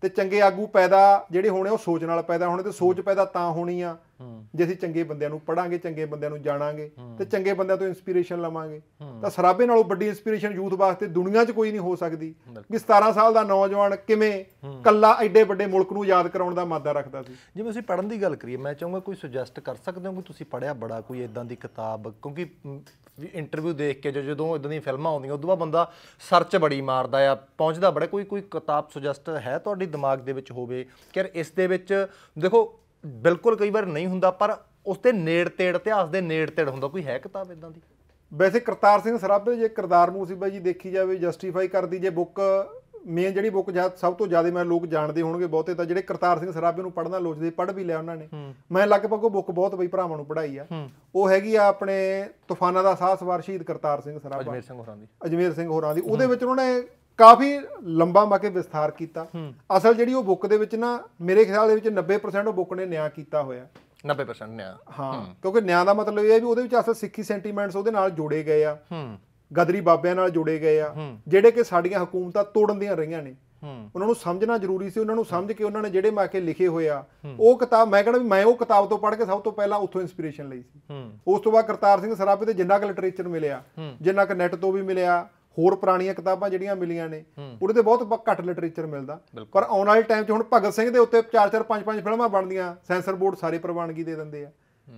ਤੇ ਚੰਗੇ ਆਗੂ ਪੈਦਾ ਜਿਹੜੇ ਹੋਣੇ ਉਹ ਸੋਚ ਨਾਲ ਪੈਦਾ ਹੋਣੇ ਤੇ ਸੋਚ ਪੈਦਾ ਤਾਂ ਹੋਣੀ ਆ ਜੇ ਅਸੀਂ ਚੰਗੇ ਬੰਦਿਆਂ ਨੂੰ ਪੜਾਂਗੇ ਚੰਗੇ ਬੰਦਿਆਂ ਨੂੰ ਜਾਣਾਂਗੇ ਤੇ ਚੰਗੇ ਬੰਦਿਆਂ ਤੋਂ ਇਨਸਪੀਰੇਸ਼ਨ ਲਵਾਂਗੇ ਤਾਂ ਸਰਾਬੇ ਨਾਲੋਂ ਵੱਡੀ ਇਨਸਪੀਰੇਸ਼ਨ ਯੂਥ ਵਾਸਤੇ ਦੁਨੀਆ 'ਚ ਕੋਈ ਨਹੀਂ ਹੋ ਸਕਦੀ ਕਿ 17 ਸਾਲ ਦਾ ਨੌਜਵਾਨ ਕਿਵੇਂ ਕੱਲਾ ਐਡੇ ਵੱਡੇ ਮੁਲਕ ਨੂੰ ਯਾਦ ਕਰਾਉਣ ਦਾ ਮਾਦਾ ਰੱਖਦਾ ਸੀ ਜਿਵੇਂ ਅਸੀਂ ਪੜਨ ਦੀ ਗੱਲ ਕਰੀਏ ਮੈਂ ਚਾਹੁੰਗਾ ਕੋਈ ਸੁਜੈਸਟ ਕਰ ਸਕਦੇ ਹੋ ਕਿ ਤੁਸੀਂ ਪੜਿਆ ਬੜਾ ਕੋਈ ਇਦਾਂ ਦੀ ਕਿਤਾਬ ਕਿਉਂਕਿ ਇੰਟਰਵਿਊ ਦੇਖ ਕੇ ਜਦੋਂ ਇਦਾਂ ਦੀਆਂ ਫਿਲਮਾਂ ਆਉਂਦੀਆਂ ਉਦੋਂ ਬਾਅਦ ਬੰਦਾ ਸਰਚ ਬੜੀ ਮਾਰਦਾ ਆ ਪਹੁੰਚਦਾ ਬੜਾ ਕੋਈ ਕੋਈ ਕਿਤਾਬ ਸੁਜੈਸਟ ਹੈ ਤੁਹਾਡੀ ਦਿਮਾਗ ਦੇ ਵਿੱਚ ਹੋਵੇ ਕਿ ਇਸ ਦੇ ਵਿੱਚ ਦੇਖੋ ਬਿਲਕੁਲ ਕਈ ਵਾਰ ਨਹੀਂ ਹੁੰਦਾ ਪਰ ਉਸ ਤੇ ਨੇੜ ਤੇੜ ਇਤਿਹਾਸ ਦੇ ਨੇੜ ਤੇੜ ਹੁੰਦਾ ਕੋਈ ਹੈ ਕਿਤਾਬ ਇਦਾਂ ਦੀ ਵੈਸੇ ਕਰਤਾਰ ਸਿੰਘ ਸਰਾਭੇ ਜੇ ਕਰਤਾਰ ਬਾਈ ਜੀ ਦੇਖੀ ਜਾਵੇ ਜਸਟੀਫਾਈ ਕਰਦੀ ਜੇ ਬੁੱਕ ਮੇਨ ਜਿਹੜੀ ਬੁੱਕ ਸਭ ਤੋਂ ਜ਼ਿਆਦਾ ਮੈਂ ਲੋਕ ਜਾਣਦੇ ਹੋਣਗੇ ਬਹੁਤੇ ਤਾਂ ਜਿਹੜੇ ਕਰਤਾਰ ਸਿੰਘ ਸਰਾਭੇ ਨੂੰ ਪੜਨਾ ਲੋਚਦੇ ਪੜ ਵੀ ਲਿਆ ਉਹਨਾਂ ਨੇ ਮੈਂ ਲਗਭਗ ਉਹ ਬੁੱਕ ਬਹੁਤ ਬਈ ਭਰਾਵਾਂ ਨੂੰ ਪੜਾਈ ਆ ਉਹ ਹੈਗੀ ਆ ਆਪਣੇ ਤੂਫਾਨਾਂ ਦਾ ਸਾਹਸ ਵਾਰ ਸ਼ਹੀਦ ਕਰਤਾਰ ਸਿੰਘ ਸਰਾਭਾ ਅਜਮੇਰ ਸਿੰਘ ਹੋਰਾਂ ਦੀ ਅਜਮੇਰ ਸਿੰਘ ਹੋਰਾਂ ਦੀ ਉਹਦੇ ਵਿੱਚ ਉਹਨਾਂ ਨੇ ਕਾਫੀ ਲੰਬਾ ਮਾ ਕੇ ਵਿਸਥਾਰ ਕੀਤਾ ਅਸਲ ਜਿਹੜੀ ਉਹ ਬੁੱਕ ਦੇ ਵਿੱਚ ਨਾ ਮੇਰੇ ਖਿਆਲ ਦੇ ਵਿੱਚ 90% ਉਹ ਬੁੱਕ ਨੇ ਨਿਆਂ ਕੀਤਾ ਹੋਇਆ 90% ਨਿਆਂ ਹਾਂ ਕਿਉਂਕਿ ਨਿਆਂ ਦਾ ਮਤਲਬ ਇਹ ਹੈ ਵੀ ਉਹਦੇ ਵਿੱਚ ਅਸਲ ਸਿੱਖੀ ਸੈਂਟੀਮੈਂਟਸ ਉਹਦੇ ਨਾਲ ਜੋੜੇ ਗਏ ਆ ਗਦਰੀ ਬਾਬਿਆਂ ਨਾਲ ਜੋੜੇ ਗਏ ਆ ਜਿਹੜੇ ਕਿ ਸਾਡੀਆਂ ਹਕੂਮਤਾਂ ਤੋੜਨ ਦੀਆਂ ਰਹੀਆਂ ਨੇ ਉਹਨਾਂ ਨੂੰ ਸਮਝਣਾ ਜ਼ਰੂਰੀ ਸੀ ਉਹਨਾਂ ਨੂੰ ਸਮਝ ਕੇ ਉਹਨਾਂ ਨੇ ਜਿਹੜੇ ਮਾਕੇ ਲਿਖੇ ਹੋਏ ਆ ਉਹ ਕਿਤਾਬ ਮੈਂ ਕਹਿੰਦਾ ਵੀ ਮੈਂ ਉਹ ਕਿਤਾਬ ਤੋਂ ਪੜ੍ਹ ਕੇ ਸਭ ਤੋਂ ਪਹਿਲਾਂ ਉੱਥੋਂ ਇਨਸਪੀਰੇਸ਼ਨ ਲਈ ਸੀ ਉਸ ਤੋਂ ਬਾਅਦ ਕਰਤਾਰ ਸਿੰਘ ਸਰਾਭੇ ਤੇ ਜਿੰਨਾ ਕੁ ਲਿਟਰੇਚਰ ਮਿਲਿਆ ਜਿੰਨਾ ਕੁ ਨੈਟ ਤੋਂ ਵੀ ਮਿਲਿਆ ਹੋਰ ਪੁਰਾਣੀਆਂ ਕਿਤਾਬਾਂ ਜਿਹੜੀਆਂ ਮਿਲੀਆਂ ਨੇ ਉਹਦੇ ਤੇ ਬਹੁਤ ਘੱਟ ਲਿਟਰੇਚਰ ਮਿਲਦਾ ਪਰ ਆਉਣ ਵਾਲੇ ਟਾਈਮ 'ਚ ਹੁਣ ਭਗਤ ਸਿੰਘ ਦੇ ਉੱਤੇ ਚਾਰ ਚਾਰ ਪੰਜ ਪੰਜ ਫਿਲਮਾਂ ਬਣਦੀਆਂ ਸੈਂਸਰ ਬੋਰਡ ਸਾਰੇ ਪ੍ਰਵਾਨਗੀ ਦੇ ਦਿੰਦੇ ਆ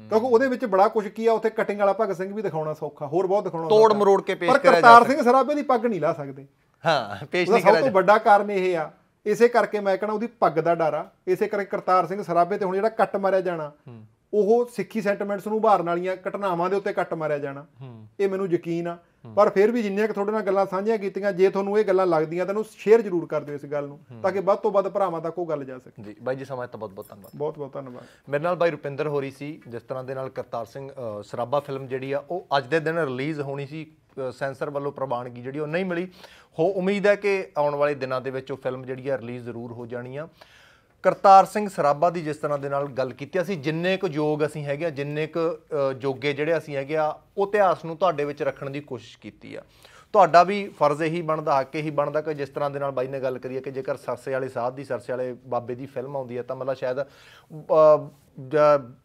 ਕਿਉਂਕਿ ਉਹਦੇ ਵਿੱਚ ਬੜਾ ਕੁਝ ਕੀ ਆ ਉੱਥੇ ਕਟਿੰਗ ਵਾਲਾ ਭਗਤ ਸਿੰਘ ਵੀ ਦਿਖਾਉਣਾ ਸੌਖਾ ਹੋਰ ਬਹੁਤ ਦਿਖਾਉਣਾ ਤੋੜ ਮਰੋੜ ਕੇ ਪੇਸ਼ ਕਰਿਆ ਜਾਂਦਾ ਪਰ ਕਰਤਾਰ ਸਿੰਘ ਸਰਾਭੇ ਦੀ ਪੱਗ ਨਹੀਂ ਲਾ ਸਕਦੇ ਹਾਂ ਪੇਸ਼ ਨਹੀਂ ਕਰਿਆ ਸਭ ਤੋਂ ਵੱਡਾ ਕਾਰਨ ਇਹ ਆ ਇਸੇ ਕਰਕੇ ਮੈਂ ਕਹਣਾ ਉਹਦੀ ਪੱਗ ਦਾ ਡਰ ਆ ਇਸੇ ਕਰਕੇ ਕਰਤਾਰ ਸਿੰਘ ਸਰਾਭੇ ਤੇ ਹੁਣ ਜਿਹੜਾ ਕੱਟ ਮਾਰਿਆ ਜਾਣਾ ਉਹ ਸਿੱਖੀ ਸੈਂਟੀਮੈਂਟਸ ਨੂੰ ਉਭਾਰਨ ਵਾਲੀਆਂ ਘਟਨਾਵਾਂ ਦੇ ਉੱਤੇ ਕੱਟ ਮਾਰਿਆ ਜਾਣਾ ਇਹ ਮੈਨੂੰ ਯਕੀਨ ਆ ਪਰ ਫਿਰ ਵੀ ਜਿੰਨੀਆਂ ਕਿ ਤੁਹਾਡੇ ਨਾਲ ਗੱਲਾਂ ਸਾਂਝੀਆਂ ਕੀਤੀਆਂ ਜੇ ਤੁਹਾਨੂੰ ਇਹ ਗੱਲਾਂ ਲੱਗਦੀਆਂ ਤਾਂ ਉਹਨੂੰ ਸ਼ੇਅਰ ਜ਼ਰੂਰ ਕਰ ਦਿਓ ਇਸ ਗੱਲ ਨੂੰ ਤਾਂ ਕਿ ਵੱਧ ਤੋਂ ਵੱਧ ਭਰਾਵਾਂ ਤੱਕ ਉਹ ਗੱਲ ਜਾ ਸਕੇ ਜੀ ਬਾਈ ਜੀ ਸਮਾਂ ਤਾਂ ਬਹੁਤ ਬਹੁਤ ਧੰਨਵਾਦ ਬਹੁਤ ਬਹੁਤ ਧੰਨਵਾਦ ਮੇਰੇ ਨਾਲ ਬਾਈ ਰੁਪਿੰਦਰ ਹੋਰੀ ਸੀ ਜਿਸ ਤਰ੍ਹਾਂ ਦੇ ਨਾਲ ਕਰਤਾਰ ਸਿੰਘ ਸਰਾਬਾ ਫਿਲਮ ਜਿਹੜੀ ਆ ਉਹ ਅੱਜ ਦੇ ਦਿਨ ਰਿਲੀਜ਼ ਹੋਣੀ ਸੀ ਸੈਂਸਰ ਵੱਲੋਂ ਪ੍ਰਵਾਨਗੀ ਜਿਹੜੀ ਉਹ ਨਹੀਂ ਮਿਲੀ ਹੋ ਉਮੀਦ ਹੈ ਕਿ ਆਉਣ ਵਾਲੇ ਦਿਨਾਂ ਦੇ ਵਿੱਚ ਉਹ ਫਿਲਮ ਜਿਹੜੀ ਆ ਰਿਲੀਜ਼ ਜ਼ਰੂਰ ਹੋ ਜਾਣੀ ਆ ਕਰਤਾਰ ਸਿੰਘ ਸਰਾਭਾ ਦੀ ਜਿਸ ਤਰ੍ਹਾਂ ਦੇ ਨਾਲ ਗੱਲ ਕੀਤੀ ਅਸੀਂ ਜਿੰਨੇ ਕੁ ਯੋਗ ਅਸੀਂ ਹੈਗੇ ਆ ਜਿੰਨੇ ਕੁ ਜੋਗੇ ਜਿਹੜੇ ਅਸੀਂ ਹੈਗੇ ਆ ਉਹ ਇਤਿਹਾਸ ਨੂੰ ਤੁਹਾਡੇ ਵਿੱਚ ਰੱਖਣ ਦੀ ਕੋਸ਼ਿਸ਼ ਕੀਤੀ ਆ ਤੁਹਾਡਾ ਵੀ ਫਰਜ਼ ਇਹੀ ਬਣਦਾ ਹੱਕ ਇਹੀ ਬਣਦਾ ਕਿ ਜਿਸ ਤਰ੍ਹਾਂ ਦੇ ਨਾਲ ਬਾਈ ਨੇ ਗੱਲ ਕਰੀ ਹੈ ਕਿ ਜੇਕਰ ਸਰਸੇ ਵਾਲੇ ਸਾਧ ਦੀ ਸਰਸੇ ਵਾਲੇ ਬਾਬੇ ਦੀ ਫਿਲਮ ਆਉਂਦੀ ਹੈ ਤਾਂ ਮਤਲਬ ਸ਼ਾਇਦ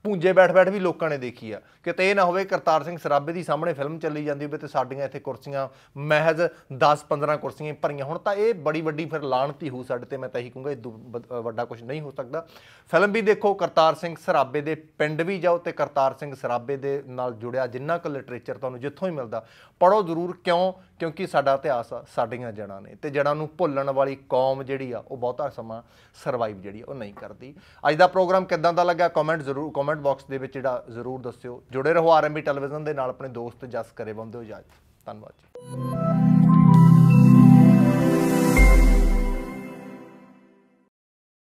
ਪੁੰਜੇ ਬੈਠ ਬੈਠ ਵੀ ਲੋਕਾਂ ਨੇ ਦੇਖੀ ਆ ਕਿਤੇ ਇਹ ਨਾ ਹੋਵੇ ਕਰਤਾਰ ਸਿੰਘ ਸਰਾਬੇ ਦੀ ਸਾਹਮਣੇ ਫਿਲਮ ਚੱਲੀ ਜਾਂਦੀ ਹੋਵੇ ਤੇ ਸਾਡੀਆਂ ਇੱਥੇ ਕੁਰਸੀਆਂ ਮਹਿਜ਼ 10-15 ਕੁਰਸੀਆਂ ਭਰੀਆਂ ਹੁਣ ਤਾਂ ਇਹ ਬੜੀ ਵੱਡੀ ਫਿਰ ਲਾਣਤੀ ਹੋ ਸਾਡੇ ਤੇ ਮੈਂ ਤਾਂ ਇਹੀ ਕਹੂੰਗਾ ਇਹ ਵੱਡਾ ਕੁਝ ਨਹੀਂ ਹੋ ਸਕਦਾ ਫਿਲਮ ਵੀ ਦੇਖੋ ਕਰਤਾਰ ਸਿੰਘ ਸਰਾਬੇ ਦੇ ਪਿੰਡ ਵੀ ਜਾਓ ਤੇ ਕਰਤਾਰ ਸਿੰਘ ਸਰਾਬੇ ਦੇ ਨਾਲ ਜੁੜਿਆ ਜਿੰਨਾ ਕੁ ਲਿਟਰੇਚਰ ਤੁਹਾਨੂੰ ਜਿੱਥੋਂ ਹੀ ਮਿਲਦਾ ਪੜੋ ਜ਼ਰੂਰ ਕਿਉਂ ਕਿਉਂਕਿ ਸਾਡਾ ਇਤਿਹਾਸ ਆ ਸਾਡੀਆਂ ਜੜਾਂ ਨੇ ਤੇ ਜੜਾਂ ਨੂੰ ਭੁੱਲਣ ਵਾਲੀ ਕੌਮ ਜਿਹੜੀ ਆ ਉਹ ਬਹੁਤਾ ਸਮਾਂ ਸਰਵਾਈਵ ਜਿਹੜੀ ਉਹ ਨਹੀਂ ਕਰਦੀ ਅੱਜ ਦਾ ਪ੍ਰੋਗਰਾਮ ਕਿਦਾਂ ਦਾ ਲੱਗਾ ਕਮੈਂਟ ਜ਼ਰੂਰ ਕਮੈਂਟ ਬਾਕਸ ਦੇ ਵਿੱਚ ਜਿਹੜਾ ਜ਼ਰੂਰ ਦੱਸਿਓ ਜੁੜੇ ਰਹੋ ਆਰਐਮਬੀ ਟੈਲੀਵਿਜ਼ਨ ਦੇ ਨਾਲ ਆਪਣੇ ਦੋਸਤ ਜਸ ਕਰੇ ਬੰਦੇ ਹੋ ਜਾਜ ਧੰਨਵਾਦ ਜੀ